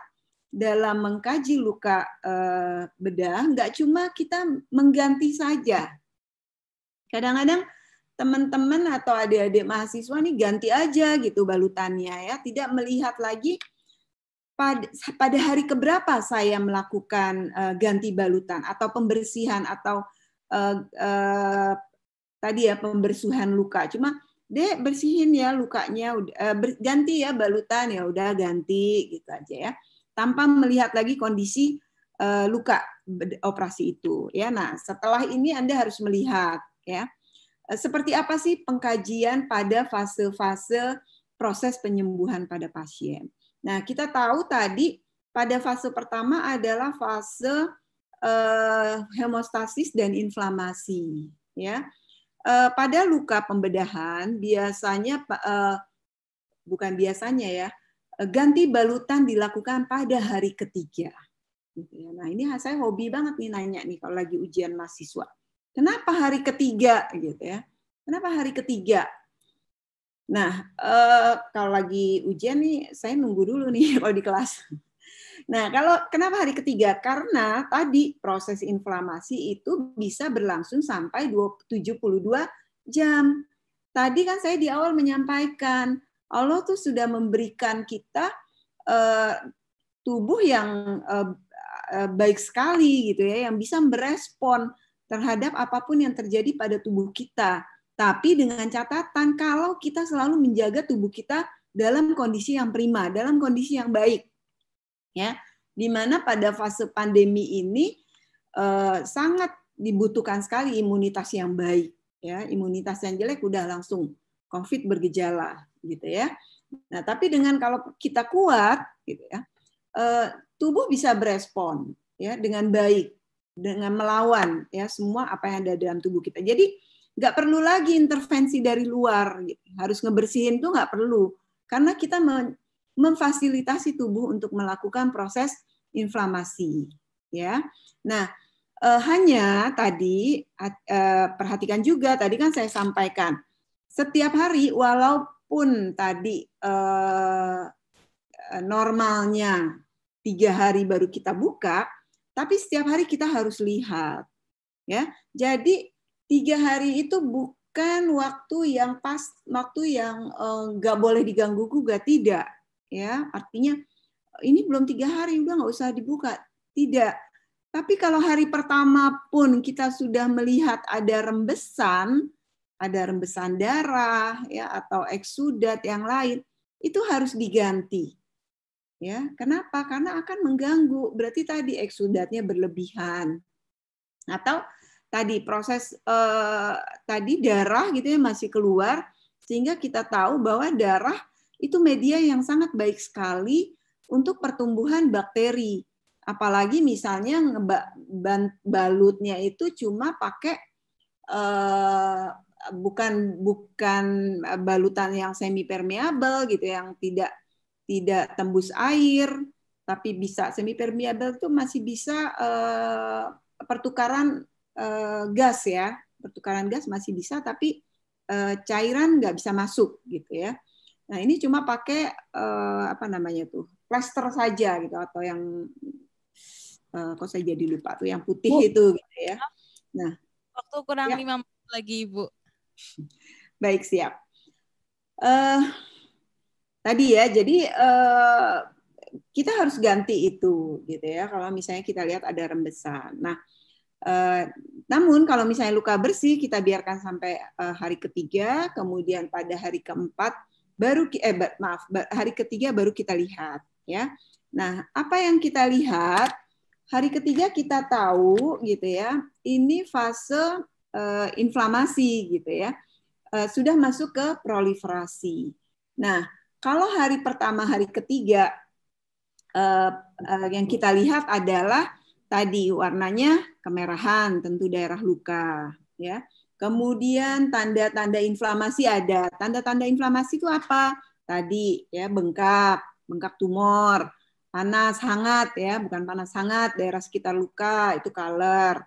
dalam mengkaji luka eh, bedah nggak cuma kita mengganti saja. Kadang-kadang teman-teman atau adik-adik mahasiswa nih ganti aja gitu balutannya ya, tidak melihat lagi pada, pada hari keberapa saya melakukan uh, ganti balutan atau pembersihan atau uh, uh, tadi ya pembersihan luka. Cuma deh bersihin ya lukanya, uh, ganti ya balutan ya udah ganti gitu aja ya, tanpa melihat lagi kondisi uh, luka operasi itu ya. Nah setelah ini anda harus melihat ya seperti apa sih pengkajian pada fase-fase proses penyembuhan pada pasien Nah, kita tahu tadi pada fase pertama adalah fase eh, hemostasis dan inflamasi, ya. Eh, pada luka pembedahan biasanya eh, bukan biasanya ya, eh, ganti balutan dilakukan pada hari ketiga. Gitu ya. Nah, ini saya hobi banget nih nanya nih kalau lagi ujian mahasiswa. Kenapa hari ketiga gitu ya? Kenapa hari ketiga? Nah, eh, kalau lagi ujian nih, saya nunggu dulu nih kalau di kelas. Nah, kalau kenapa hari ketiga? Karena tadi proses inflamasi itu bisa berlangsung sampai 72 jam. Tadi kan saya di awal menyampaikan, Allah tuh sudah memberikan kita eh, tubuh yang eh, baik sekali gitu ya, yang bisa merespon terhadap apapun yang terjadi pada tubuh kita tapi dengan catatan kalau kita selalu menjaga tubuh kita dalam kondisi yang prima, dalam kondisi yang baik. Ya, di mana pada fase pandemi ini eh, sangat dibutuhkan sekali imunitas yang baik. Ya, imunitas yang jelek udah langsung COVID bergejala gitu ya. Nah, tapi dengan kalau kita kuat gitu ya, eh, tubuh bisa berespon ya dengan baik dengan melawan ya semua apa yang ada dalam tubuh kita. Jadi nggak perlu lagi intervensi dari luar gitu. harus ngebersihin tuh nggak perlu karena kita memfasilitasi tubuh untuk melakukan proses inflamasi ya nah eh, hanya tadi eh, perhatikan juga tadi kan saya sampaikan setiap hari walaupun tadi eh, eh, normalnya tiga hari baru kita buka tapi setiap hari kita harus lihat ya jadi tiga hari itu bukan waktu yang pas waktu yang eh, nggak uh, boleh diganggu gugat tidak ya artinya eh, ini belum tiga hari udah nggak usah dibuka tidak tapi kalau hari pertama pun kita sudah melihat ada rembesan ada rembesan darah ya atau eksudat yang lain itu harus diganti ya kenapa karena akan mengganggu berarti tadi eksudatnya berlebihan atau tadi proses eh, tadi darah gitu ya masih keluar sehingga kita tahu bahwa darah itu media yang sangat baik sekali untuk pertumbuhan bakteri. Apalagi misalnya balutnya itu cuma pakai eh, bukan bukan balutan yang semi permeabel gitu yang tidak tidak tembus air tapi bisa semi permeabel itu masih bisa eh, pertukaran uh, gas ya pertukaran gas masih bisa tapi uh, cairan nggak bisa masuk gitu ya nah ini cuma pakai uh, apa namanya tuh plaster saja gitu atau yang uh, kok saya jadi lupa tuh yang putih oh. itu gitu ya nah waktu kurang ya. lima menit lagi ibu baik siap uh, tadi ya jadi uh, kita harus ganti itu gitu ya kalau misalnya kita lihat ada rembesan nah Eh, namun kalau misalnya luka bersih kita biarkan sampai eh, hari ketiga, kemudian pada hari keempat baru eh maaf hari ketiga baru kita lihat ya. Nah apa yang kita lihat hari ketiga kita tahu gitu ya ini fase uh, inflamasi gitu ya uh, sudah masuk ke proliferasi. Nah kalau hari pertama hari ketiga uh, uh, yang kita lihat adalah tadi warnanya kemerahan tentu daerah luka ya kemudian tanda-tanda inflamasi ada tanda-tanda inflamasi itu apa tadi ya bengkak bengkak tumor panas hangat ya bukan panas hangat daerah sekitar luka itu color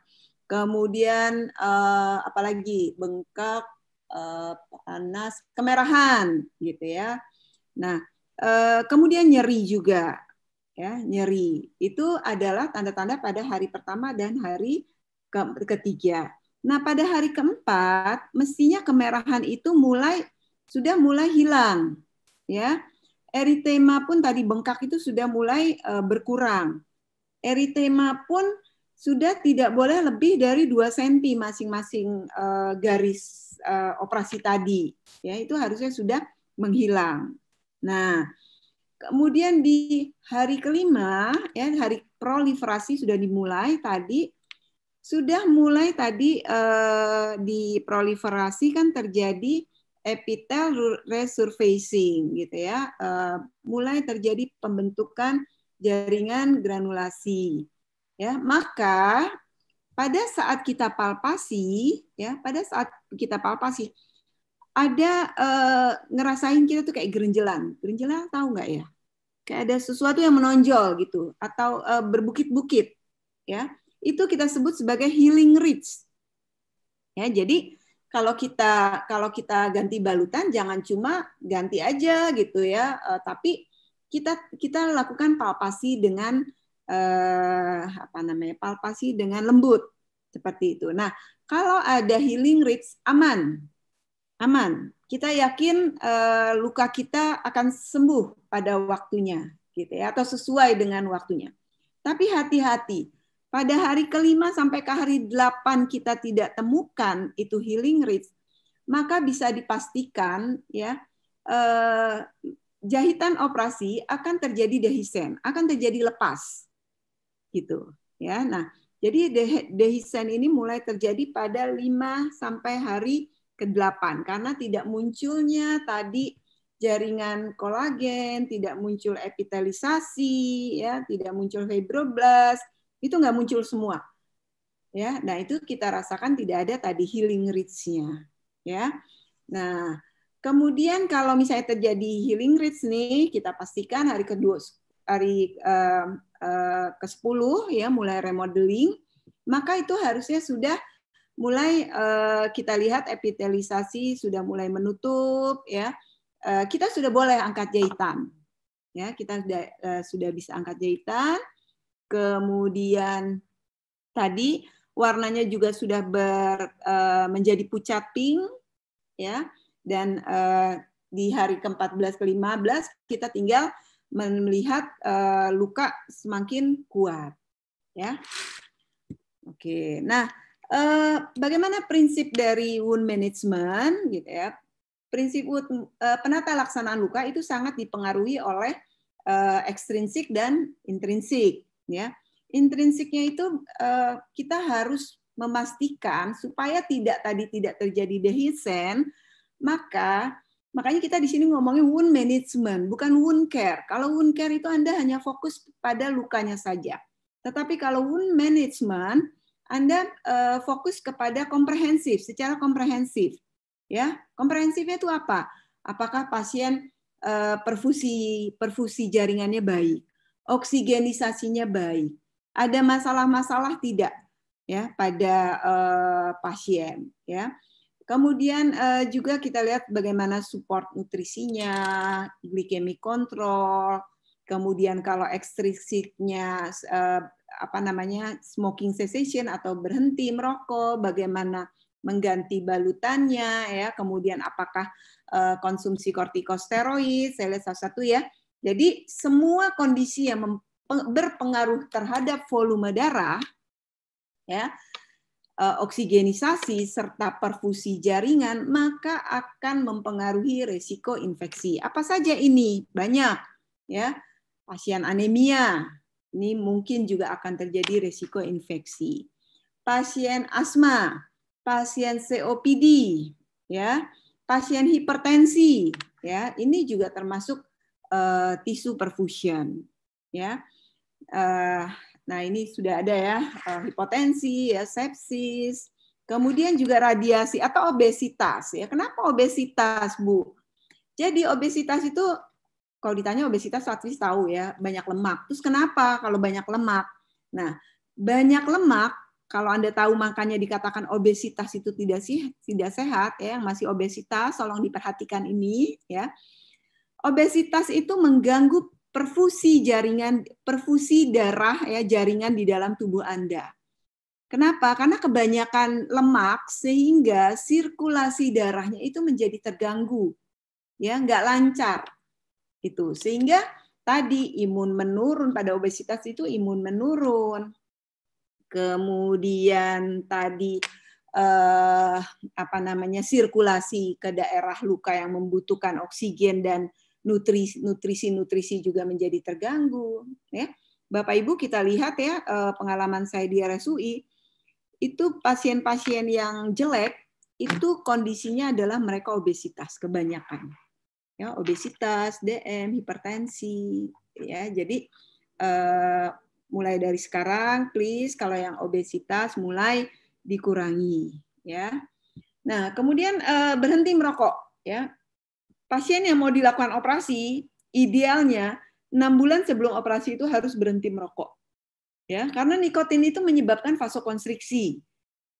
kemudian eh, apalagi bengkak eh, panas kemerahan gitu ya nah eh, kemudian nyeri juga ya nyeri itu adalah tanda-tanda pada hari pertama dan hari ke ketiga. Nah pada hari keempat mestinya kemerahan itu mulai sudah mulai hilang, ya eritema pun tadi bengkak itu sudah mulai uh, berkurang. Eritema pun sudah tidak boleh lebih dari dua cm masing-masing uh, garis uh, operasi tadi. Ya, itu harusnya sudah menghilang. Nah, Kemudian di hari kelima, ya hari proliferasi sudah dimulai tadi, sudah mulai tadi eh, di proliferasi kan terjadi epitel resurfacing gitu ya, eh, mulai terjadi pembentukan jaringan granulasi. Ya, maka pada saat kita palpasi, ya pada saat kita palpasi, ada eh, ngerasain kita tuh kayak gerenjelan. Gerenjelan tahu nggak ya? Kayak ada sesuatu yang menonjol gitu atau eh, berbukit-bukit ya. Itu kita sebut sebagai healing ridge. Ya, jadi kalau kita kalau kita ganti balutan jangan cuma ganti aja gitu ya, eh, tapi kita kita lakukan palpasi dengan apa namanya? palpasi dengan lembut seperti itu. Nah, kalau ada healing ridge aman aman. Kita yakin uh, luka kita akan sembuh pada waktunya, gitu ya, atau sesuai dengan waktunya. Tapi hati-hati, pada hari kelima sampai ke hari delapan kita tidak temukan itu healing rate, maka bisa dipastikan ya eh, jahitan operasi akan terjadi dehisen, akan terjadi lepas, gitu ya. Nah, jadi dehisen ini mulai terjadi pada lima sampai hari ke-8 karena tidak munculnya tadi jaringan kolagen, tidak muncul epitelisasi, ya, tidak muncul fibroblast, itu nggak muncul semua. Ya, nah itu kita rasakan tidak ada tadi healing reach-nya, ya. Nah, kemudian kalau misalnya terjadi healing reach nih, kita pastikan hari kedua hari uh, uh, ke-10 ya mulai remodeling, maka itu harusnya sudah mulai uh, kita lihat epitelisasi sudah mulai menutup ya uh, kita sudah boleh angkat jahitan ya kita sudah uh, sudah bisa angkat jahitan kemudian tadi warnanya juga sudah ber, uh, menjadi pucat pink ya dan uh, di hari ke-14 ke-15 kita tinggal melihat uh, luka semakin kuat ya. Oke. Nah, Eh, bagaimana prinsip dari wound management gitu ya? Prinsip wound, eh, penata laksanaan luka itu sangat dipengaruhi oleh eh, ekstrinsik dan intrinsik ya. Intrinsiknya itu kita harus memastikan supaya tidak tadi tidak terjadi dehisen. maka makanya kita di sini ngomongin wound management bukan wound care. Kalau wound care itu Anda hanya fokus pada lukanya saja. Tetapi kalau wound management anda uh, fokus kepada komprehensif, secara komprehensif. Ya, komprehensifnya itu apa? Apakah pasien uh, perfusi perfusi jaringannya baik, oksigenisasinya baik, ada masalah-masalah tidak ya pada uh, pasien ya. Kemudian uh, juga kita lihat bagaimana support nutrisinya, glikemi kontrol, kemudian kalau ekstrisiknya apa namanya smoking cessation atau berhenti merokok, bagaimana mengganti balutannya ya, kemudian apakah eh, konsumsi kortikosteroid, saya lihat salah satu ya. Jadi semua kondisi yang berpengaruh terhadap volume darah ya eh, oksigenisasi serta perfusi jaringan maka akan mempengaruhi resiko infeksi. Apa saja ini? Banyak ya. Pasien anemia, ini mungkin juga akan terjadi resiko infeksi. Pasien asma, pasien COPD, ya, pasien hipertensi, ya, ini juga termasuk uh, tisu perfusion, ya. Uh, nah ini sudah ada ya uh, hipotensi, ya, sepsis, kemudian juga radiasi atau obesitas, ya. Kenapa obesitas, Bu? Jadi obesitas itu kalau ditanya obesitas pasti tahu ya banyak lemak. Terus kenapa kalau banyak lemak? Nah, banyak lemak kalau Anda tahu makanya dikatakan obesitas itu tidak sih tidak sehat ya, yang masih obesitas tolong diperhatikan ini ya. Obesitas itu mengganggu perfusi jaringan perfusi darah ya jaringan di dalam tubuh Anda. Kenapa? Karena kebanyakan lemak sehingga sirkulasi darahnya itu menjadi terganggu, ya nggak lancar itu sehingga tadi imun menurun pada obesitas itu imun menurun kemudian tadi eh, apa namanya sirkulasi ke daerah luka yang membutuhkan oksigen dan nutrisi nutrisi nutrisi juga menjadi terganggu ya Bapak Ibu kita lihat ya eh, pengalaman saya di RSUI itu pasien-pasien yang jelek itu kondisinya adalah mereka obesitas kebanyakan ya obesitas, DM, hipertensi, ya. Jadi uh, mulai dari sekarang, please kalau yang obesitas mulai dikurangi, ya. Nah, kemudian uh, berhenti merokok, ya. Pasien yang mau dilakukan operasi, idealnya enam bulan sebelum operasi itu harus berhenti merokok, ya, karena nikotin itu menyebabkan vasokonstriksi,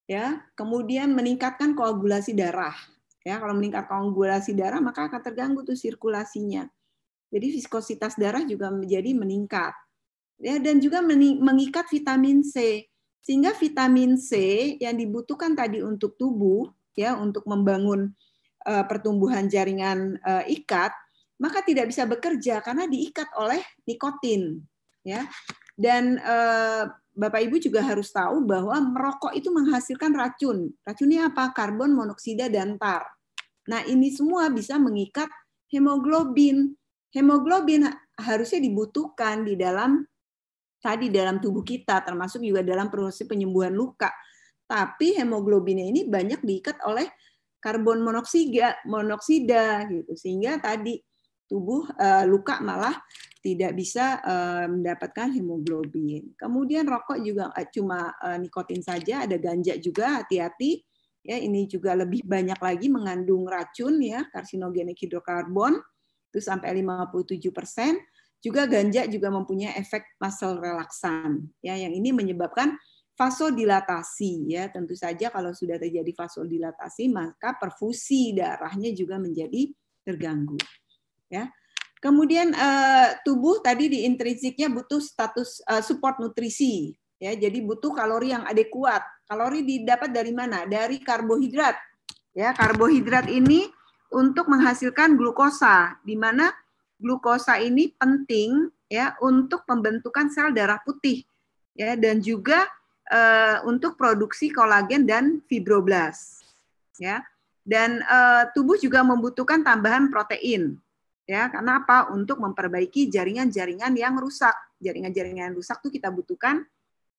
ya, kemudian meningkatkan koagulasi darah Ya, kalau meningkat koagulasi darah maka akan terganggu tuh sirkulasinya. Jadi viskositas darah juga menjadi meningkat. Ya, dan juga mengikat vitamin C. Sehingga vitamin C yang dibutuhkan tadi untuk tubuh ya untuk membangun uh, pertumbuhan jaringan uh, ikat, maka tidak bisa bekerja karena diikat oleh nikotin ya. Dan uh, Bapak Ibu juga harus tahu bahwa merokok itu menghasilkan racun. Racunnya apa? Karbon monoksida dan tar. Nah, ini semua bisa mengikat hemoglobin. Hemoglobin harusnya dibutuhkan di dalam tadi dalam tubuh kita termasuk juga dalam proses penyembuhan luka. Tapi hemoglobinnya ini banyak diikat oleh karbon monoksida, monoksida gitu. Sehingga tadi tubuh uh, luka malah tidak bisa uh, mendapatkan hemoglobin. Kemudian rokok juga uh, cuma uh, nikotin saja, ada ganja juga, hati-hati. Ya, ini juga lebih banyak lagi mengandung racun ya, karsinogenik hidrokarbon itu sampai 57 persen. Juga ganja juga mempunyai efek muscle relaksan ya, yang ini menyebabkan vasodilatasi ya. Tentu saja kalau sudah terjadi vasodilatasi maka perfusi darahnya juga menjadi terganggu ya. Kemudian eh, tubuh tadi di intrinsiknya butuh status eh, support nutrisi ya. Jadi butuh kalori yang adekuat. Kalori didapat dari mana? Dari karbohidrat. Ya, karbohidrat ini untuk menghasilkan glukosa di mana glukosa ini penting ya untuk pembentukan sel darah putih ya dan juga uh, untuk produksi kolagen dan fibroblas ya. Dan uh, tubuh juga membutuhkan tambahan protein ya karena apa untuk memperbaiki jaringan-jaringan yang rusak jaringan-jaringan yang rusak tuh kita butuhkan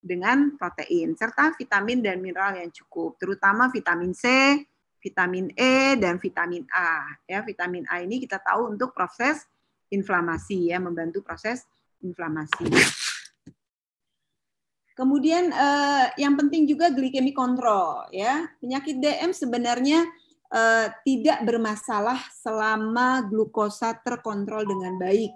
dengan protein serta vitamin dan mineral yang cukup terutama vitamin C vitamin E dan vitamin A ya vitamin A ini kita tahu untuk proses inflamasi ya membantu proses inflamasi kemudian eh, yang penting juga glikemi kontrol ya penyakit DM sebenarnya eh, tidak bermasalah selama glukosa terkontrol dengan baik.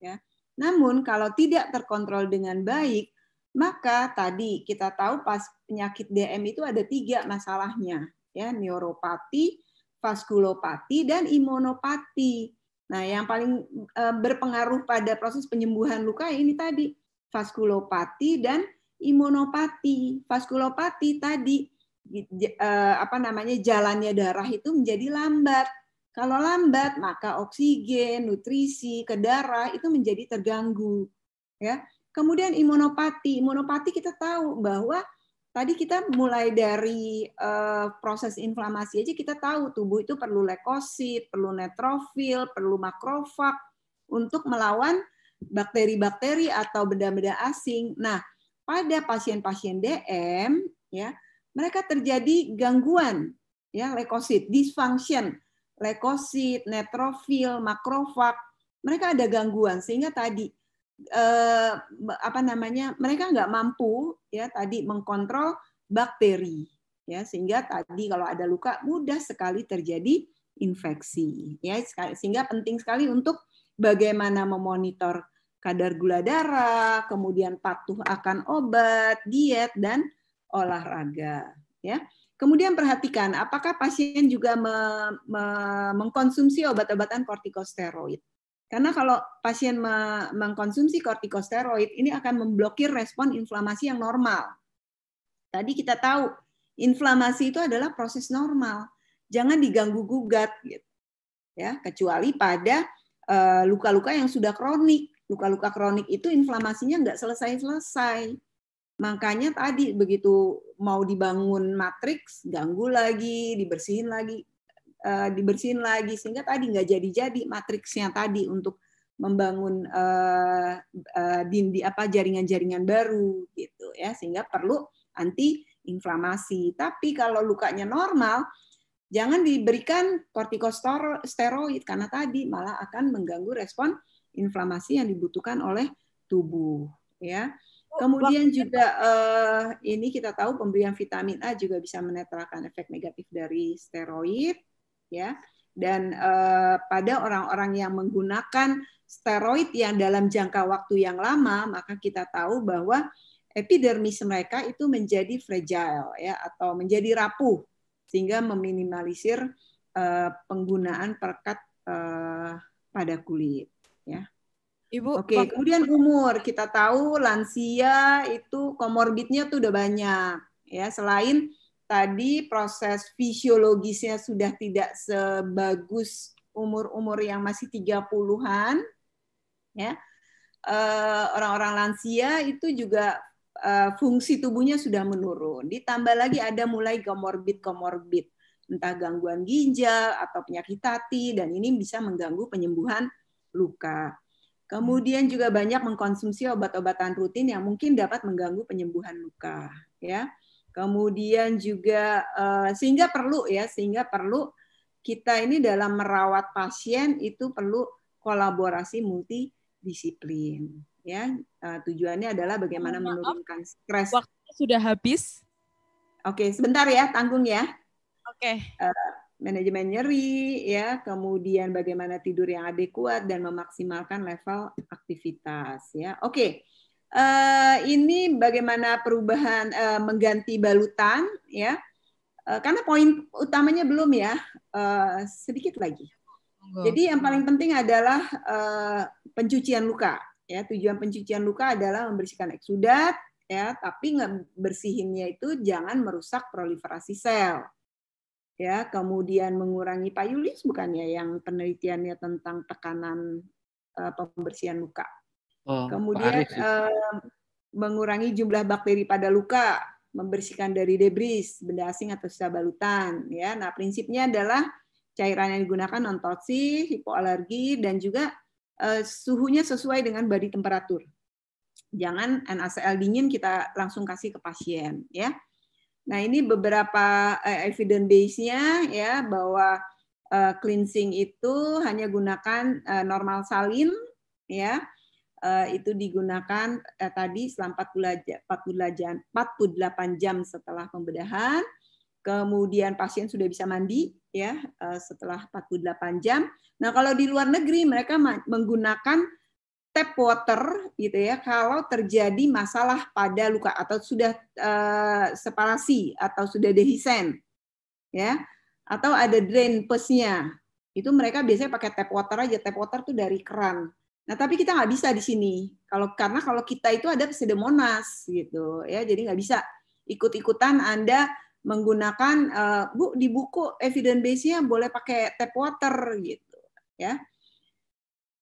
Ya. Namun kalau tidak terkontrol dengan baik, maka tadi kita tahu pas penyakit DM itu ada tiga masalahnya, ya neuropati, vaskulopati, dan imunopati. Nah, yang paling eh, berpengaruh pada proses penyembuhan luka ini tadi vaskulopati dan imunopati. Vaskulopati tadi Eh, apa namanya jalannya darah itu menjadi lambat. Kalau lambat maka oksigen, nutrisi ke darah itu menjadi terganggu. Ya. Kemudian imunopati. Imunopati kita tahu bahwa tadi kita mulai dari uh, proses inflamasi aja kita tahu tubuh itu perlu leukosit, perlu netrofil perlu makrofag untuk melawan bakteri-bakteri atau benda-benda asing. Nah, pada pasien-pasien DM ya mereka terjadi gangguan ya leukosit, dysfunction, leukosit, neutrofil, makrofag, mereka ada gangguan sehingga tadi eh, apa namanya mereka nggak mampu ya tadi mengkontrol bakteri ya sehingga tadi kalau ada luka mudah sekali terjadi infeksi ya sehingga penting sekali untuk bagaimana memonitor kadar gula darah, kemudian patuh akan obat, diet dan olahraga ya. Kemudian perhatikan apakah pasien juga me, me, mengkonsumsi obat-obatan kortikosteroid. Karena kalau pasien me, mengkonsumsi kortikosteroid ini akan memblokir respon inflamasi yang normal. Tadi kita tahu inflamasi itu adalah proses normal. Jangan diganggu gugat gitu. Ya, kecuali pada eh, luka-luka uh, luka -luka yang sudah kronik. Luka-luka kronik itu inflamasinya nggak selesai-selesai Makanya tadi begitu mau dibangun matriks, ganggu lagi, dibersihin lagi, uh, dibersihin lagi sehingga tadi nggak jadi-jadi matriksnya tadi untuk membangun uh, eh, uh, eh, dindi apa jaringan-jaringan baru gitu ya sehingga perlu anti inflamasi. Tapi kalau lukanya normal, jangan diberikan kortikosteroid karena tadi malah akan mengganggu respon inflamasi yang dibutuhkan oleh tubuh ya. Kemudian juga uh, ini kita tahu pemberian vitamin A juga bisa menetralkan efek negatif dari steroid, ya. Dan uh, pada orang-orang yang menggunakan steroid yang dalam jangka waktu yang lama, maka kita tahu bahwa epidermis mereka itu menjadi fragile, ya, atau menjadi rapuh, sehingga meminimalisir uh, penggunaan perkat uh, pada kulit, ya. Ibu. Oke, okay. kemudian umur kita tahu lansia itu komorbidnya tuh udah banyak ya. Selain tadi proses fisiologisnya sudah tidak sebagus umur-umur yang masih 30-an ya. Eh, orang-orang lansia itu juga eh, fungsi tubuhnya sudah menurun. Ditambah lagi ada mulai komorbid-komorbid entah gangguan ginjal atau penyakit hati dan ini bisa mengganggu penyembuhan luka. Kemudian juga banyak mengkonsumsi obat-obatan rutin yang mungkin dapat mengganggu penyembuhan luka, ya. Kemudian juga eh, sehingga perlu ya, sehingga perlu kita ini dalam merawat pasien itu perlu kolaborasi multidisiplin, ya. Eh, tujuannya adalah bagaimana oh, menurunkan stres. Waktu sudah habis. Oke, sebentar ya, tanggung ya. Oke. Okay. Eh, manajemen nyeri ya kemudian bagaimana tidur yang adekuat dan memaksimalkan level aktivitas ya oke okay. uh, eh, ini bagaimana perubahan uh, mengganti balutan ya uh, karena poin utamanya belum ya uh, sedikit lagi jadi yang paling penting adalah uh, pencucian luka ya tujuan pencucian luka adalah membersihkan eksudat ya tapi bersihinnya itu jangan merusak proliferasi sel ya kemudian mengurangi payulis bukannya yang penelitiannya tentang tekanan uh, pembersihan luka oh, kemudian uh, mengurangi jumlah bakteri pada luka membersihkan dari debris benda asing atau sisa balutan ya nah prinsipnya adalah cairan yang digunakan non toksi hipoalergi dan juga uh, suhunya sesuai dengan body temperatur jangan NaCl dingin kita langsung kasih ke pasien ya Nah, ini beberapa eh, evidence base-nya ya bahwa uh, cleansing itu hanya gunakan uh, normal salin ya. Uh, itu digunakan uh, tadi selama 40 jam, 48 jam setelah pembedahan. Kemudian pasien sudah bisa mandi ya uh, setelah 48 jam. Nah, kalau di luar negeri mereka menggunakan tap water gitu ya kalau terjadi masalah pada luka atau sudah uh, separasi atau sudah dehisen ya atau ada drain pesnya itu mereka biasanya pakai tap water aja tap water tuh dari keran nah tapi kita nggak bisa di sini kalau karena kalau kita itu ada pseudomonas gitu ya jadi nggak bisa ikut-ikutan anda menggunakan uh, bu di buku evidence base-nya boleh pakai tap water gitu ya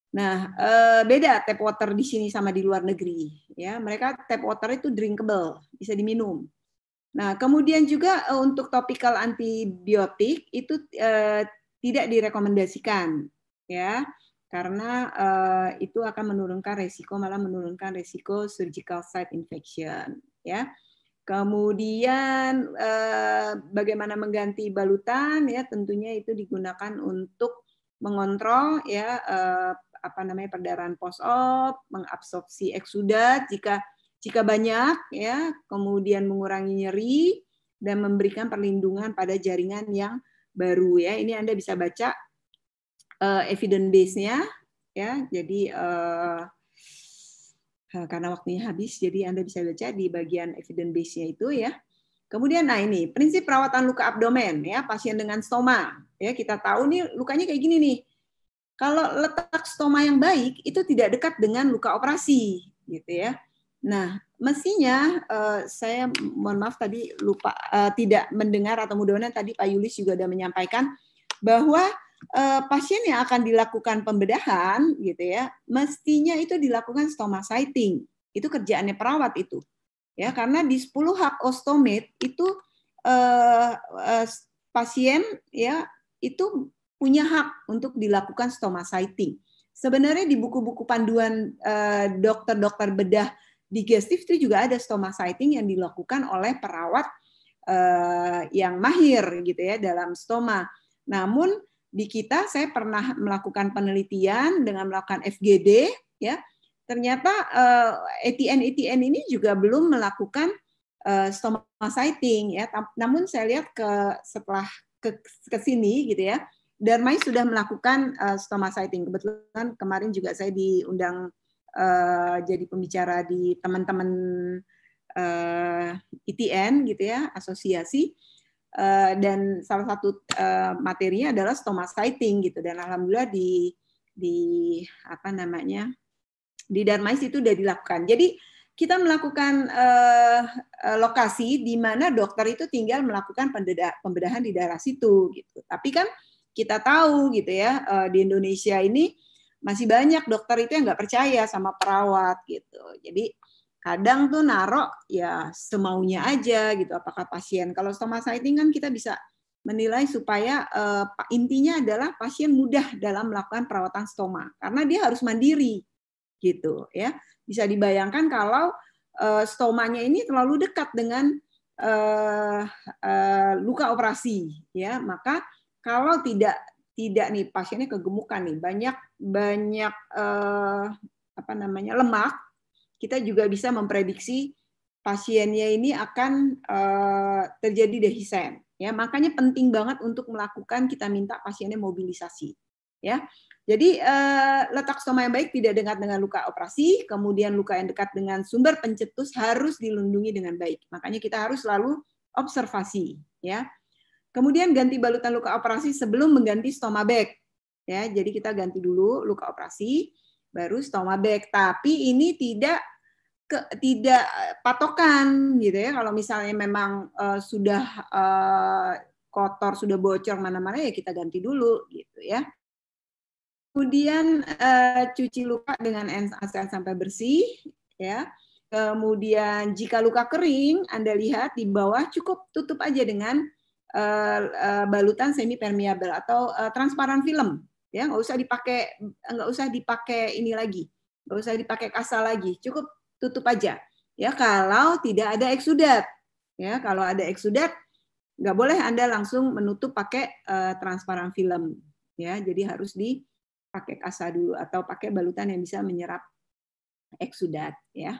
Nah, eh, beda tap water di sini sama di luar negeri. Ya, mereka tap water itu drinkable, bisa diminum. Nah, kemudian juga eh, untuk topical antibiotik itu eh, tidak direkomendasikan, ya, karena itu akan menurunkan resiko, malah menurunkan resiko surgical site infection, ya. Kemudian bagaimana mengganti balutan, ya, tentunya itu digunakan untuk mengontrol ya apa namanya perdarahan post op, mengabsorpsi eksudat jika jika banyak ya, kemudian mengurangi nyeri dan memberikan perlindungan pada jaringan yang baru ya. Ini Anda bisa baca uh, evidence base-nya ya. Jadi uh, karena waktunya habis jadi Anda bisa baca di bagian evidence base-nya itu ya. Kemudian nah ini prinsip perawatan luka abdomen ya pasien dengan stoma ya kita tahu nih lukanya kayak gini nih kalau letak stoma yang baik itu tidak dekat dengan luka operasi, gitu ya. Nah, mestinya uh, saya mohon maaf tadi lupa uh, tidak mendengar atau mudah-mudahan tadi Pak Yulis juga sudah menyampaikan bahwa uh, pasien yang akan dilakukan pembedahan gitu ya, mestinya itu dilakukan stoma sighting. Itu kerjaannya perawat itu. Ya, karena di 10 hak ostomate itu uh, uh, pasien ya itu punya hak untuk dilakukan stomasiting. Sebenarnya di buku-buku panduan eh, dokter-dokter bedah digestif itu juga ada stomasiting yang dilakukan oleh perawat eh, yang mahir gitu ya dalam stoma. Namun di kita saya pernah melakukan penelitian dengan melakukan FGD ya ternyata ETN eh, e ETN ini juga belum melakukan stomasiting ya namun saya lihat ke setelah ke, ke sini gitu ya Darmai sudah melakukan uh, sighting. Kebetulan kemarin juga saya diundang uh, jadi pembicara di teman-teman uh, eh, ITN gitu ya, asosiasi. Uh, dan salah satu uh, materinya adalah stoma sighting gitu dan alhamdulillah di di apa namanya di Darmais itu sudah dilakukan. Jadi kita melakukan uh, lokasi di mana dokter itu tinggal melakukan pembedahan di daerah situ gitu. Tapi kan kita tahu gitu ya eh, di Indonesia ini masih banyak dokter itu yang nggak percaya sama perawat gitu. Jadi kadang tuh narok ya semaunya aja gitu apakah pasien. Kalau saya kan kita bisa menilai supaya uh, intinya adalah pasien mudah dalam melakukan perawatan stoma karena dia harus mandiri gitu ya. Bisa dibayangkan kalau uh, eh, stomanya ini terlalu dekat dengan uh, luka operasi ya, maka kalau tidak tidak nih pasiennya kegemukan nih, banyak banyak eh, apa namanya lemak, kita juga bisa memprediksi pasiennya ini akan eh, terjadi dehisen. Ya, makanya penting banget untuk melakukan kita minta pasiennya mobilisasi. Ya, jadi eh, letak stoma yang baik tidak dekat dengan luka operasi, kemudian luka yang dekat dengan sumber pencetus harus dilindungi dengan baik. Makanya kita harus selalu observasi, ya. Kemudian ganti balutan luka operasi sebelum mengganti stoma bag. Ya, jadi kita ganti dulu luka operasi, baru stoma bag. Tapi ini tidak ke, tidak eh, patokan gitu ya. Kalau misalnya memang uh, sudah uh, kotor, sudah bocor mana-mana ya kita ganti dulu gitu ya. Kemudian uh, cuci luka dengan ensas sampai bersih ya. Kemudian jika luka kering, Anda lihat di bawah cukup tutup aja dengan Eh, eh, balutan semi permeable atau eh, transparan film ya nggak usah dipakai nggak usah dipakai ini lagi nggak usah dipakai kasa lagi cukup tutup aja ya kalau tidak ada eksudat ya kalau ada eksudat nggak boleh anda langsung menutup pakai transparan film ya jadi harus dipakai kasa dulu atau pakai balutan yang bisa menyerap eksudat ya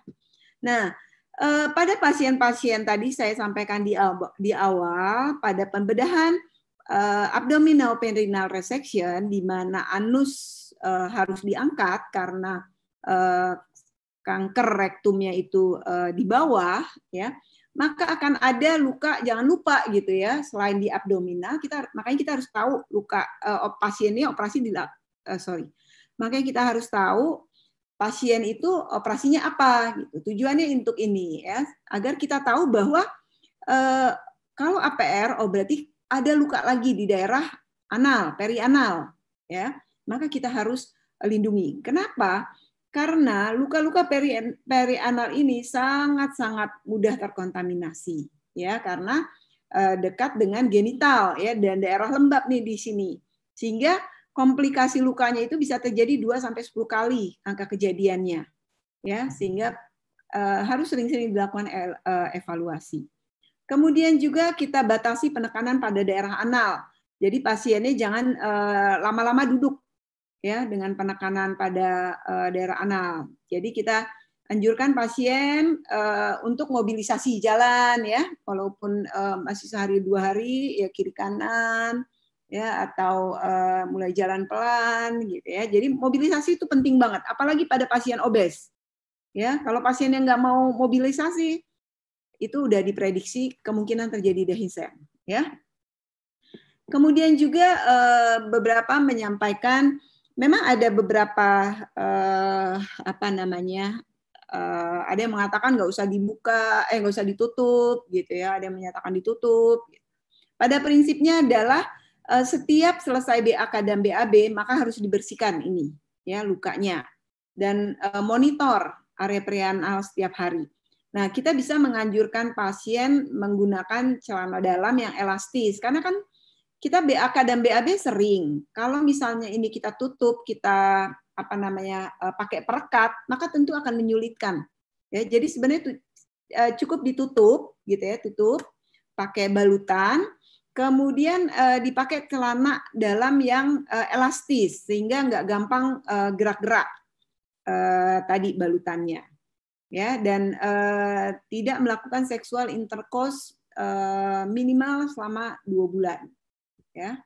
nah Eh, pada pasien-pasien tadi saya sampaikan di, di awal pada pembedahan uh, abdominal perineal resection di mana anus uh, harus diangkat karena uh, kanker rektumnya itu uh, di bawah ya maka akan ada luka jangan lupa gitu ya selain di abdominal kita makanya kita harus tahu luka uh, pasiennya operasi di uh, sorry makanya kita harus tahu pasien itu operasinya apa gitu. Tujuannya untuk ini ya, agar kita tahu bahwa eh, kalau APR oh berarti ada luka lagi di daerah anal, perianal ya. Maka kita harus lindungi. Kenapa? Karena luka-luka peri, perianal ini sangat-sangat mudah terkontaminasi ya karena e, dekat dengan genital ya dan daerah lembab nih di sini. Sehingga komplikasi lukanya itu bisa terjadi 2 sampai 10 kali angka kejadiannya. Ya, sehingga uh, harus sering-sering dilakukan uh, evaluasi. Kemudian juga kita batasi penekanan pada daerah anal. Jadi pasiennya jangan eh, lama-lama uh, duduk ya dengan penekanan pada uh, daerah anal. Jadi kita anjurkan pasien uh, untuk mobilisasi jalan ya, walaupun uh, masih sehari dua hari ya kiri kanan, ya atau uh, mulai jalan pelan gitu ya. Jadi mobilisasi itu penting banget apalagi pada pasien obes. Ya, kalau pasien yang nggak mau mobilisasi itu udah diprediksi kemungkinan terjadi dehisem, ya. Kemudian juga uh, beberapa menyampaikan memang ada beberapa uh, apa namanya uh, ada yang mengatakan nggak usah dibuka, eh nggak usah ditutup gitu ya, ada yang menyatakan ditutup. Pada prinsipnya adalah Eh, setiap selesai BAK dan BAB maka harus dibersihkan ini ya lukanya dan eh, monitor area perianal setiap hari. Nah, kita bisa menganjurkan pasien menggunakan celana dalam yang elastis karena kan kita BAK dan BAB sering. Kalau misalnya ini kita tutup, kita apa namanya eh, pakai perekat, maka tentu akan menyulitkan. Ya, jadi sebenarnya cukup ditutup gitu ya, tutup pakai balutan Kemudian uh, dipakai celana dalam yang uh, elastis sehingga nggak gampang uh, gerak-gerak uh, tadi balutannya, ya dan uh, tidak melakukan seksual intercourse uh, minimal selama dua bulan, ya.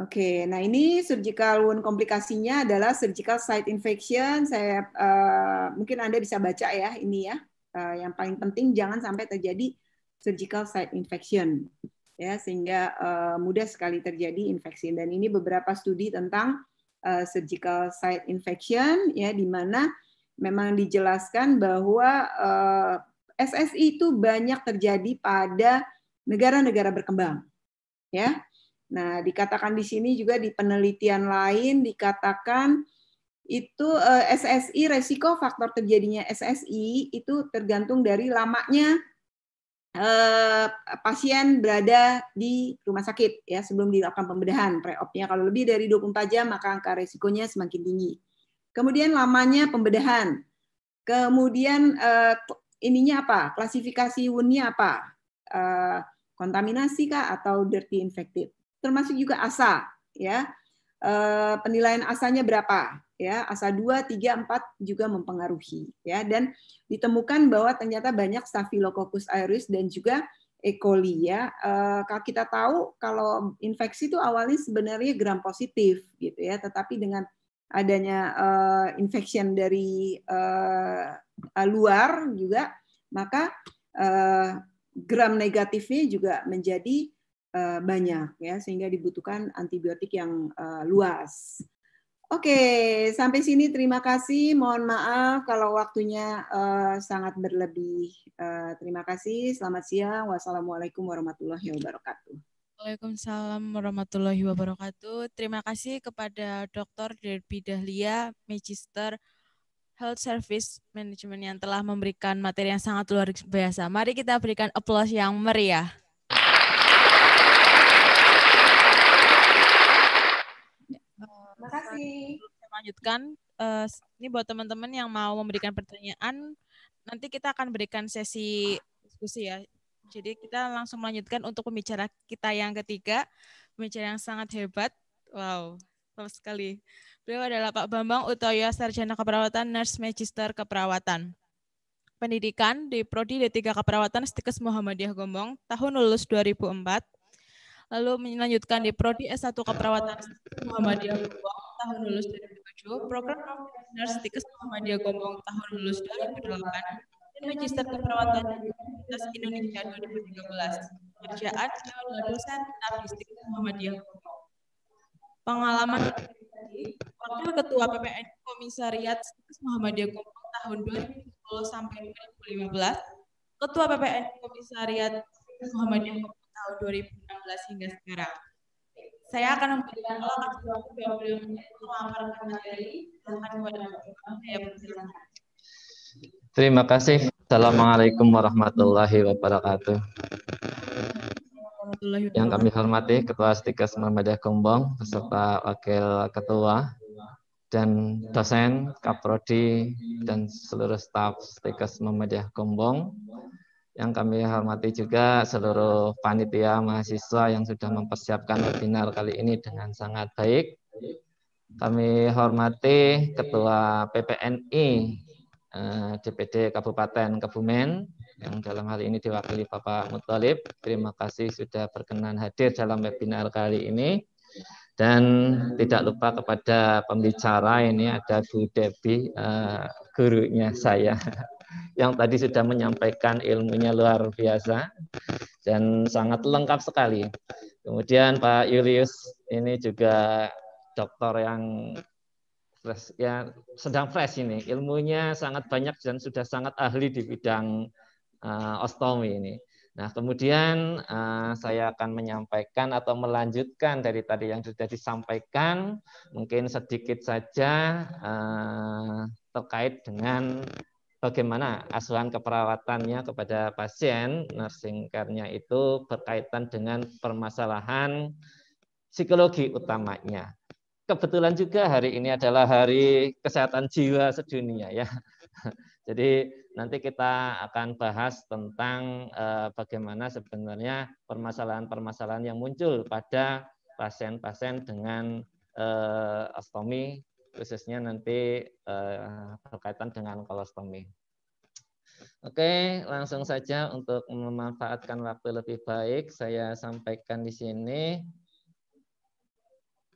Oke, okay, nah ini surgical wound komplikasinya adalah surgical site infection. Saya uh, mungkin Anda bisa baca ya ini ya. Uh, yang paling penting jangan sampai terjadi surgical site infection ya sehingga uh, mudah sekali terjadi infeksi dan ini beberapa studi tentang uh, surgical site infection ya di mana memang dijelaskan bahwa uh, eh, SSI itu banyak terjadi pada negara-negara berkembang ya nah dikatakan di sini juga di penelitian lain dikatakan itu uh, SSI resiko faktor terjadinya SSI itu tergantung dari lamanya Eh, pasien berada di rumah sakit ya sebelum dilakukan pembedahan preopnya kalau lebih dari 24 jam maka angka resikonya semakin tinggi. Kemudian lamanya pembedahan. Kemudian eh, ininya apa? Klasifikasi woundnya apa? Eh, kontaminasi kah atau dirty infected? Termasuk juga ASA ya. penilaian asanya berapa? ya asa 2, 3, 4 juga mempengaruhi ya dan ditemukan bahwa ternyata banyak Staphylococcus aureus dan juga E. coli ya. Eh, kalau kita tahu kalau infeksi itu awalnya sebenarnya gram positif gitu ya, tetapi dengan adanya e, infection dari e, luar juga maka e, gram negatifnya juga menjadi banyak ya sehingga dibutuhkan antibiotik yang uh, luas. Oke, sampai sini terima kasih. Mohon maaf kalau waktunya uh, sangat berlebih. Uh, terima kasih. Selamat siang. Wassalamualaikum warahmatullahi wabarakatuh. Waalaikumsalam warahmatullahi wabarakatuh. Terima kasih kepada Dr. Derby Dahlia, Magister Health Service Management yang telah memberikan materi yang sangat luar biasa. Mari kita berikan aplaus yang meriah. Makasih. Saya lanjutkan. Uh, eh, ini buat teman-teman yang mau memberikan pertanyaan, nanti kita akan berikan sesi diskusi ya. Jadi kita langsung melanjutkan untuk pembicara kita yang ketiga, pembicara yang sangat hebat. Wow, top sekali. Beliau adalah Pak Bambang Utoyo, Sarjana Keperawatan, Nurse Magister Keperawatan. Pendidikan di Prodi D3 Keperawatan Stikes Muhammadiyah Gombong, tahun lulus 2004, lalu melanjutkan di Prodi S1 Keperawatan Muhammadiyah Gombong tahun lulus 2007, program Nurse Stikes Muhammadiyah Gombong tahun lulus 2008, dan Magister Keperawatan Universitas Indonesia 2013. Kerjaan sebagai dosen statistik Muhammadiyah Gombong. Pengalaman Wakil Ketua PPN Komisariat Stikes Muhammadiyah Gombong tahun 2010 sampai 2015, Ketua PPN Komisariat Muhammadiyah Gombong tahun 2016 hingga sekarang. Saya akan memberikan peluang waktu yang beliau memaparkan materi. Silahkan kepada Bapak saya persilakan. Terima kasih. Assalamualaikum warahmatullahi wabarakatuh. Yang kami hormati Ketua Stikas Muhammadiyah Gombong beserta Wakil Ketua dan dosen, kaprodi, dan seluruh staf Stikas Muhammadiyah Gombong yang kami hormati juga seluruh panitia mahasiswa yang sudah mempersiapkan webinar kali ini dengan sangat baik. Kami hormati Ketua PPNI eh, DPD Kabupaten Kebumen yang dalam hal ini diwakili Bapak Mutalib. Terima kasih sudah berkenan hadir dalam webinar kali ini. Dan tidak lupa kepada pembicara ini ada Bu Devi eh, gurunya saya. yang tadi sudah menyampaikan ilmunya luar biasa dan sangat lengkap sekali. Kemudian Pak Julius ini juga dokter yang fresh, ya sedang fresh ini. Ilmunya sangat banyak dan sudah sangat ahli di bidang uh, ostomi ini. Nah, kemudian uh, saya akan menyampaikan atau melanjutkan dari tadi yang sudah disampaikan, mungkin sedikit saja uh, terkait dengan bagaimana asuhan keperawatannya kepada pasien nursing care-nya itu berkaitan dengan permasalahan psikologi utamanya. Kebetulan juga hari ini adalah hari kesehatan jiwa sedunia ya. Jadi nanti kita akan bahas tentang eh, bagaimana sebenarnya permasalahan-permasalahan yang muncul pada pasien-pasien dengan eh, ostomi khususnya nanti uh, berkaitan dengan kolostomi. Oke, langsung saja untuk memanfaatkan waktu lebih baik, saya sampaikan di sini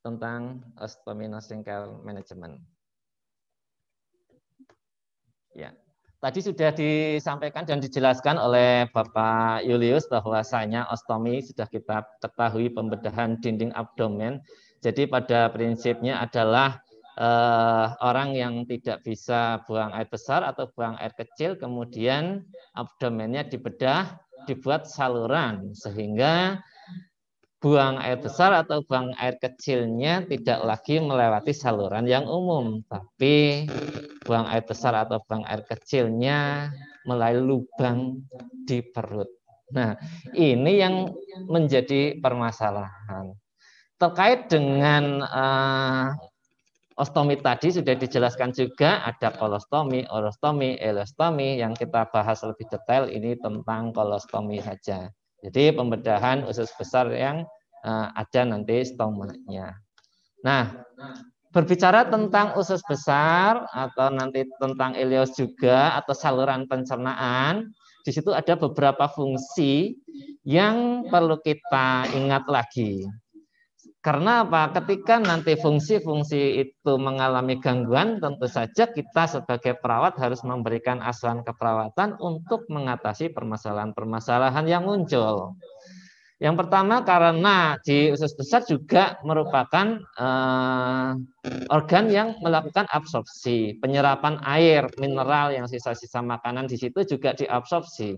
tentang ostomi single management. Ya. Tadi sudah disampaikan dan dijelaskan oleh Bapak Julius bahwasanya ostomi sudah kita ketahui pembedahan dinding abdomen. Jadi pada prinsipnya adalah eh, orang yang tidak bisa buang air besar atau buang air kecil kemudian abdomennya dibedah dibuat saluran sehingga buang air besar atau buang air kecilnya tidak lagi melewati saluran yang umum, tapi buang air besar atau buang air kecilnya melalui lubang di perut. Nah, ini yang menjadi permasalahan terkait dengan uh, Ostomi tadi sudah dijelaskan juga ada kolostomi, orostomi, elostomi yang kita bahas lebih detail ini tentang kolostomi saja. Jadi pembedahan usus besar yang eh, ada nanti stomanya. Nah, berbicara tentang usus besar atau nanti tentang ileus juga atau saluran pencernaan, di situ ada beberapa fungsi yang perlu kita ingat lagi. Karena apa? Ketika nanti fungsi-fungsi itu mengalami gangguan, tentu saja kita sebagai perawat harus memberikan asuhan keperawatan untuk mengatasi permasalahan-permasalahan yang muncul. Yang pertama karena di usus besar juga merupakan eh, organ yang melakukan absorpsi, penyerapan air, mineral yang sisa-sisa makanan di situ juga diabsorpsi.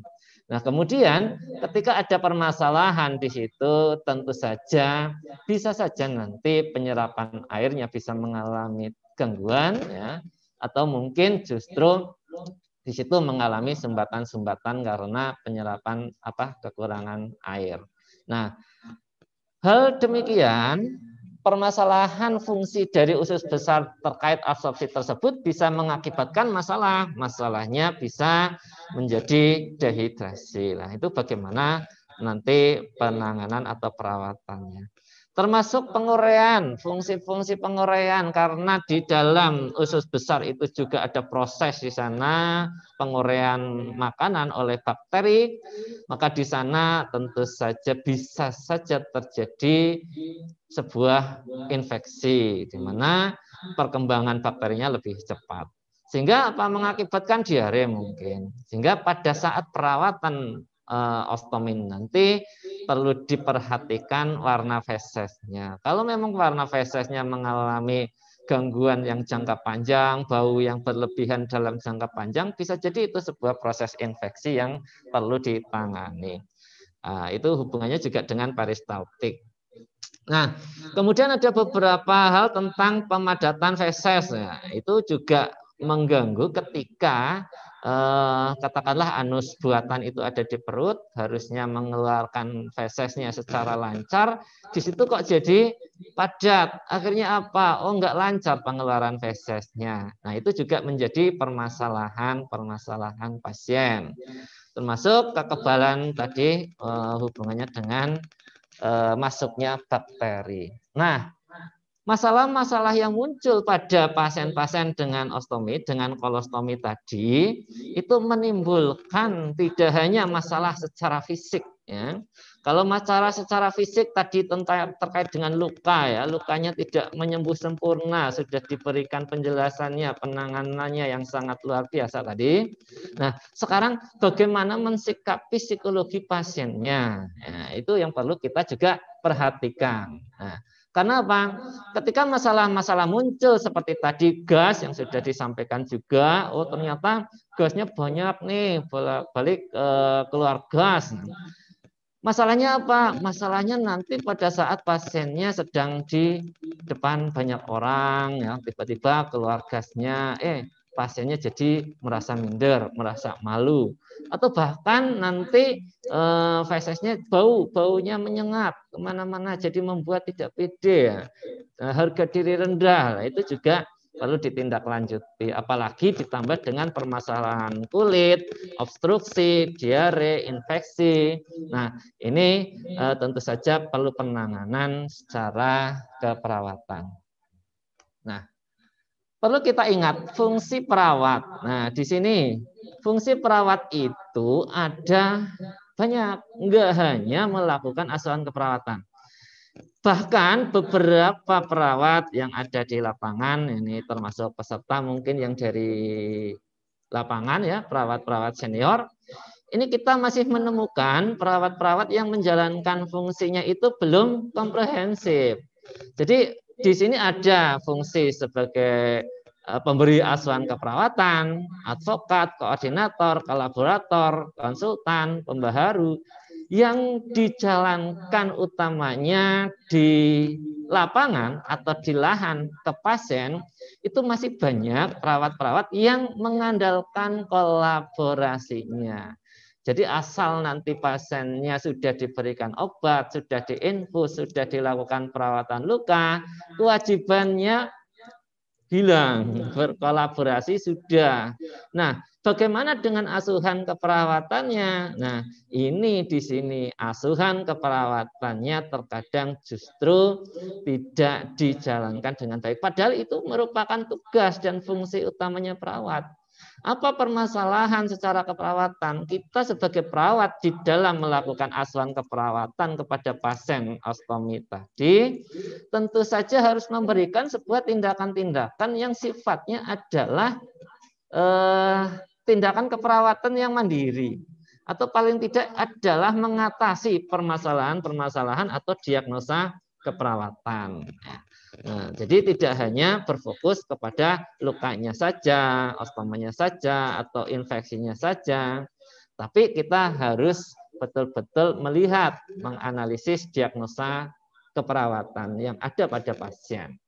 Nah, kemudian ketika ada permasalahan di situ, tentu saja bisa saja nanti penyerapan airnya bisa mengalami gangguan, ya, atau mungkin justru di situ mengalami sumbatan-sumbatan karena penyerapan apa kekurangan air. Nah, hal demikian permasalahan fungsi dari usus besar terkait absorpsi tersebut bisa mengakibatkan masalah. Masalahnya bisa menjadi dehidrasi. Nah, itu bagaimana nanti penanganan atau perawatannya. Termasuk penguraian, fungsi-fungsi penguraian karena di dalam usus besar itu juga ada proses di sana penguraian makanan oleh bakteri, maka di sana tentu saja bisa saja terjadi sebuah infeksi di mana perkembangan bakterinya lebih cepat. Sehingga apa mengakibatkan diare mungkin. Sehingga pada saat perawatan uh, ostomin nanti perlu diperhatikan warna fesesnya. Kalau memang warna fesesnya mengalami gangguan yang jangka panjang, bau yang berlebihan dalam jangka panjang, bisa jadi itu sebuah proses infeksi yang perlu ditangani. Nah, itu hubungannya juga dengan peristaltik. Nah, kemudian ada beberapa hal tentang pemadatan feses. Nah, itu juga mengganggu ketika eh, katakanlah anus buatan itu ada di perut, harusnya mengeluarkan fesesnya secara lancar, di situ kok jadi padat. Akhirnya apa? Oh, enggak lancar pengeluaran fesesnya. Nah, itu juga menjadi permasalahan-permasalahan pasien. Termasuk kekebalan tadi eh, hubungannya dengan eh, masuknya bakteri. Nah, Masalah-masalah yang muncul pada pasien-pasien dengan ostomi, dengan kolostomi tadi, itu menimbulkan tidak hanya masalah secara fisik. Ya. Kalau masalah secara fisik tadi tentang terkait dengan luka ya, lukanya tidak menyembuh sempurna, sudah diberikan penjelasannya, penanganannya yang sangat luar biasa tadi. Nah, sekarang bagaimana mensikapi psikologi pasiennya? Ya, itu yang perlu kita juga perhatikan. Nah, karena apa? Ketika masalah-masalah muncul seperti tadi gas yang sudah disampaikan juga, oh ternyata gasnya banyak nih, balik eh, keluar gas. Masalahnya apa? Masalahnya nanti pada saat pasiennya sedang di depan banyak orang, ya tiba-tiba keluar gasnya, eh pasiennya jadi merasa minder, merasa malu, atau bahkan nanti eh, fesesnya bau, baunya menyengat kemana-mana, jadi membuat tidak pede, ya. eh, harga diri rendah, nah, itu juga perlu ditindaklanjuti. Apalagi ditambah dengan permasalahan kulit, obstruksi, diare, infeksi. Nah, ini eh, tentu saja perlu penanganan secara keperawatan. Nah, Perlu kita ingat fungsi perawat. Nah, di sini fungsi perawat itu ada banyak, enggak hanya melakukan asuhan keperawatan. Bahkan beberapa perawat yang ada di lapangan ini termasuk peserta mungkin yang dari lapangan ya, perawat-perawat senior. Ini kita masih menemukan perawat-perawat yang menjalankan fungsinya itu belum komprehensif. Jadi di sini ada fungsi sebagai eh, pemberi asuhan keperawatan, advokat, koordinator, kolaborator, konsultan, pembaharu yang dijalankan utamanya di lapangan atau di lahan ke pasien itu masih banyak perawat-perawat yang mengandalkan kolaborasinya. Jadi asal nanti pasiennya sudah diberikan obat, sudah diinfus, sudah dilakukan perawatan luka, kewajibannya hilang, berkolaborasi sudah. Nah, bagaimana dengan asuhan keperawatannya? Nah, ini di sini asuhan keperawatannya terkadang justru tidak dijalankan dengan baik. Padahal itu merupakan tugas dan fungsi utamanya perawat. Apa permasalahan secara keperawatan? Kita sebagai perawat di dalam melakukan asuhan keperawatan kepada pasien ostomi tadi, tentu saja harus memberikan sebuah tindakan-tindakan yang sifatnya adalah eh, tindakan keperawatan yang mandiri atau paling tidak adalah mengatasi permasalahan-permasalahan atau diagnosa keperawatan. Nah, hmm. jadi tidak hanya berfokus kepada lukanya saja, ostomanya saja, atau infeksinya saja, tapi kita harus betul-betul melihat, menganalisis diagnosa keperawatan yang ada pada pasien.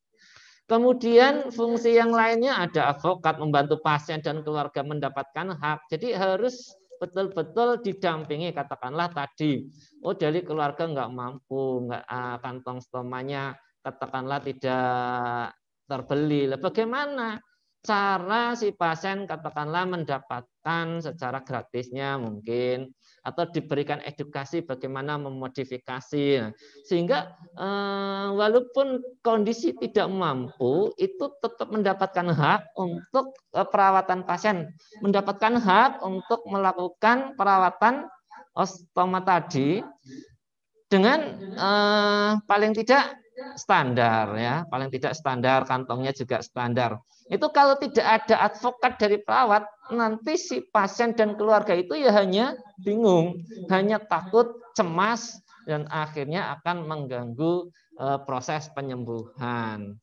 Kemudian fungsi yang lainnya ada advokat membantu pasien dan keluarga mendapatkan hak. Jadi harus betul-betul didampingi katakanlah tadi oh dari keluarga nggak mampu nggak ah, kantong stomanya katakanlah tidak terbeli. Bagaimana cara si pasien katakanlah mendapatkan secara gratisnya mungkin atau diberikan edukasi bagaimana memodifikasi nah, sehingga eh, walaupun kondisi tidak mampu itu tetap mendapatkan hak untuk eh, perawatan pasien mendapatkan hak untuk melakukan perawatan ostoma tadi dengan eh, paling tidak standar ya, paling tidak standar, kantongnya juga standar. Itu kalau tidak ada advokat dari perawat, nanti si pasien dan keluarga itu ya hanya bingung, hanya takut, cemas dan akhirnya akan mengganggu e, proses penyembuhan.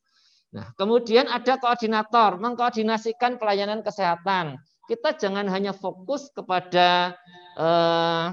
Nah, kemudian ada koordinator mengkoordinasikan pelayanan kesehatan. Kita jangan hanya fokus kepada eh,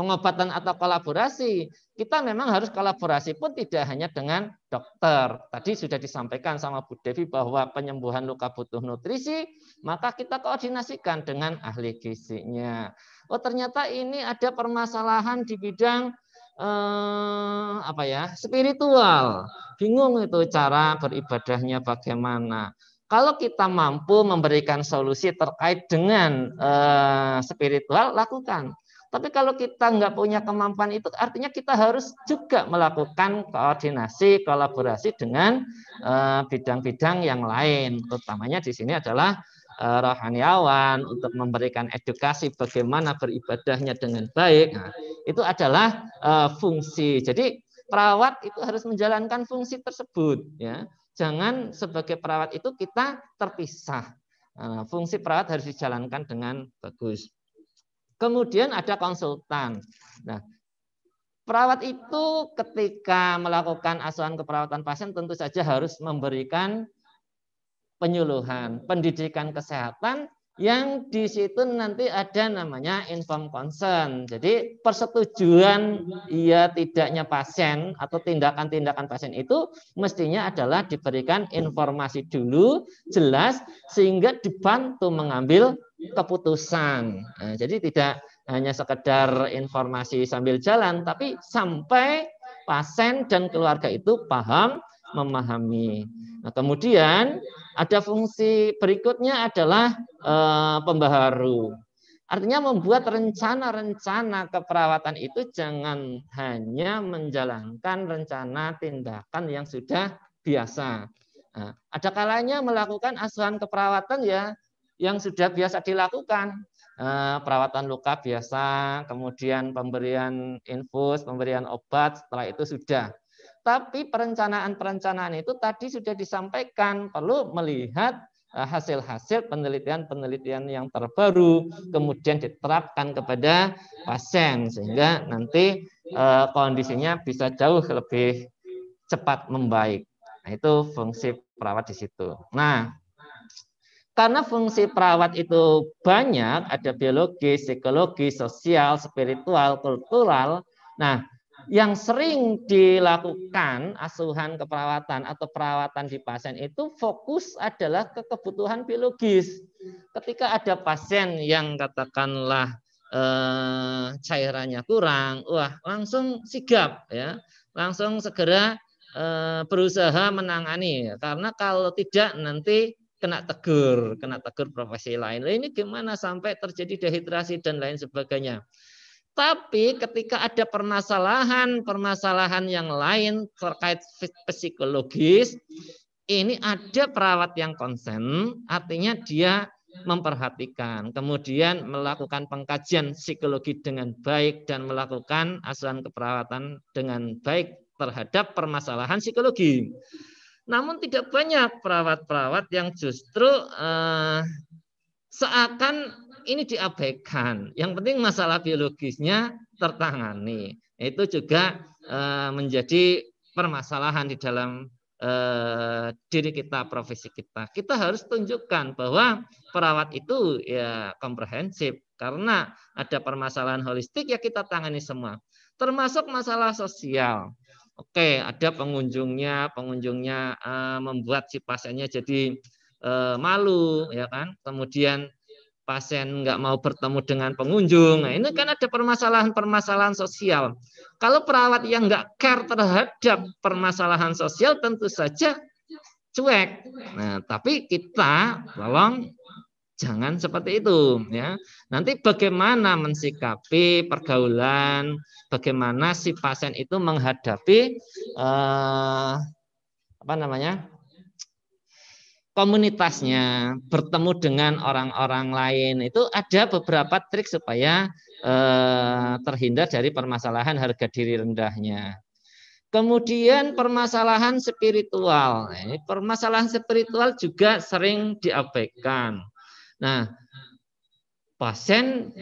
pengobatan atau kolaborasi, kita memang harus kolaborasi pun tidak hanya dengan dokter. Tadi sudah disampaikan sama Bu Devi bahwa penyembuhan luka butuh nutrisi, maka kita koordinasikan dengan ahli gizinya. Oh ternyata ini ada permasalahan di bidang eh, apa ya spiritual. Bingung itu cara beribadahnya bagaimana kalau kita mampu memberikan solusi terkait dengan eh, spiritual, lakukan. Tapi kalau kita nggak punya kemampuan itu, artinya kita harus juga melakukan koordinasi, kolaborasi dengan eh, bidang-bidang yang lain. Utamanya di sini adalah eh, rohaniawan untuk memberikan edukasi bagaimana beribadahnya dengan baik. Nah, itu adalah eh, fungsi. Jadi perawat itu harus menjalankan fungsi tersebut. Ya, jangan sebagai perawat itu kita terpisah. fungsi perawat harus dijalankan dengan bagus. Kemudian ada konsultan. Nah, perawat itu ketika melakukan asuhan keperawatan pasien tentu saja harus memberikan penyuluhan, pendidikan kesehatan yang di situ nanti ada namanya inform concern. Jadi persetujuan ia tidaknya pasien atau tindakan-tindakan pasien itu mestinya adalah diberikan informasi dulu jelas sehingga dibantu mengambil keputusan. Nah, jadi tidak hanya sekedar informasi sambil jalan, tapi sampai pasien dan keluarga itu paham, memahami. Nah, kemudian ada fungsi berikutnya adalah e, pembaharu. Artinya membuat rencana-rencana keperawatan itu jangan hanya menjalankan rencana tindakan yang sudah biasa. Nah, ada kalanya melakukan asuhan keperawatan ya yang sudah biasa dilakukan. Eh, perawatan luka biasa, kemudian pemberian infus, pemberian obat, setelah itu sudah. Tapi perencanaan-perencanaan itu tadi sudah disampaikan, perlu melihat eh, hasil-hasil penelitian-penelitian yang terbaru kemudian diterapkan kepada pasien sehingga nanti eh, kondisinya bisa jauh lebih cepat membaik. Nah, itu fungsi perawat di situ. Nah, karena fungsi perawat itu banyak, ada biologi, psikologi, sosial, spiritual, kultural. Nah, yang sering dilakukan asuhan keperawatan atau perawatan di pasien itu fokus adalah ke kebutuhan biologis. Ketika ada pasien yang katakanlah eh, cairannya kurang, wah langsung sigap ya, langsung segera eh, berusaha menangani karena kalau tidak nanti kena tegur, kena tegur profesi lain. Ini gimana sampai terjadi dehidrasi dan lain sebagainya. Tapi ketika ada permasalahan-permasalahan yang lain terkait psikologis, ini ada perawat yang konsen, artinya dia memperhatikan, kemudian melakukan pengkajian psikologi dengan baik dan melakukan asuhan keperawatan dengan baik terhadap permasalahan psikologi. Namun tidak banyak perawat-perawat yang justru uh, seakan ini diabaikan. Yang penting masalah biologisnya tertangani. Itu juga uh, menjadi permasalahan di dalam uh, diri kita, profesi kita. Kita harus tunjukkan bahwa perawat itu ya komprehensif karena ada permasalahan holistik ya kita tangani semua. Termasuk masalah sosial. Oke, ada pengunjungnya, pengunjungnya eh, membuat si pasiennya jadi eh, malu, ya kan? Kemudian pasien nggak mau bertemu dengan pengunjung. Nah, ini kan ada permasalahan-permasalahan sosial. Kalau perawat yang nggak care terhadap permasalahan sosial, tentu saja cuek. Nah, tapi kita tolong Jangan seperti itu ya. Nanti bagaimana mensikapi pergaulan, bagaimana si pasien itu menghadapi eh, apa namanya? komunitasnya, bertemu dengan orang-orang lain itu ada beberapa trik supaya eh, terhindar dari permasalahan harga diri rendahnya. Kemudian permasalahan spiritual. Permasalahan spiritual juga sering diabaikan Nah, pasien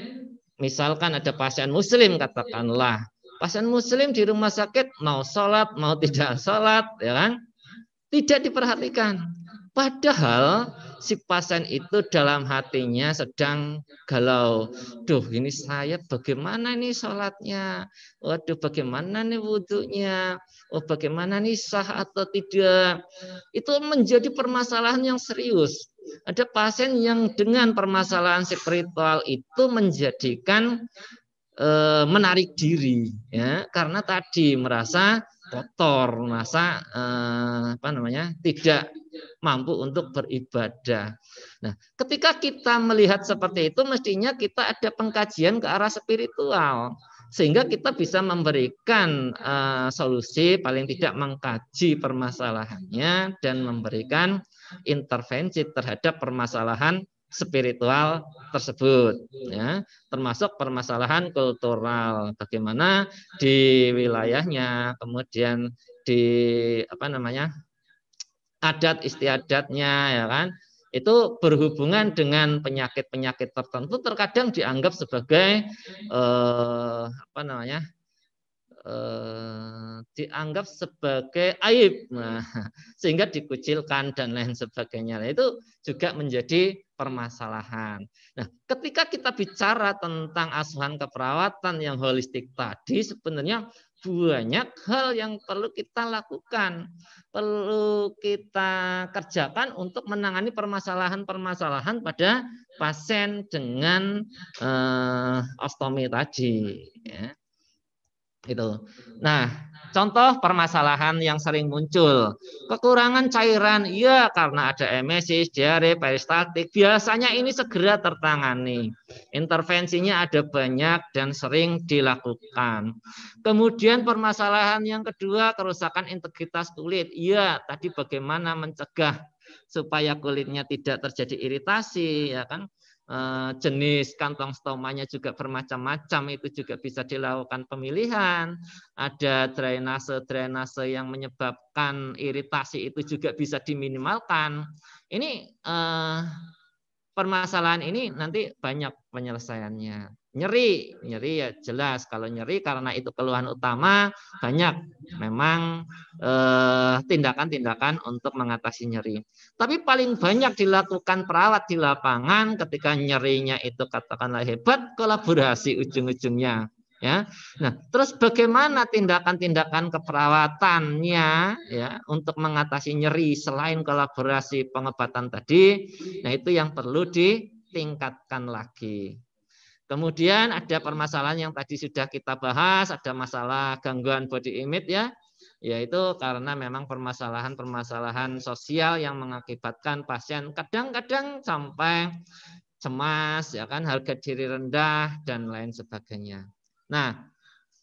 misalkan ada pasien muslim katakanlah, pasien muslim di rumah sakit mau sholat mau tidak sholat, ya kan? Tidak diperhatikan. Padahal si pasien itu dalam hatinya sedang galau. Duh, ini saya bagaimana ini sholatnya? Waduh, bagaimana nih wudhunya? Oh, bagaimana nih sah atau tidak? Itu menjadi permasalahan yang serius. Ada pasien yang dengan permasalahan spiritual itu menjadikan e, menarik diri ya karena tadi merasa kotor, merasa e, apa namanya? tidak mampu untuk beribadah. Nah, ketika kita melihat seperti itu mestinya kita ada pengkajian ke arah spiritual sehingga kita bisa memberikan uh, solusi paling tidak mengkaji permasalahannya dan memberikan intervensi terhadap permasalahan spiritual tersebut ya termasuk permasalahan kultural bagaimana di wilayahnya kemudian di apa namanya adat istiadatnya ya kan itu berhubungan dengan penyakit-penyakit tertentu terkadang dianggap sebagai eh, apa namanya Eh, dianggap sebagai aib, nah, sehingga dikucilkan dan lain sebagainya. Nah, itu juga menjadi permasalahan. Nah, ketika kita bicara tentang asuhan keperawatan yang holistik tadi, sebenarnya banyak hal yang perlu kita lakukan, perlu kita kerjakan untuk menangani permasalahan-permasalahan pada pasien dengan eh, ostomi tadi. Ya. Itu. Nah, contoh permasalahan yang sering muncul. Kekurangan cairan, iya karena ada emesis, diare, peristaltik, biasanya ini segera tertangani. Intervensinya ada banyak dan sering dilakukan. Kemudian permasalahan yang kedua, kerusakan integritas kulit. Iya, tadi bagaimana mencegah supaya kulitnya tidak terjadi iritasi ya kan Eh, jenis kantong stomanya juga bermacam-macam itu juga bisa dilakukan pemilihan ada drainase drainase yang menyebabkan iritasi itu juga bisa diminimalkan ini eh, permasalahan ini nanti banyak penyelesaiannya nyeri nyeri ya jelas kalau nyeri karena itu keluhan utama banyak memang eh, tindakan-tindakan untuk mengatasi nyeri tapi paling banyak dilakukan perawat di lapangan ketika nyerinya itu katakanlah hebat kolaborasi ujung-ujungnya ya nah terus bagaimana tindakan-tindakan keperawatannya ya untuk mengatasi nyeri selain kolaborasi pengobatan tadi nah itu yang perlu ditingkatkan lagi Kemudian ada permasalahan yang tadi sudah kita bahas, ada masalah gangguan body image ya, yaitu karena memang permasalahan-permasalahan sosial yang mengakibatkan pasien kadang-kadang sampai cemas ya kan harga diri rendah dan lain sebagainya. Nah,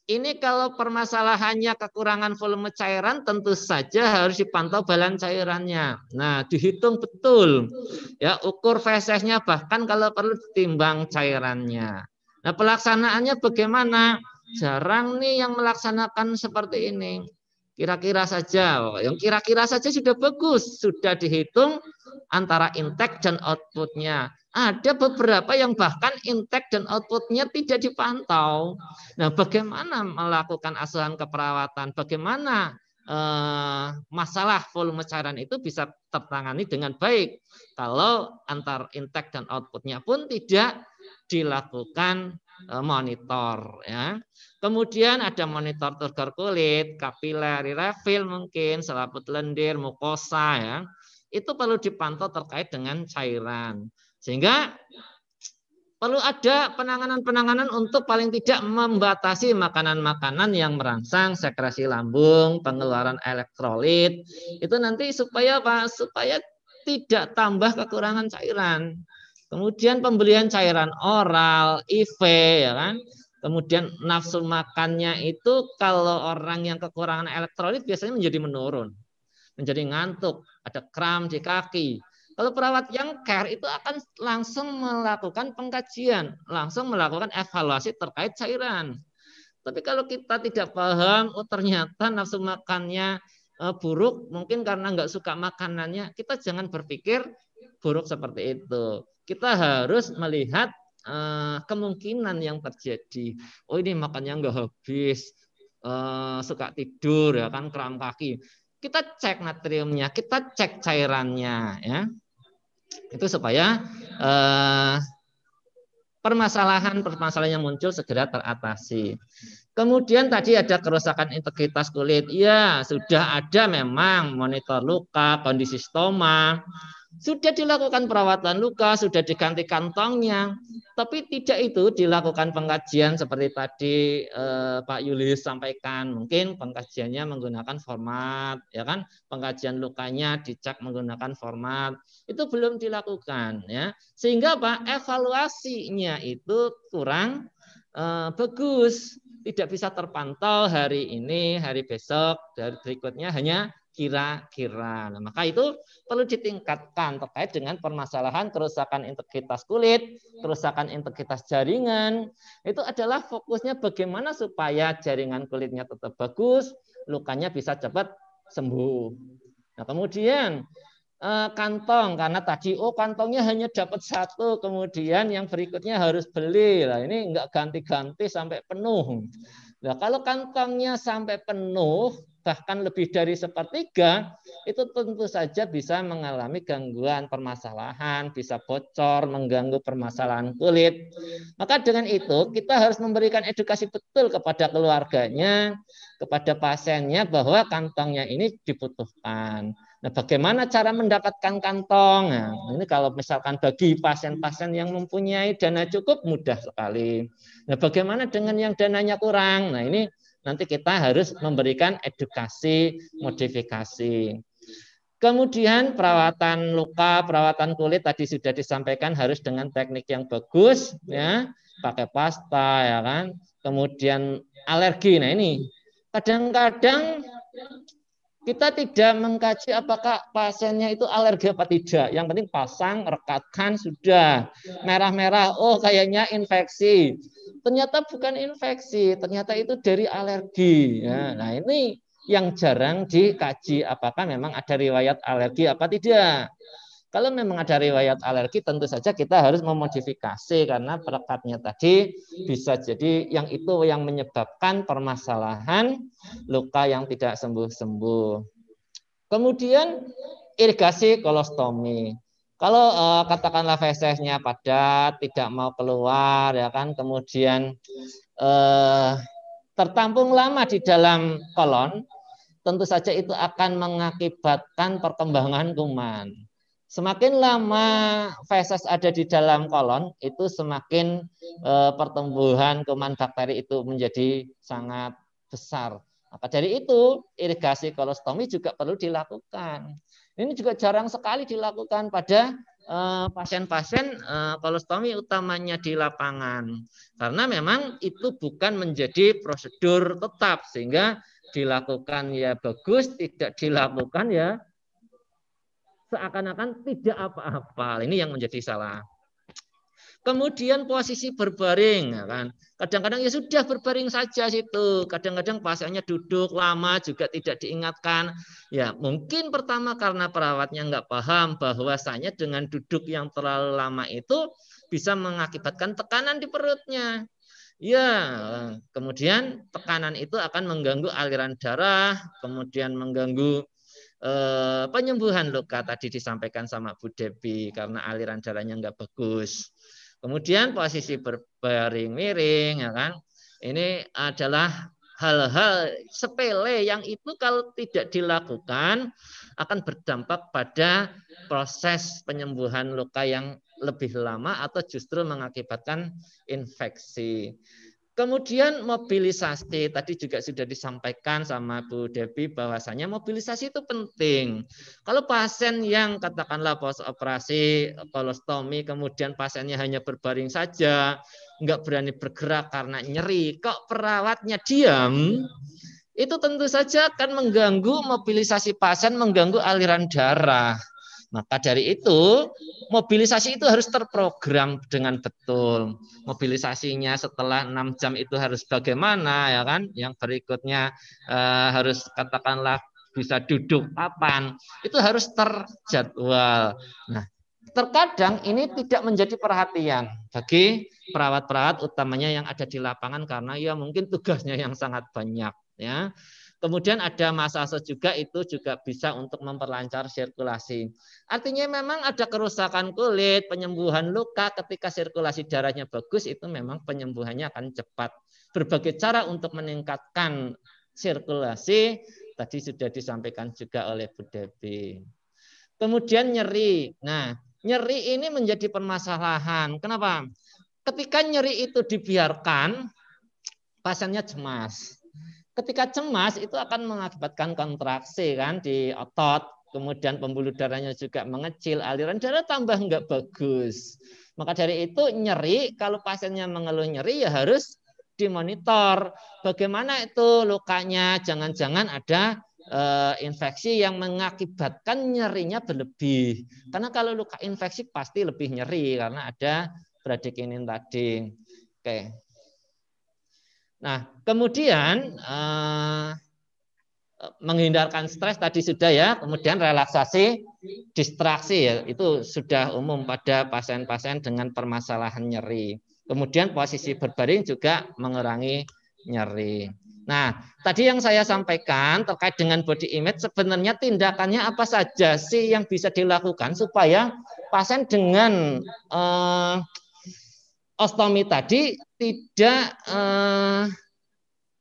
ini kalau permasalahannya kekurangan volume cairan tentu saja harus dipantau balan cairannya. Nah, dihitung betul. Ya, ukur fesesnya bahkan kalau perlu timbang cairannya. Nah, pelaksanaannya bagaimana? Jarang nih yang melaksanakan seperti ini. Kira-kira saja, yang kira-kira saja sudah bagus, sudah dihitung antara intake dan outputnya ada beberapa yang bahkan intake dan outputnya tidak dipantau. Nah, bagaimana melakukan asuhan keperawatan? Bagaimana eh, masalah volume cairan itu bisa tertangani dengan baik kalau antar intake dan outputnya pun tidak dilakukan eh, monitor. Ya. Kemudian ada monitor turgor kulit, kapiler, refill mungkin, selaput lendir, mukosa ya. Itu perlu dipantau terkait dengan cairan. Sehingga perlu ada penanganan-penanganan untuk paling tidak membatasi makanan-makanan yang merangsang sekresi lambung, pengeluaran elektrolit. Itu nanti supaya apa? Supaya tidak tambah kekurangan cairan. Kemudian pembelian cairan oral, IV ya kan. Kemudian nafsu makannya itu kalau orang yang kekurangan elektrolit biasanya menjadi menurun. Menjadi ngantuk, ada kram di kaki, kalau perawat yang care itu akan langsung melakukan pengkajian, langsung melakukan evaluasi terkait cairan. Tapi kalau kita tidak paham, oh ternyata nafsu makannya eh, buruk, mungkin karena nggak suka makanannya, kita jangan berpikir buruk seperti itu. Kita harus melihat eh, kemungkinan yang terjadi. Oh ini makannya nggak habis, uh, suka tidur ya kan kram kaki. Kita cek natriumnya, kita cek cairannya ya itu supaya eh, permasalahan permasalahan-permasalahan yang muncul segera teratasi. Kemudian tadi ada kerusakan integritas kulit. Ya, sudah ada memang monitor luka, kondisi stoma, sudah dilakukan perawatan luka, sudah diganti kantongnya, tapi tidak itu dilakukan pengkajian seperti tadi eh, Pak Yulis sampaikan. Mungkin pengkajiannya menggunakan format, ya kan? Pengkajian lukanya dicek menggunakan format. Itu belum dilakukan, ya. Sehingga Pak evaluasinya itu kurang eh, bagus, tidak bisa terpantau hari ini, hari besok, dari berikutnya hanya kira-kira. Nah, maka itu perlu ditingkatkan terkait dengan permasalahan kerusakan integritas kulit, kerusakan integritas jaringan. Itu adalah fokusnya bagaimana supaya jaringan kulitnya tetap bagus, lukanya bisa cepat sembuh. Nah, kemudian eh, kantong karena tadi oh kantongnya hanya dapat satu kemudian yang berikutnya harus beli lah ini enggak ganti-ganti sampai penuh Nah, kalau kantongnya sampai penuh, bahkan lebih dari sepertiga, itu tentu saja bisa mengalami gangguan permasalahan, bisa bocor, mengganggu permasalahan kulit. Maka dengan itu kita harus memberikan edukasi betul kepada keluarganya, kepada pasiennya bahwa kantongnya ini dibutuhkan. Nah, bagaimana cara mendapatkan kantong? Nah, ini kalau misalkan bagi pasien-pasien yang mempunyai dana cukup mudah sekali. Nah, bagaimana dengan yang dananya kurang? Nah, ini nanti kita harus memberikan edukasi, modifikasi. Kemudian perawatan luka, perawatan kulit tadi sudah disampaikan harus dengan teknik yang bagus ya, pakai pasta ya kan. Kemudian alergi. Nah, ini kadang-kadang kita tidak mengkaji apakah pasiennya itu alergi apa tidak. Yang penting pasang, rekatkan, sudah. Merah-merah, oh kayaknya infeksi. Ternyata bukan infeksi, ternyata itu dari alergi. Ya, nah ini yang jarang dikaji apakah memang ada riwayat alergi apa tidak. Kalau memang ada riwayat alergi, tentu saja kita harus memodifikasi karena perekatnya tadi bisa jadi yang itu yang menyebabkan permasalahan luka yang tidak sembuh-sembuh. Kemudian irigasi kolostomi. Kalau eh, katakanlah fesesnya padat, tidak mau keluar, ya kan, kemudian eh, tertampung lama di dalam kolon, tentu saja itu akan mengakibatkan perkembangan kuman Semakin lama feses ada di dalam kolon, itu semakin e, pertumbuhan kuman bakteri itu menjadi sangat besar. Maka dari itu, irigasi kolostomi juga perlu dilakukan. Ini juga jarang sekali dilakukan pada eh, pasien-pasien e, kolostomi utamanya di lapangan karena memang itu bukan menjadi prosedur tetap sehingga dilakukan ya bagus tidak dilakukan ya seakan-akan tidak apa-apa. Ini yang menjadi salah. Kemudian posisi berbaring, ya kan? Kadang-kadang ya sudah berbaring saja situ. Kadang-kadang pasiennya duduk lama juga tidak diingatkan. Ya mungkin pertama karena perawatnya nggak paham bahwasanya dengan duduk yang terlalu lama itu bisa mengakibatkan tekanan di perutnya. Ya, kemudian tekanan itu akan mengganggu aliran darah, kemudian mengganggu Eh, penyembuhan luka tadi disampaikan sama Bu Debi karena aliran darahnya nggak bagus. Kemudian posisi berbaring-miring, ya kan? Ini adalah hal-hal sepele yang itu kalau tidak dilakukan akan berdampak pada proses penyembuhan luka yang lebih lama atau justru mengakibatkan infeksi. Kemudian mobilisasi tadi juga sudah disampaikan sama Bu Devi bahwasanya mobilisasi itu penting. Kalau pasien yang katakanlah pos operasi kolostomi kemudian pasiennya hanya berbaring saja, nggak berani bergerak karena nyeri, kok perawatnya diam, itu tentu saja akan mengganggu mobilisasi pasien, mengganggu aliran darah. Maka dari itu, mobilisasi itu harus terprogram dengan betul. Mobilisasinya setelah enam jam itu harus bagaimana ya kan? Yang berikutnya eh, harus katakanlah bisa duduk kapan. Itu harus terjadwal. Nah, terkadang ini tidak menjadi perhatian bagi perawat-perawat utamanya yang ada di lapangan karena ya mungkin tugasnya yang sangat banyak ya. Kemudian ada masase juga itu juga bisa untuk memperlancar sirkulasi. Artinya memang ada kerusakan kulit, penyembuhan luka ketika sirkulasi darahnya bagus itu memang penyembuhannya akan cepat. Berbagai cara untuk meningkatkan sirkulasi tadi sudah disampaikan juga oleh Bu Devi. Kemudian nyeri. Nah, nyeri ini menjadi permasalahan. Kenapa? Ketika nyeri itu dibiarkan, pasiennya cemas ketika cemas itu akan mengakibatkan kontraksi kan di otot, kemudian pembuluh darahnya juga mengecil, aliran darah tambah nggak bagus. Maka dari itu nyeri, kalau pasiennya mengeluh nyeri ya harus dimonitor. Bagaimana itu lukanya, jangan-jangan ada eh, infeksi yang mengakibatkan nyerinya berlebih. Karena kalau luka infeksi pasti lebih nyeri karena ada bradikinin tadi. Oke. Nah, kemudian eh, menghindarkan stres tadi sudah ya, kemudian relaksasi, distraksi ya, itu sudah umum pada pasien-pasien dengan permasalahan nyeri. Kemudian posisi berbaring juga mengurangi nyeri. Nah, tadi yang saya sampaikan terkait dengan body image sebenarnya tindakannya apa saja sih yang bisa dilakukan supaya pasien dengan eh, ostomi tadi tidak eh,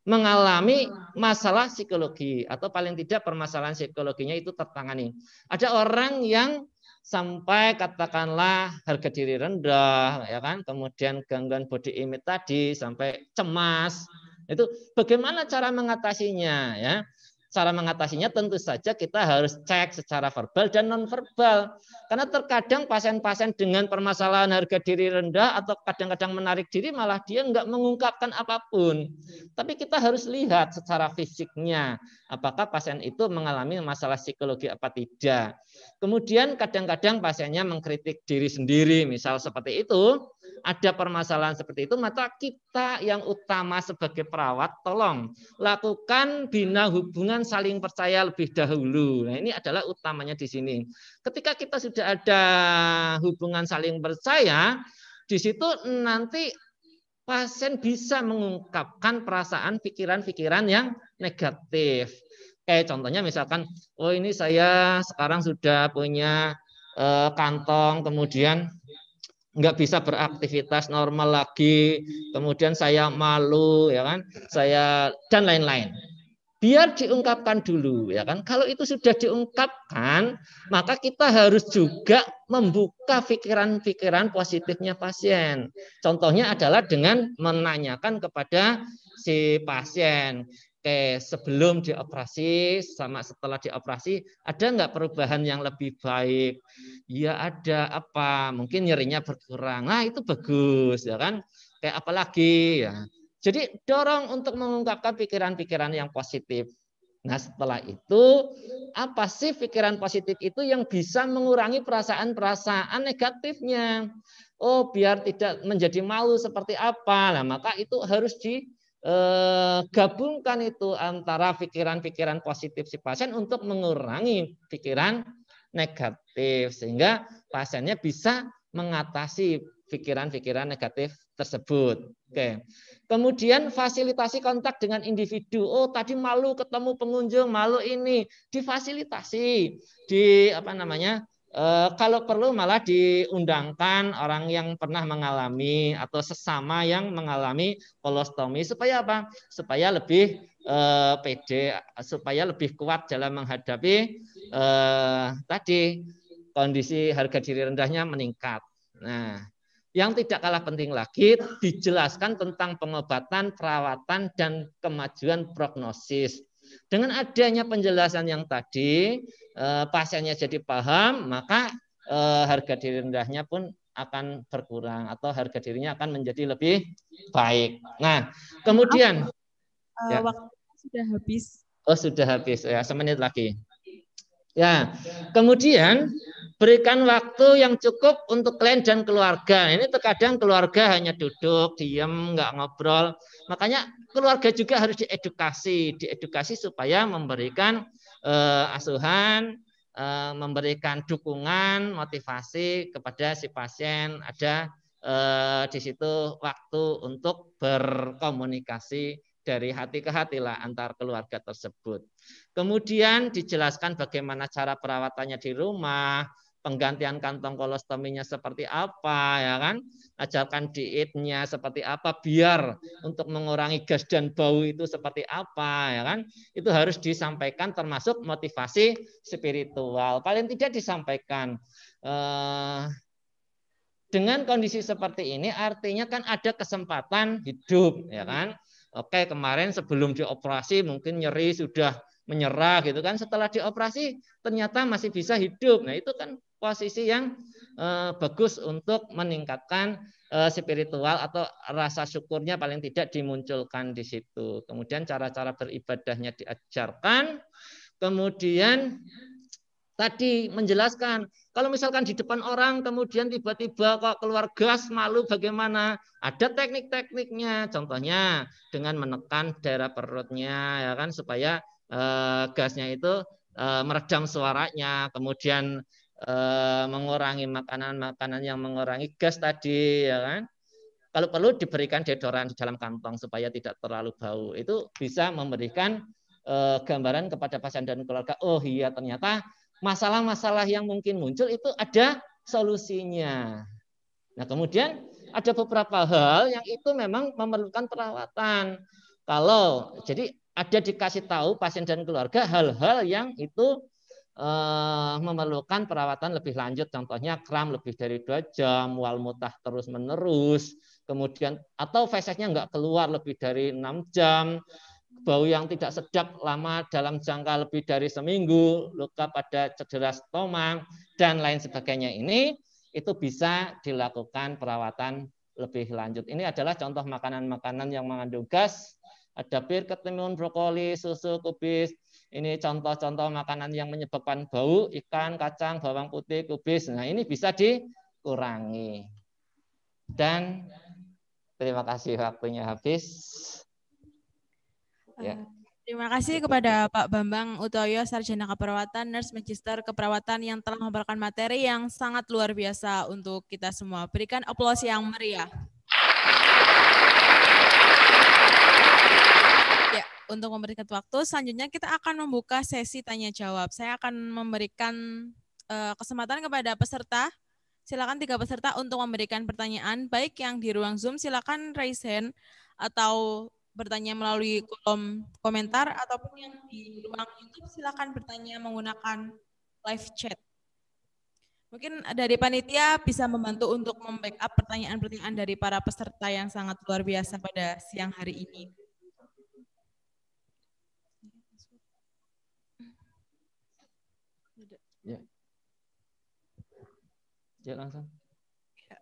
mengalami masalah psikologi atau paling tidak permasalahan psikologinya itu tertangani. Ada orang yang sampai katakanlah harga diri rendah ya kan, kemudian gangguan body image tadi sampai cemas. Itu bagaimana cara mengatasinya ya? Cara mengatasinya tentu saja kita harus cek secara verbal dan nonverbal. Karena terkadang pasien-pasien dengan permasalahan harga diri rendah atau kadang-kadang menarik diri malah dia nggak mengungkapkan apapun. Tapi kita harus lihat secara fisiknya apakah pasien itu mengalami masalah psikologi apa tidak. Kemudian kadang-kadang pasiennya mengkritik diri sendiri misal seperti itu ada permasalahan seperti itu, maka kita yang utama sebagai perawat, tolong lakukan bina hubungan saling percaya lebih dahulu. Nah, ini adalah utamanya di sini. Ketika kita sudah ada hubungan saling percaya, di situ nanti pasien bisa mengungkapkan perasaan, pikiran-pikiran yang negatif. Kayak contohnya misalkan, oh ini saya sekarang sudah punya eh, kantong, kemudian nggak bisa beraktivitas normal lagi, kemudian saya malu, ya kan, saya dan lain-lain. Biar diungkapkan dulu, ya kan. Kalau itu sudah diungkapkan, maka kita harus juga membuka pikiran-pikiran positifnya pasien. Contohnya adalah dengan menanyakan kepada si pasien, Oke, sebelum dioperasi sama setelah dioperasi, ada nggak perubahan yang lebih baik? Ya ada apa? Mungkin nyerinya berkurang. Nah itu bagus, ya kan? Kayak apalagi ya. Jadi dorong untuk mengungkapkan pikiran-pikiran yang positif. Nah setelah itu, apa sih pikiran positif itu yang bisa mengurangi perasaan-perasaan negatifnya? Oh biar tidak menjadi malu seperti apa. Nah maka itu harus di Eh, gabungkan itu antara pikiran-pikiran positif si pasien untuk mengurangi pikiran negatif sehingga pasiennya bisa mengatasi pikiran-pikiran negatif tersebut. Oke. Kemudian fasilitasi kontak dengan individu. Oh, tadi malu ketemu pengunjung, malu ini difasilitasi di apa namanya? Eh, kalau perlu malah diundangkan orang yang pernah mengalami atau sesama yang mengalami kolostomi supaya apa? Supaya lebih eh, pede, supaya lebih kuat dalam menghadapi eh, tadi kondisi harga diri rendahnya meningkat. Nah, yang tidak kalah penting lagi dijelaskan tentang pengobatan, perawatan dan kemajuan prognosis. Dengan adanya penjelasan yang tadi, eh, pasiennya jadi paham, maka eh, harga diri rendahnya pun akan berkurang atau harga dirinya akan menjadi lebih baik. Nah, kemudian uh, ya. waktu sudah habis. Oh, sudah habis ya, semenit lagi. Ya, kemudian Berikan waktu yang cukup untuk kalian dan keluarga. Ini terkadang keluarga hanya duduk, diam, nggak ngobrol. Makanya keluarga juga harus diedukasi, diedukasi supaya memberikan uh, asuhan, uh, memberikan dukungan, motivasi kepada si pasien. Ada uh, di situ waktu untuk berkomunikasi dari hati ke hati lah antar keluarga tersebut. Kemudian dijelaskan bagaimana cara perawatannya di rumah, penggantian kantong kolostominya seperti apa ya kan ajarkan dietnya seperti apa biar untuk mengurangi gas dan bau itu seperti apa ya kan itu harus disampaikan termasuk motivasi spiritual paling tidak disampaikan eh, dengan kondisi seperti ini artinya kan ada kesempatan hidup ya kan Oke, kemarin sebelum dioperasi mungkin nyeri sudah menyerah gitu kan. Setelah dioperasi ternyata masih bisa hidup. Nah, itu kan posisi yang eh, bagus untuk meningkatkan eh, spiritual atau rasa syukurnya paling tidak dimunculkan di situ. Kemudian cara-cara beribadahnya diajarkan. Kemudian tadi menjelaskan kalau misalkan di depan orang kemudian tiba-tiba kok keluar gas malu bagaimana ada teknik-tekniknya contohnya dengan menekan daerah perutnya ya kan supaya eh, gasnya itu meredam suaranya kemudian Eh, mengurangi makanan-makanan yang mengurangi gas tadi ya kan kalau perlu diberikan dedoran di dalam kantong supaya tidak terlalu bau itu bisa memberikan eh, gambaran kepada pasien dan keluarga oh iya ternyata masalah-masalah yang mungkin muncul itu ada solusinya nah kemudian ada beberapa hal yang itu memang memerlukan perawatan kalau jadi ada dikasih tahu pasien dan keluarga hal-hal yang itu eh, memerlukan perawatan lebih lanjut. Contohnya kram lebih dari dua jam, mual mutah terus menerus, kemudian atau fesesnya nggak keluar lebih dari enam jam, bau yang tidak sedap lama dalam jangka lebih dari seminggu, luka pada cedera stomang dan lain sebagainya ini itu bisa dilakukan perawatan lebih lanjut. Ini adalah contoh makanan-makanan yang mengandung gas, ada bir, ketimun, brokoli, susu, kubis, ini contoh-contoh makanan yang menyebabkan bau, ikan, kacang, bawang putih, kubis. Nah, ini bisa dikurangi. Dan terima kasih waktunya habis. Ya. Eh, terima kasih kepada Pak Bambang Utoyo, Sarjana Keperawatan, Nurse Magister Keperawatan yang telah memberikan materi yang sangat luar biasa untuk kita semua. Berikan aplaus yang meriah. untuk memberikan waktu. Selanjutnya kita akan membuka sesi tanya jawab. Saya akan memberikan uh, kesempatan kepada peserta. Silakan tiga peserta untuk memberikan pertanyaan baik yang di ruang Zoom silakan raise hand atau bertanya melalui kolom komentar ataupun yang di ruang YouTube silakan bertanya menggunakan live chat. Mungkin dari panitia bisa membantu untuk membackup pertanyaan-pertanyaan dari para peserta yang sangat luar biasa pada siang hari ini. Ya langsung. Ya.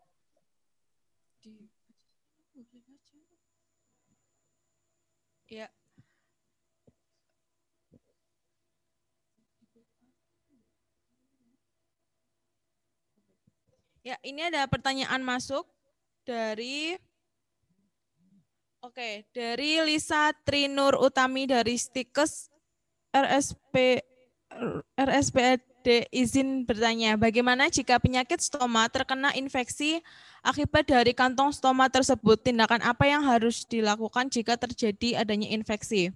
Ya. Ya, ini ada pertanyaan masuk dari Oke, dari Lisa Trinur Utami dari Stikes RSP RSPAD e De, Izin bertanya, bagaimana jika penyakit stoma terkena infeksi akibat dari kantong stoma tersebut? Tindakan apa yang harus dilakukan jika terjadi adanya infeksi?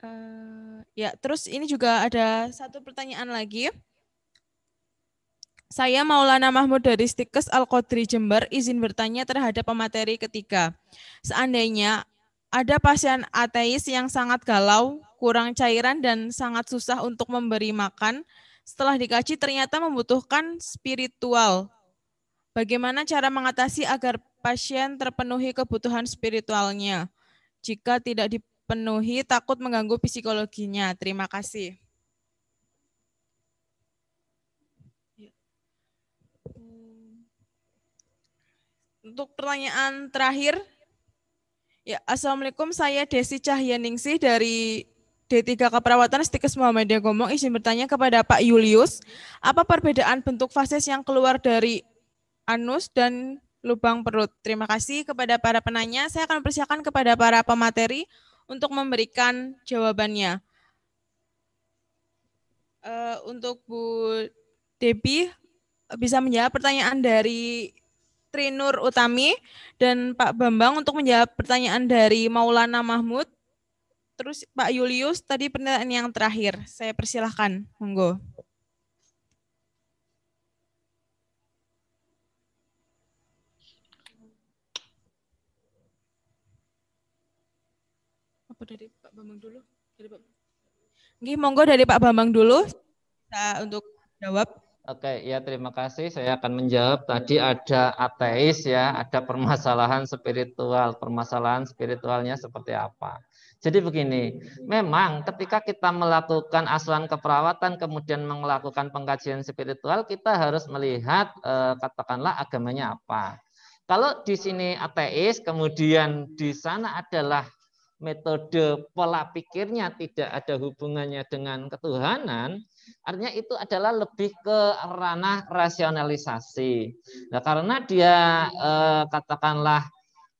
Uh, ya, terus ini juga ada satu pertanyaan lagi. Saya Maulana Mahmud dari Stikes al Jember izin bertanya terhadap pemateri ketiga. Seandainya ada pasien ateis yang sangat galau kurang cairan dan sangat susah untuk memberi makan, setelah dikaji ternyata membutuhkan spiritual. Bagaimana cara mengatasi agar pasien terpenuhi kebutuhan spiritualnya? Jika tidak dipenuhi, takut mengganggu psikologinya. Terima kasih. Untuk pertanyaan terakhir, Ya, Assalamualaikum. Saya Desi Cahyaningsih dari D3 Keperawatan Stikes Muhammadiyah Gomong izin bertanya kepada Pak Julius, apa perbedaan bentuk fases yang keluar dari anus dan lubang perut? Terima kasih kepada para penanya. Saya akan persiapkan kepada para pemateri untuk memberikan jawabannya. Uh, untuk Bu Debi bisa menjawab pertanyaan dari Trinur Utami dan Pak Bambang untuk menjawab pertanyaan dari Maulana Mahmud Terus Pak Julius tadi pernyataan yang terakhir. Saya persilahkan, monggo. Apa dari Pak Bambang dulu? Dari Pak Gih, monggo dari Pak Bambang dulu bisa untuk jawab. Oke, ya terima kasih. Saya akan menjawab tadi ada ateis ya, ada permasalahan spiritual. Permasalahan spiritualnya seperti apa? Jadi begini, memang ketika kita melakukan asuhan keperawatan kemudian melakukan pengkajian spiritual, kita harus melihat eh, katakanlah agamanya apa. Kalau di sini ateis, kemudian di sana adalah metode pola pikirnya tidak ada hubungannya dengan ketuhanan, Artinya itu adalah lebih ke ranah rasionalisasi. Nah, karena dia eh, katakanlah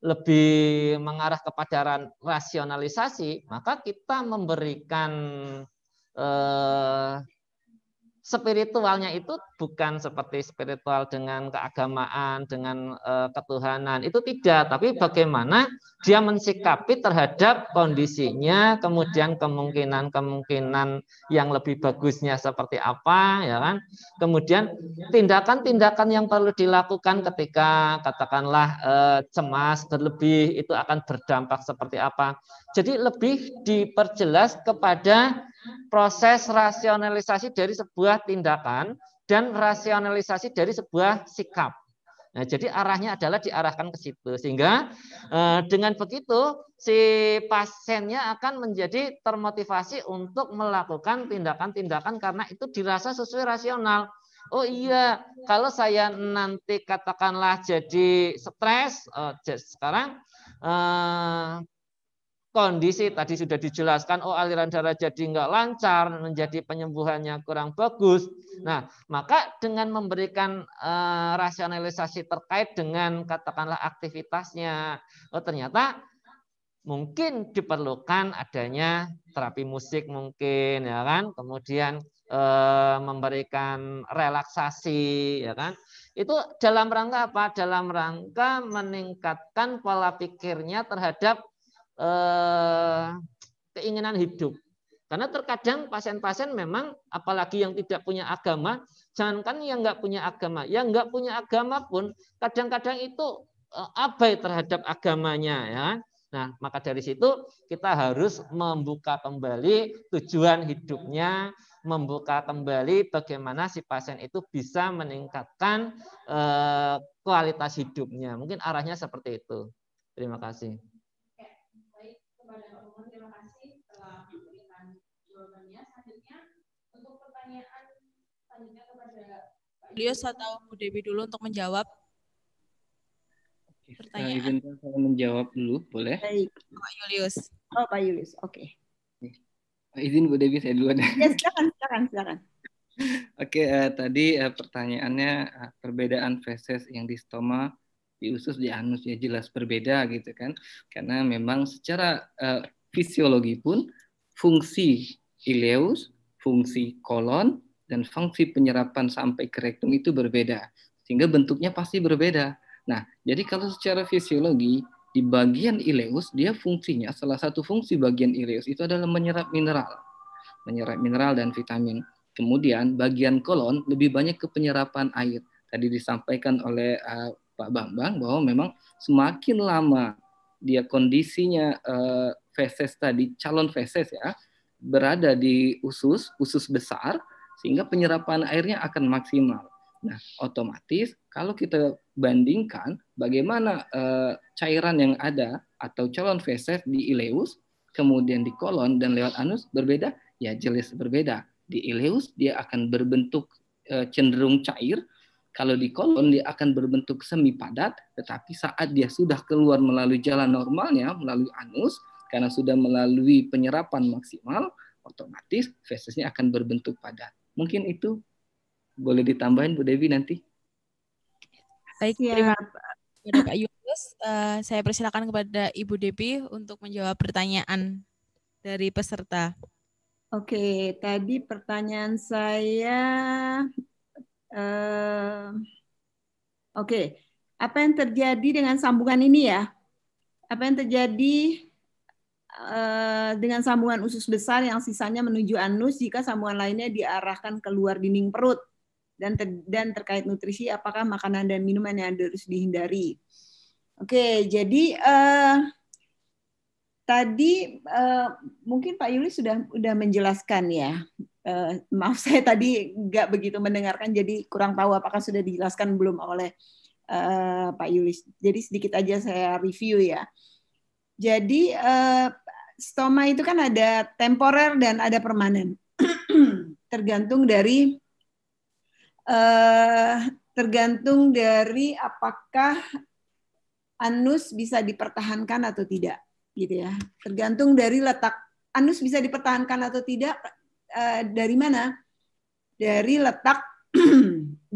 lebih mengarah kepada rasionalisasi, maka kita memberikan eh, spiritualnya itu bukan seperti spiritual dengan keagamaan, dengan eh, ketuhanan. Itu tidak, tapi bagaimana dia mensikapi terhadap kondisinya, kemudian kemungkinan-kemungkinan yang lebih bagusnya seperti apa, ya kan? Kemudian tindakan-tindakan yang perlu dilakukan ketika katakanlah eh, cemas berlebih itu akan berdampak seperti apa. Jadi lebih diperjelas kepada proses rasionalisasi dari sebuah tindakan dan rasionalisasi dari sebuah sikap. Nah, jadi arahnya adalah diarahkan ke situ sehingga eh, dengan begitu si pasiennya akan menjadi termotivasi untuk melakukan tindakan-tindakan karena itu dirasa sesuai rasional. Oh iya, kalau saya nanti katakanlah jadi stres, eh, sekarang eh, kondisi tadi sudah dijelaskan oh aliran darah jadi enggak lancar menjadi penyembuhannya kurang bagus nah maka dengan memberikan e, rasionalisasi terkait dengan katakanlah aktivitasnya oh ternyata mungkin diperlukan adanya terapi musik mungkin ya kan kemudian eh, memberikan relaksasi ya kan itu dalam rangka apa dalam rangka meningkatkan pola pikirnya terhadap Eh, keinginan hidup. Karena terkadang pasien-pasien memang apalagi yang tidak punya agama, jangankan yang nggak punya agama, yang nggak punya agama pun kadang-kadang itu eh, abai terhadap agamanya ya. Nah, maka dari situ kita harus membuka kembali tujuan hidupnya, membuka kembali bagaimana si pasien itu bisa meningkatkan eh, kualitas hidupnya. Mungkin arahnya seperti itu. Terima kasih. pertanyaan selanjutnya kepada Pak Julius atau Bu Dewi dulu untuk menjawab pertanyaan. Nah, izinkan saya menjawab dulu, boleh? Baik. Pak Julius. Oh, Pak Julius, oke. Okay. Izin Bu Dewi saya duluan. Ya, silakan, silakan, silakan. Oke, okay, uh, eh, tadi uh, pertanyaannya uh, perbedaan feses yang di stoma, di usus, di anus ya jelas berbeda gitu kan, karena memang secara uh, fisiologi pun fungsi ileus fungsi kolon dan fungsi penyerapan sampai ke rektum itu berbeda sehingga bentuknya pasti berbeda. Nah, jadi kalau secara fisiologi di bagian ileus dia fungsinya salah satu fungsi bagian ileus itu adalah menyerap mineral. Menyerap mineral dan vitamin. Kemudian bagian kolon lebih banyak ke penyerapan air. Tadi disampaikan oleh uh, Pak Bambang bahwa memang semakin lama dia kondisinya uh, feses tadi calon feses ya, berada di usus, usus besar, sehingga penyerapan airnya akan maksimal. Nah, otomatis kalau kita bandingkan bagaimana e, cairan yang ada atau calon feses di ileus, kemudian di kolon dan lewat anus berbeda, ya jelas berbeda. Di ileus dia akan berbentuk e, cenderung cair, kalau di kolon dia akan berbentuk semi padat, tetapi saat dia sudah keluar melalui jalan normalnya melalui anus, karena sudah melalui penyerapan maksimal, otomatis fesesnya akan berbentuk padat. Mungkin itu boleh ditambahin Bu Devi nanti. Baik, ya. terima kasih Pak Yunus. Uh, eh, saya persilakan kepada Ibu Devi untuk menjawab pertanyaan dari peserta. Oke, tadi pertanyaan saya uh, Oke, okay. apa yang terjadi dengan sambungan ini ya? Apa yang terjadi Eh, dengan sambungan usus besar yang sisanya menuju anus jika sambungan lainnya diarahkan keluar dinding perut dan ter, dan terkait nutrisi apakah makanan dan minuman yang harus dihindari. Oke, jadi uh, tadi uh, mungkin Pak Yuli sudah sudah menjelaskan ya. uh, maaf saya tadi nggak begitu mendengarkan jadi kurang tahu apakah sudah dijelaskan belum oleh uh, Pak Yuli. Jadi sedikit aja saya review ya. Jadi uh, stoma itu kan ada temporer dan ada permanen. tergantung dari eh, tergantung dari apakah anus bisa dipertahankan atau tidak, gitu ya. Tergantung dari letak anus bisa dipertahankan atau tidak eh, dari mana? Dari letak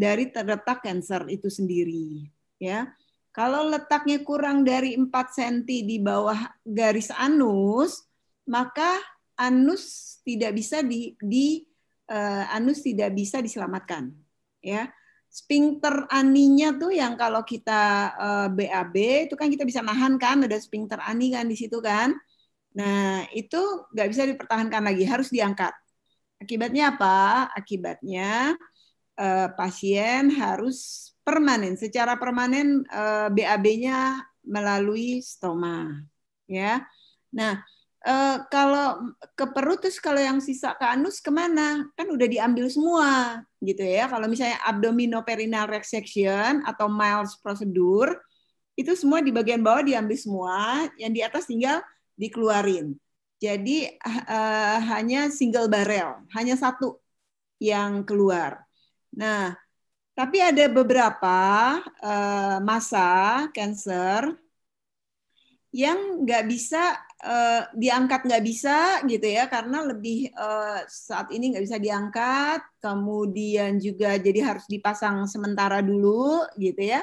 dari terletak kanker itu sendiri, ya. Kalau letaknya kurang dari 4 cm di bawah garis anus, maka anus tidak bisa di, di uh, anus tidak bisa diselamatkan, ya. Sphincter aninya tuh yang kalau kita uh, eh, BAB itu kan kita bisa nahan kan ada sphincter ani kan di situ kan. Nah, itu nggak bisa dipertahankan lagi, harus diangkat. Akibatnya apa? Akibatnya uh, pasien harus permanen. Secara permanen eh, BAB-nya melalui stoma, ya. Nah, Uh, kalau ke perut terus kalau yang sisa ke anus kemana? Kan udah diambil semua gitu ya. Kalau misalnya abdominoperinal resection atau Miles prosedur itu semua di bagian bawah diambil semua, yang di atas tinggal dikeluarin. Jadi uh, hanya single barrel, hanya satu yang keluar. Nah, tapi ada beberapa uh, masa cancer yang nggak bisa uh, diangkat nggak bisa gitu ya karena lebih uh, saat ini nggak bisa diangkat, kemudian juga jadi harus dipasang sementara dulu gitu ya.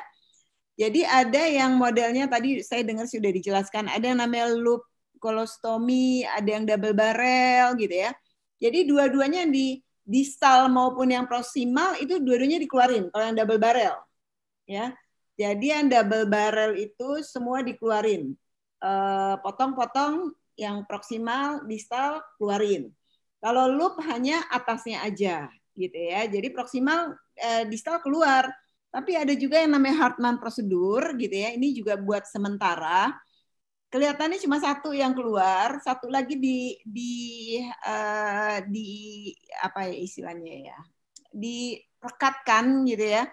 Jadi ada yang modelnya tadi saya dengar sudah dijelaskan ada yang namanya loop kolostomi, ada yang double barrel gitu ya. Jadi dua-duanya di distal maupun yang proximal itu dua-duanya dikeluarin kalau yang double barrel ya jadi yang double barrel itu semua dikeluarin eh, potong-potong e, yang proximal distal keluarin kalau loop hanya atasnya aja gitu ya jadi proximal e, eh, distal keluar tapi ada juga yang namanya Hartman prosedur gitu ya ini juga buat sementara kelihatannya cuma satu yang keluar, satu lagi di di uh, di apa ya istilahnya ya, direkatkan gitu ya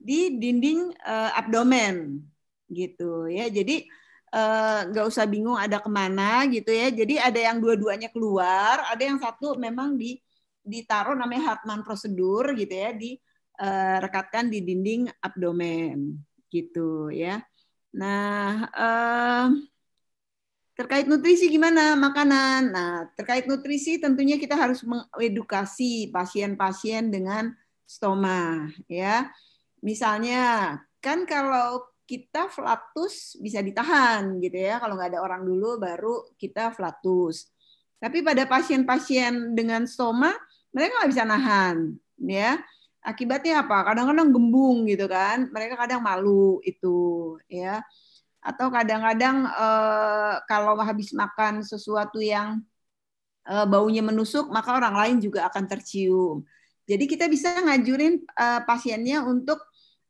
di dinding uh, abdomen gitu ya. Jadi eh, nggak uh, usah bingung ada kemana gitu ya. Jadi ada yang dua-duanya keluar, ada yang satu memang di ditaruh namanya Hartman prosedur gitu ya di uh, rekatkan di dinding abdomen gitu ya. Nah, uh, Terkait nutrisi gimana? Makanan. Nah, terkait nutrisi tentunya kita harus mengedukasi pasien-pasien dengan stoma ya. Misalnya kan kalau kita flatus bisa ditahan gitu ya. Kalau nggak ada orang dulu baru kita flatus. Tapi pada pasien-pasien dengan stoma mereka nggak bisa nahan ya. Akibatnya apa? Kadang-kadang gembung gitu kan. Mereka kadang malu itu ya atau kadang-kadang eh, kalau habis makan sesuatu yang eh, baunya menusuk maka orang lain juga akan tercium. Jadi kita bisa ngajurin eh, pasiennya untuk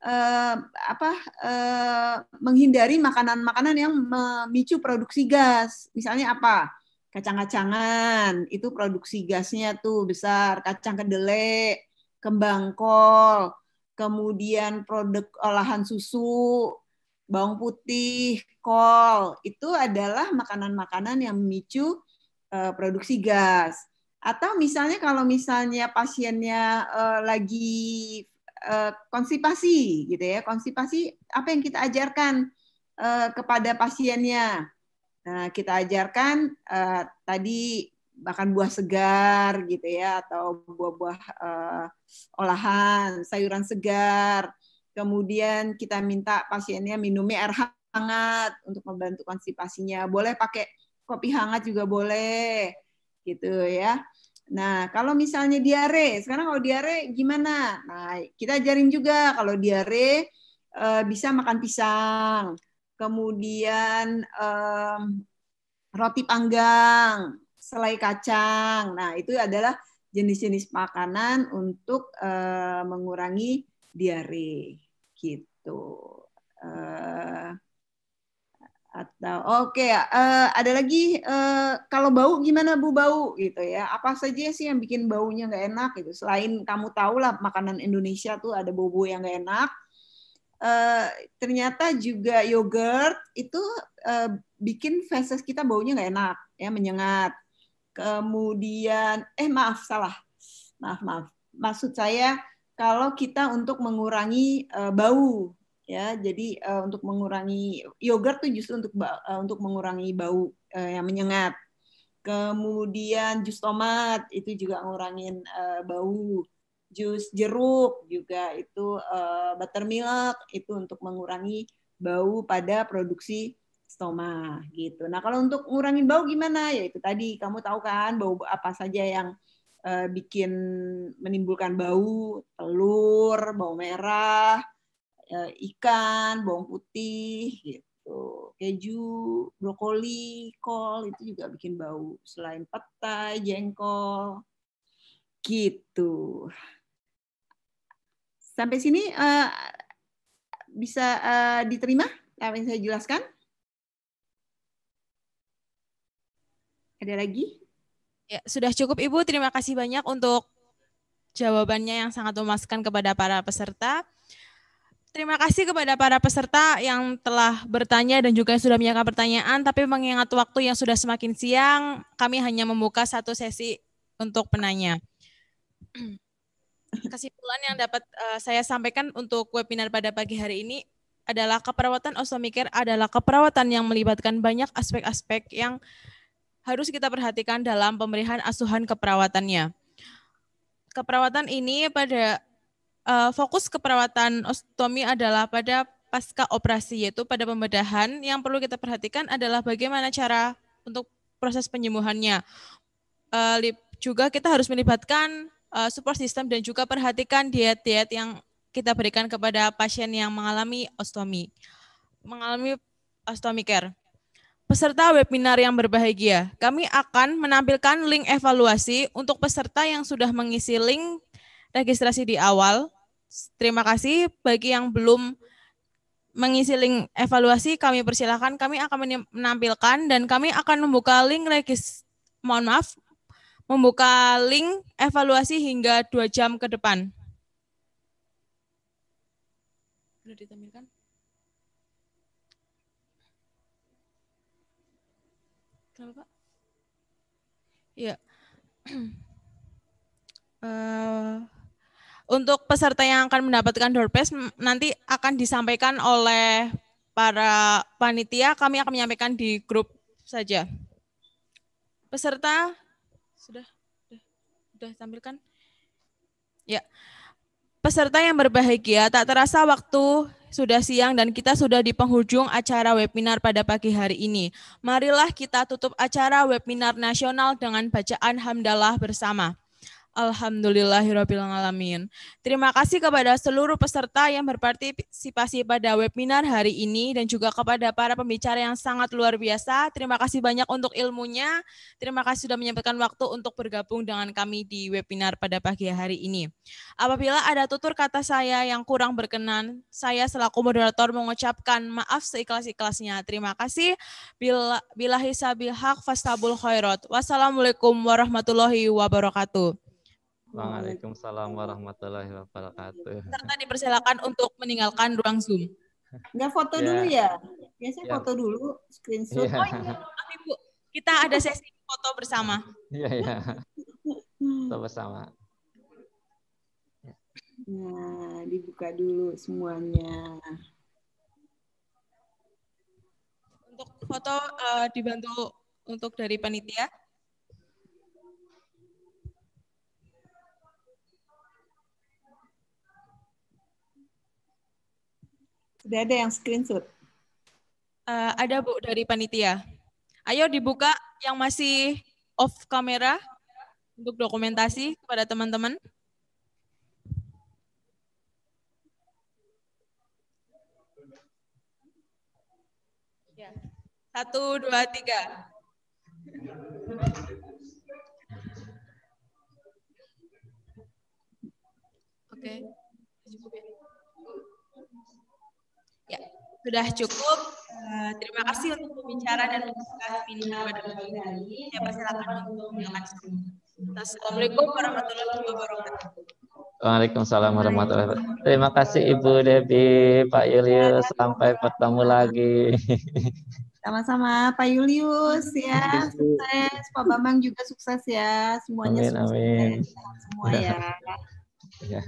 eh, apa eh, menghindari makanan-makanan yang memicu produksi gas. Misalnya apa? Kacang-kacangan itu produksi gasnya tuh besar, kacang kedelai, kembang kol, kemudian produk olahan susu, bawang putih, kol, itu adalah makanan-makanan yang memicu uh, produksi gas. Atau misalnya kalau misalnya pasiennya uh, lagi uh, konstipasi gitu ya, konstipasi apa yang kita ajarkan uh, kepada pasiennya? Nah, kita ajarkan uh, tadi bahkan buah segar gitu ya atau buah-buah uh, olahan, sayuran segar kemudian kita minta pasiennya minum air hangat untuk membantu konstipasinya. Boleh pakai kopi hangat juga boleh, gitu ya. Nah, kalau misalnya diare, sekarang kalau diare gimana? Nah, kita ajarin juga kalau diare eh, bisa makan pisang, kemudian roti panggang, selai kacang. Nah, itu adalah jenis-jenis makanan untuk eh, mengurangi diare gitu. Uh, atau oke okay, uh, eh, ada lagi uh, kalau bau gimana bu bau gitu ya apa saja sih yang bikin baunya nggak enak gitu selain kamu tahu lah makanan Indonesia tuh ada bau-bau yang nggak enak uh, ternyata juga yogurt itu uh, bikin feses kita baunya nggak enak ya menyengat kemudian eh maaf salah maaf maaf maksud saya kalau kita untuk mengurangi uh, bau ya jadi uh, untuk mengurangi yogurt tuh justru untuk uh, untuk mengurangi bau uh, yang menyengat kemudian jus tomat itu juga ngurangin uh, bau jus jeruk juga itu uh, buttermilk itu untuk mengurangi bau pada produksi stoma gitu nah kalau untuk ngurangin bau gimana ya itu tadi kamu tahu kan bau apa saja yang Eh, bikin menimbulkan bau telur, bau merah, eh, ikan, bawang putih gitu. Keju, brokoli, kol itu juga bikin bau selain petai, jengkol. Gitu. Sampai sini uh, bisa uh, diterima apa yang saya jelaskan? Ada lagi? Ya, sudah cukup Ibu. Terima kasih banyak untuk jawabannya yang sangat memuaskan kepada para peserta. Terima kasih kepada para peserta yang telah bertanya dan juga yang sudah menyiapkan pertanyaan, tapi mengingat waktu yang sudah semakin siang, kami hanya membuka satu sesi untuk penanya. Kesimpulan yang dapat uh, saya sampaikan untuk webinar pada pagi hari ini adalah keperawatan osomiker adalah keperawatan yang melibatkan banyak aspek-aspek yang harus kita perhatikan dalam pemberian asuhan keperawatannya. Keperawatan ini pada uh, fokus keperawatan ostomi adalah pada pasca operasi yaitu pada pembedahan yang perlu kita perhatikan adalah bagaimana cara untuk proses penyembuhannya. Uh, juga kita harus melibatkan uh, support system dan juga perhatikan diet-diet yang kita berikan kepada pasien yang mengalami ostomi, mengalami ostomi care. Peserta webinar yang berbahagia, kami akan menampilkan link evaluasi untuk peserta yang sudah mengisi link registrasi di awal. Terima kasih bagi yang belum mengisi link evaluasi kami persilahkan kami akan menampilkan dan kami akan membuka link regis mohon maaf membuka link evaluasi hingga dua jam ke depan. Sudah ditampilkan? Halo Pak? Ya. uh, untuk peserta yang akan mendapatkan door prize nanti akan disampaikan oleh para panitia, kami akan menyampaikan di grup saja. Peserta sudah sudah, sudah tampilkan. Ya. Peserta yang berbahagia, tak terasa waktu sudah siang dan kita sudah di penghujung acara webinar pada pagi hari ini. Marilah kita tutup acara webinar nasional dengan bacaan hamdalah bersama. Alhamdulillahirrahmanirrahim. Terima kasih kepada seluruh peserta yang berpartisipasi pada webinar hari ini dan juga kepada para pembicara yang sangat luar biasa. Terima kasih banyak untuk ilmunya. Terima kasih sudah menyempatkan waktu untuk bergabung dengan kami di webinar pada pagi hari ini. Apabila ada tutur kata saya yang kurang berkenan, saya selaku moderator mengucapkan maaf seikhlas-ikhlasnya. Terima kasih. Bila, bila hisabil hak fastabul khairat. Wassalamualaikum warahmatullahi wabarakatuh. Waalaikumsalam warahmatullahi wabarakatuh. Serta dipersilakan untuk meninggalkan ruang Zoom. Enggak foto yeah. dulu ya. Biasanya yeah. foto dulu, screenshot. Yeah. Oh iya, Ibu. Kita ada sesi foto bersama. Iya, iya. Foto bersama. Nah, dibuka dulu semuanya. Untuk foto uh, dibantu untuk dari panitia. Sudah ada yang screenshot? Uh, ada Bu dari panitia. Ayo dibuka yang masih off kamera untuk dokumentasi kepada teman-teman. Satu, dua, tiga. Oke. Okay. sudah cukup. Eh, terima kasih untuk pembicara dan pembicara seminar pada hari ini. Saya persilakan untuk menjelaskan seminar. Assalamualaikum warahmatullahi wabarakatuh. Waalaikumsalam warahmatullahi wabarakatuh. Terima kasih Ibu Devi, Pak yulius Sampai bertemu lagi. Sama-sama Pak yulius ya, sukses. Pak Bambang juga sukses ya. Semuanya amin, sukses. Amin. Semua ya. ya.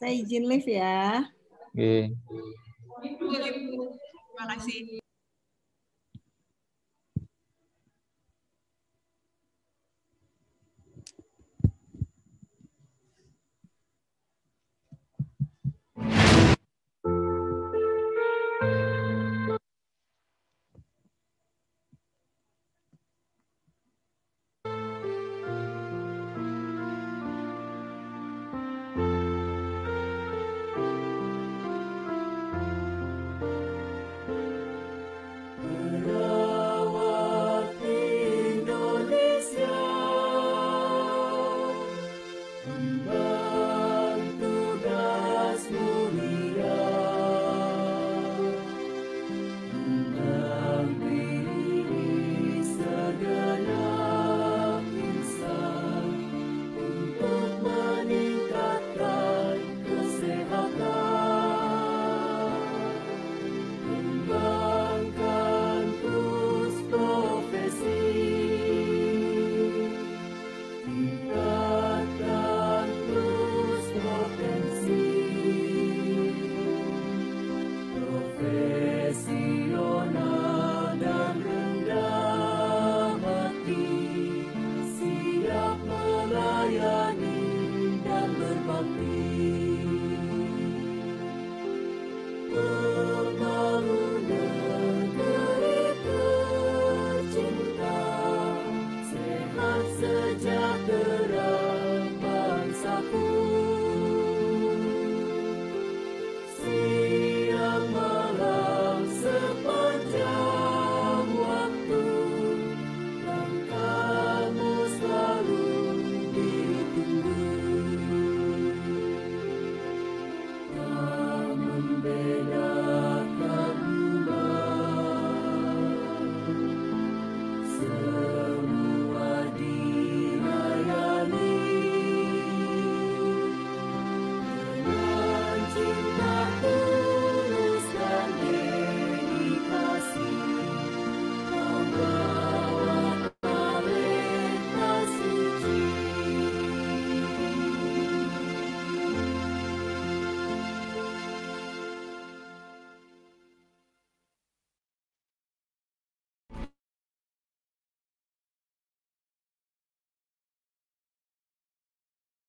Saya izin live ya. Okay. Terima kasih.